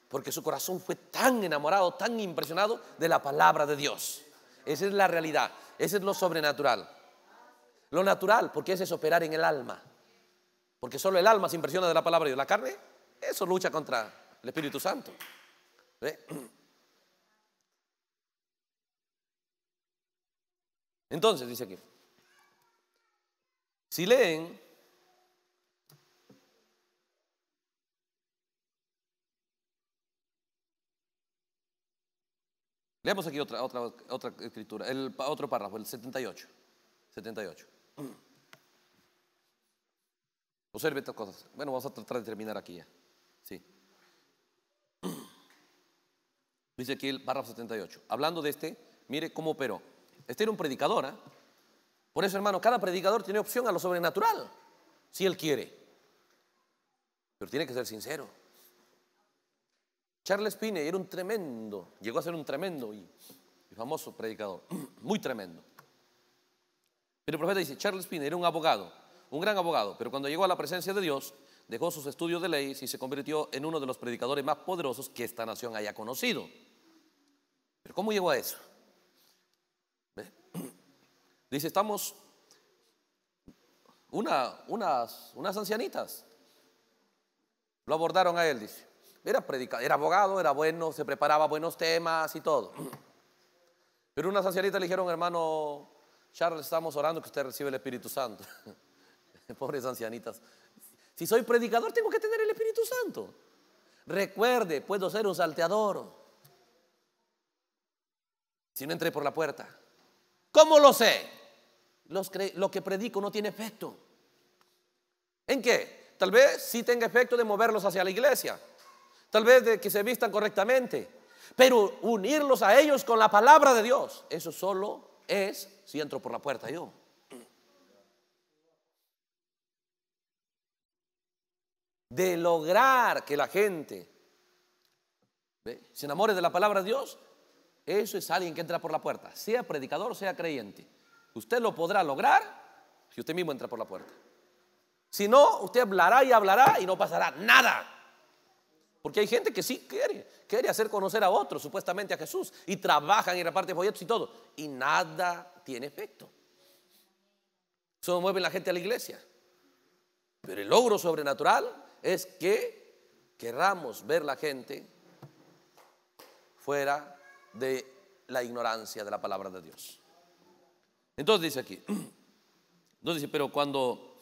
porque su corazón fue tan enamorado, tan impresionado de la palabra de Dios. Esa es la realidad, ese es lo sobrenatural. Lo natural, porque ese es operar en el alma. Porque solo el alma se impresiona de la palabra de Dios. La carne, eso lucha contra el Espíritu Santo. ¿Eh? Entonces, dice aquí, si leen Leamos aquí otra, otra, otra escritura, el, otro párrafo, el 78. 78. Observe estas cosas. Bueno, vamos a tratar de terminar aquí ya. Dice aquí el párrafo 78. Hablando de este, mire cómo operó. Este era un predicador. ¿ah? Por eso, hermano, cada predicador tiene opción a lo sobrenatural, si él quiere. Pero tiene que ser sincero. Charles Pine era un tremendo, llegó a ser un tremendo y, famoso predicador, muy tremendo. Pero el profeta dice, Charles Pine era un abogado, un gran abogado, pero cuando llegó a la presencia de Dios, dejó sus estudios de leyes y se convirtió en uno de los predicadores más poderosos que esta nación haya conocido. Pero ¿cómo llegó a eso? Dice, estamos una, unas, unas ancianitas. Lo abordaron a él, dice. Era era abogado, era bueno, se preparaba buenos temas y todo. Pero unas ancianitas le dijeron, hermano Charles, estamos orando que usted reciba el Espíritu Santo. Pobres ancianitas. Si soy predicador, tengo que tener el Espíritu Santo. Recuerde, puedo ser un salteador. Si no entré por la puerta. ¿Cómo lo sé? Los lo que predico no tiene efecto. ¿En qué? Tal vez sí tenga efecto de moverlos hacia la iglesia tal vez de que se vistan correctamente, pero unirlos a ellos con la palabra de Dios, eso solo es si entro por la puerta yo. De lograr que la gente se enamore de la palabra de Dios, eso es alguien que entra por la puerta, sea predicador, sea creyente. Usted lo podrá lograr si usted mismo entra por la puerta. Si no, usted hablará y hablará y no pasará nada. Porque hay gente que sí quiere, quiere hacer conocer a otros, supuestamente a Jesús, y trabajan y reparten folletos y todo, y nada tiene efecto. Eso mueve la gente a la iglesia. Pero el logro sobrenatural es que querramos ver la gente fuera de la ignorancia de la palabra de Dios. Entonces dice aquí, entonces dice, pero cuando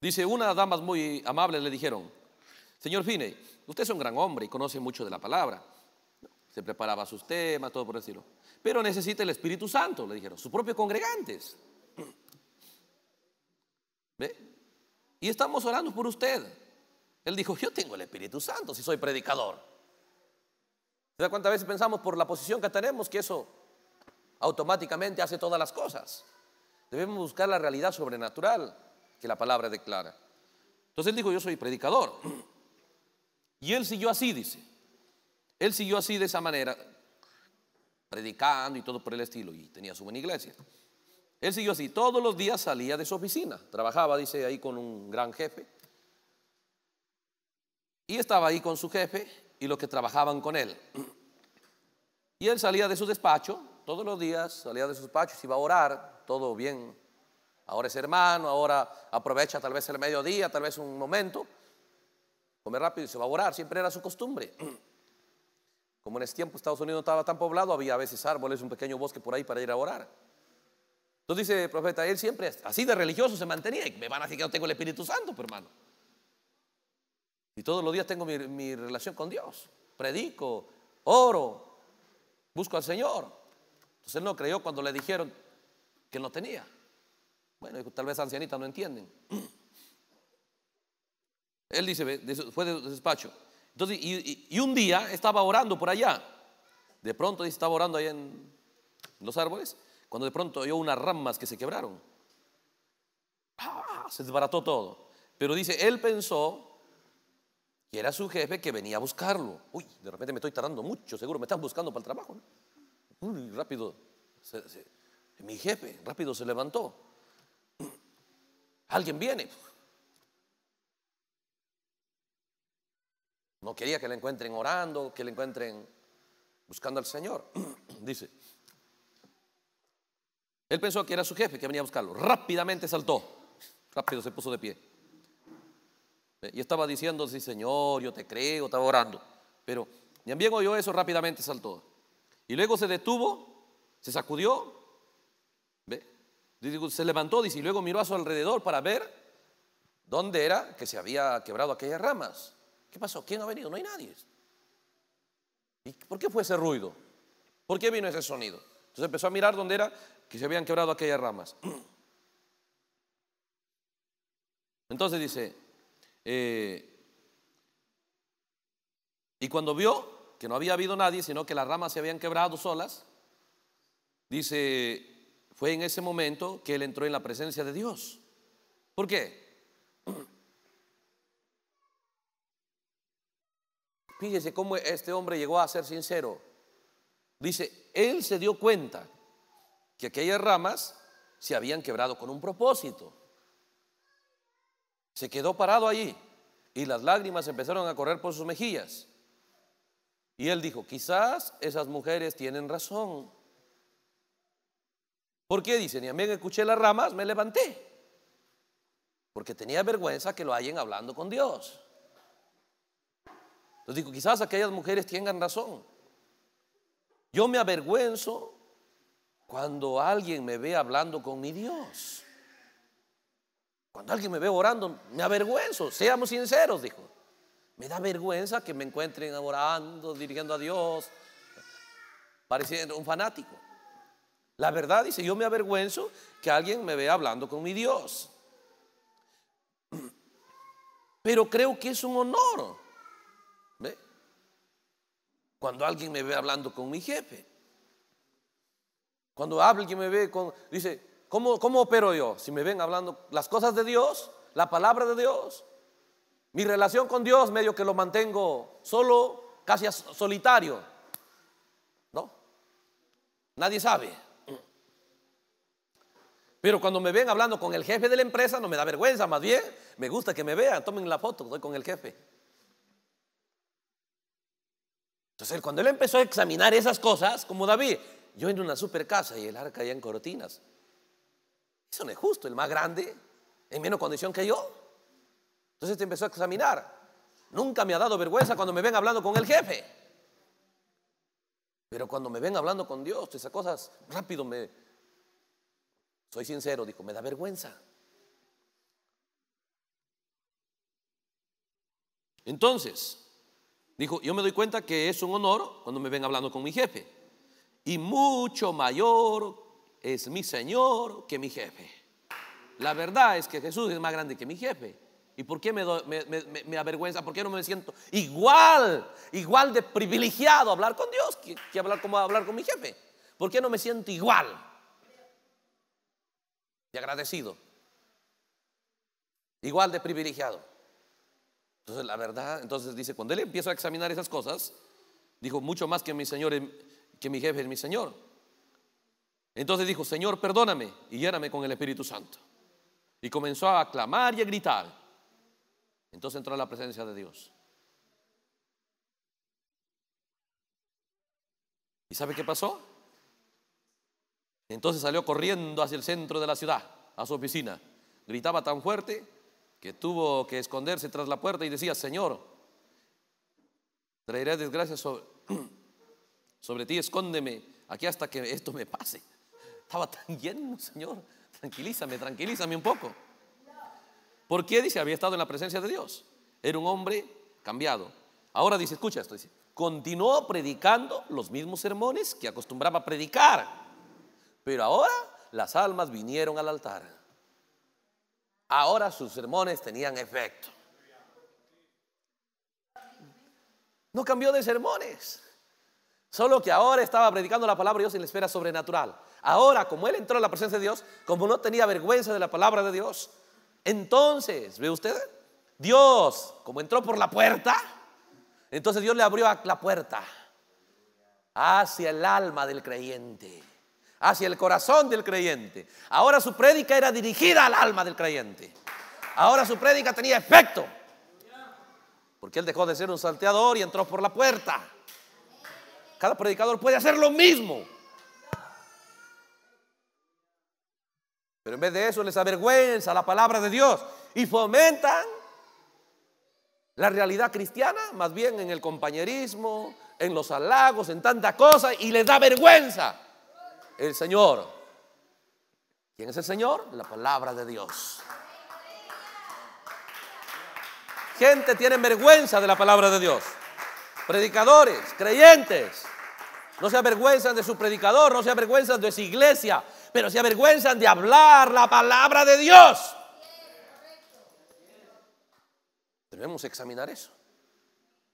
dice, unas damas muy amables le dijeron, Señor Finney usted es un gran hombre y conoce mucho de la palabra. Se preparaba sus temas, todo por decirlo. Pero necesita el Espíritu Santo, le dijeron, sus propios congregantes. ¿Ve? Y estamos orando por usted. Él dijo, yo tengo el Espíritu Santo si soy predicador. ¿Se cuántas veces pensamos por la posición que tenemos que eso automáticamente hace todas las cosas? Debemos buscar la realidad sobrenatural que la palabra declara. Entonces él dijo, yo soy predicador. Y él siguió así, dice. Él siguió así de esa manera, predicando y todo por el estilo, y tenía su buena iglesia. Él siguió así, todos los días salía de su oficina, trabajaba, dice, ahí con un gran jefe. Y estaba ahí con su jefe y los que trabajaban con él. Y él salía de su despacho, todos los días salía de su despacho, se iba a orar, todo bien. Ahora es hermano, ahora aprovecha tal vez el mediodía, tal vez un momento, comer rápido y se va a orar, siempre era su costumbre. Como en ese tiempo Estados Unidos no estaba tan poblado, había a veces árboles, un pequeño bosque por ahí para ir a orar. Entonces dice el profeta, él siempre así de religioso se mantenía me van a decir que no tengo el Espíritu Santo, pero pues, hermano. Y todos los días tengo mi, mi relación con Dios. Predico, oro, busco al Señor. Entonces él no creyó cuando le dijeron que no tenía. Bueno, tal vez ancianitas no entienden. Él dice, fue de despacho. Entonces, y, un día estaba orando por allá. De pronto estaba orando Ahí en los árboles, cuando de pronto oyó unas ramas que se quebraron. ¡Ah! Se desbarató todo. Pero dice, él pensó que era su jefe que venía a buscarlo. Uy, de repente me estoy tardando mucho, seguro me están buscando para el trabajo. Uy, rápido. mi jefe, rápido se levantó. Alguien viene. No quería que le encuentren orando, que le encuentren buscando al Señor. Dice, él pensó que era su jefe que venía a buscarlo. Rápidamente saltó, rápido se puso de pie. Eh, y estaba diciendo, sí, Señor, yo te creo, estaba orando. Pero también oyó eso, rápidamente saltó. Y luego se detuvo, se sacudió, se levantó, dice, y luego miró a su alrededor para ver dónde era que se había quebrado aquellas ramas. ¿Qué pasó? ¿Quién ha venido? No hay nadie. ¿Y por qué fue ese ruido? ¿Por qué vino ese sonido? Entonces empezó a mirar dónde era que se habían quebrado aquellas ramas. Entonces dice, eh, y cuando vio que no había habido nadie, sino que las ramas se habían quebrado solas, dice, fue en ese momento que él entró en la presencia de Dios. ¿Por qué? fíjese cómo este hombre llegó a ser sincero. Dice, él se dio cuenta que aquellas ramas se habían quebrado con un propósito. Se quedó parado allí y las lágrimas empezaron a correr por sus mejillas. Y él dijo, quizás esas mujeres tienen razón. ¿Por qué? Dice, ni a mí escuché las ramas, me levanté. Porque tenía vergüenza que lo hayan hablando con Dios. Entonces digo, quizás aquellas mujeres tengan razón. Yo me avergüenzo cuando alguien me ve hablando con mi Dios. Cuando alguien me ve orando, me avergüenzo, seamos sinceros, dijo. Me da vergüenza que me encuentren orando, dirigiendo a Dios, pareciendo un fanático. La verdad dice, yo me avergüenzo que alguien me vea hablando con mi Dios. Pero creo que es un honor cuando alguien me ve hablando con mi jefe. Cuando alguien me ve con, dice, ¿cómo, ¿cómo opero yo? Si me ven hablando las cosas de Dios, la palabra de Dios, mi relación con Dios, medio que lo mantengo solo, casi solitario. ¿No? Nadie sabe. Pero cuando me ven hablando con el jefe de la empresa, no me da vergüenza, más bien me gusta que me vean, tomen la foto, estoy con el jefe. Entonces, cuando él empezó a examinar esas cosas, como David, yo en una super casa y el arca allá en cortinas. Eso no es justo, el más grande, en menos condición que yo. Entonces él empezó a examinar. Nunca me ha dado vergüenza cuando me ven hablando con el jefe. Pero cuando me ven hablando con Dios, esas cosas rápido me... Soy sincero, dijo, me da vergüenza. Entonces, Dijo, yo me doy cuenta que es un honor cuando me ven hablando con mi jefe. Y mucho mayor es mi Señor que mi jefe. La verdad es que Jesús es más grande que mi jefe. ¿Y por qué me, avergüenza? ¿Por qué no me siento igual, igual de privilegiado hablar con Dios que, que hablar como hablar con mi jefe? ¿Por qué no me siento igual? Y agradecido. Igual de privilegiado. Entonces, la verdad, entonces dice, cuando él empieza a examinar esas cosas, dijo, mucho más que mi Señor, que mi jefe es mi Señor. Entonces dijo, Señor, perdóname y lléname con el Espíritu Santo. Y comenzó a clamar y a gritar. Entonces entró a la presencia de Dios. ¿Y sabe qué pasó? Entonces salió corriendo hacia el centro de la ciudad, a su oficina. Gritaba tan fuerte que tuvo que esconderse tras la puerta y decía, Señor, traeré desgracia sobre, ti, escóndeme aquí hasta que esto me pase. Estaba tan lleno, Señor, tranquilízame, tranquilízame un poco. ¿Por qué? Dice, había estado en la presencia de Dios. Era un hombre cambiado. Ahora dice, escucha esto, dice, continuó predicando los mismos sermones que acostumbraba a predicar, pero ahora las almas vinieron al altar. Ahora sus sermones tenían efecto. No cambió de sermones. Solo que ahora estaba predicando la palabra de Dios en la esfera sobrenatural. Ahora, como él entró en la presencia de Dios, como no tenía vergüenza de la palabra de Dios, entonces, ¿ve usted? Dios, como entró por la puerta, entonces Dios le abrió la puerta hacia el alma del creyente hacia el corazón del creyente. Ahora su prédica era dirigida al alma del creyente. Ahora su prédica tenía efecto. Porque él dejó de ser un salteador y entró por la puerta. Cada predicador puede hacer lo mismo. Pero en vez de eso les avergüenza la palabra de Dios y fomentan la realidad cristiana, más bien en el compañerismo, en los halagos, en tanta cosa, y les da vergüenza el Señor. ¿Quién es el Señor? La palabra de Dios. Gente tiene vergüenza de la palabra de Dios. Predicadores, creyentes, no se avergüenzan de su predicador, no se avergüenzan de su iglesia, pero se avergüenzan de hablar la palabra de Dios. Debemos examinar eso.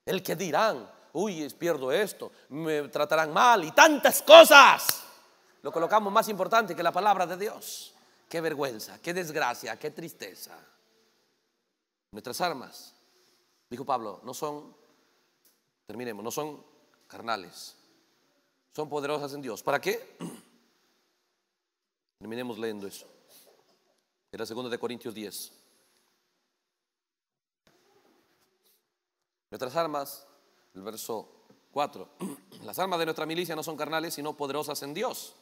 El que dirán, uy, pierdo esto, me tratarán mal y tantas cosas. Lo colocamos más importante que la palabra de Dios. Qué vergüenza, qué desgracia, qué tristeza. Nuestras armas, dijo Pablo, no son, terminemos, no son carnales. Son poderosas en Dios. ¿Para qué? Terminemos leyendo eso. Era 2 de Corintios 10. Nuestras armas, el verso 4. Las armas de nuestra milicia no son carnales, sino poderosas en Dios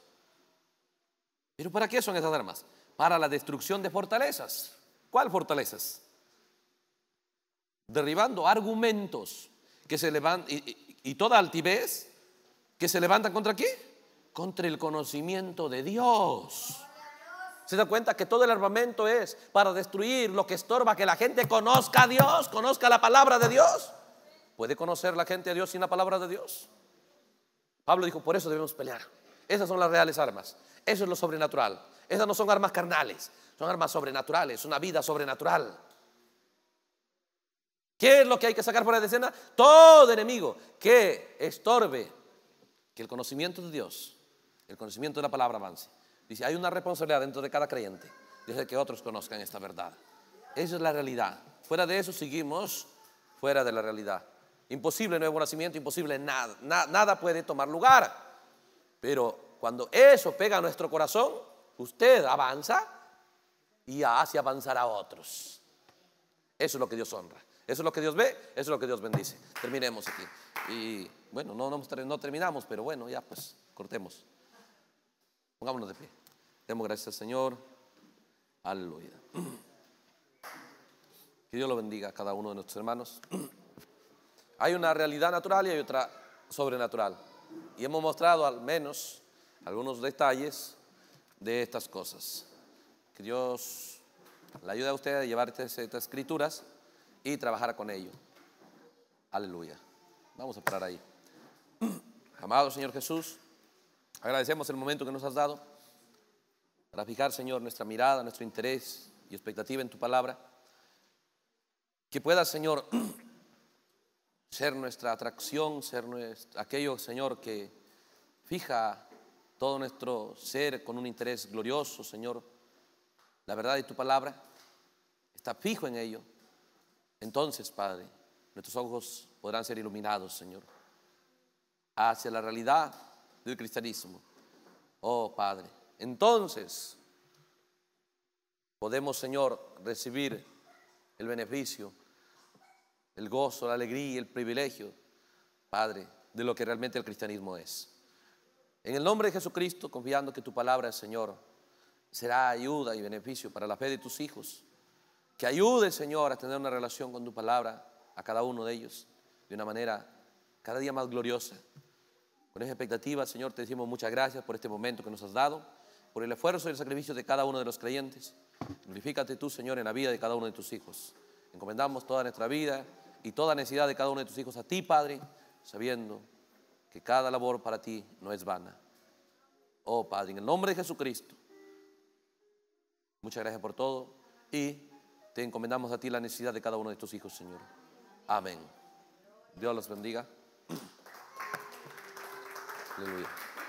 ¿Pero para qué son esas armas? Para la destrucción de fortalezas. ¿Cuál fortalezas? Derribando argumentos que se levantan y, toda altivez que se levanta contra qué? Contra el conocimiento de Dios. ¿Se da cuenta que todo el armamento es para destruir lo que estorba que la gente conozca a Dios, conozca la palabra de Dios? ¿Puede conocer la gente a Dios sin la palabra de Dios? Pablo dijo, por eso debemos pelear. Esas son las reales armas. Eso es lo sobrenatural. Esas no son armas carnales, son armas sobrenaturales, una vida sobrenatural. ¿Qué es lo que hay que sacar por de escena? Todo enemigo que estorbe que el conocimiento de Dios, el conocimiento de la palabra avance. Dice, hay una responsabilidad dentro de cada creyente Desde que otros conozcan esta verdad. Esa es la realidad. Fuera de eso seguimos fuera de la realidad. Imposible nuevo nacimiento, imposible nada. nada puede tomar lugar. Pero cuando eso pega a nuestro corazón, usted avanza y hace avanzar a otros. Eso es lo que Dios honra. Eso es lo que Dios ve, eso es lo que Dios bendice. Terminemos aquí. Y bueno, no, no, terminamos, pero bueno, ya pues cortemos. Pongámonos de pie. Demos gracias al Señor. Aleluya. Que Dios lo bendiga a cada uno de nuestros hermanos. Hay una realidad natural y hay otra sobrenatural. Y hemos mostrado al menos algunos detalles de estas cosas. Que Dios le ayude a usted a llevar estas, escrituras y trabajar con ello. Aleluya. Vamos a parar ahí. Amado Señor Jesús, agradecemos el momento que nos has dado para fijar, Señor, nuestra mirada, nuestro interés y expectativa en tu palabra. Que pueda, Señor, ser nuestra atracción, ser nuestro, aquello, Señor, que fija todo nuestro ser con un interés glorioso, Señor. La verdad de tu palabra está fijo en ello. Entonces, Padre, nuestros ojos podrán ser iluminados, Señor, hacia la realidad del cristianismo. Oh, Padre, entonces podemos, Señor, recibir el beneficio, el gozo, la alegría y el privilegio, Padre, de lo que realmente el cristianismo es. En el nombre de Jesucristo, confiando que tu palabra, Señor, será ayuda y beneficio para la fe de tus hijos. Que ayude, Señor, a tener una relación con tu palabra a cada uno de ellos de una manera cada día más gloriosa. Con esa expectativa, Señor, te decimos muchas gracias por este momento que nos has dado, por el esfuerzo y el sacrificio de cada uno de los creyentes. Glorifícate tú, Señor, en la vida de cada uno de tus hijos. Encomendamos toda nuestra vida y toda necesidad de cada uno de tus hijos a ti, Padre, sabiendo que cada labor para ti no es vana. Oh Padre, en el nombre de Jesucristo, muchas gracias por todo y te encomendamos a ti la necesidad de cada uno de tus hijos, Señor. Amén. Dios los bendiga. Aleluya.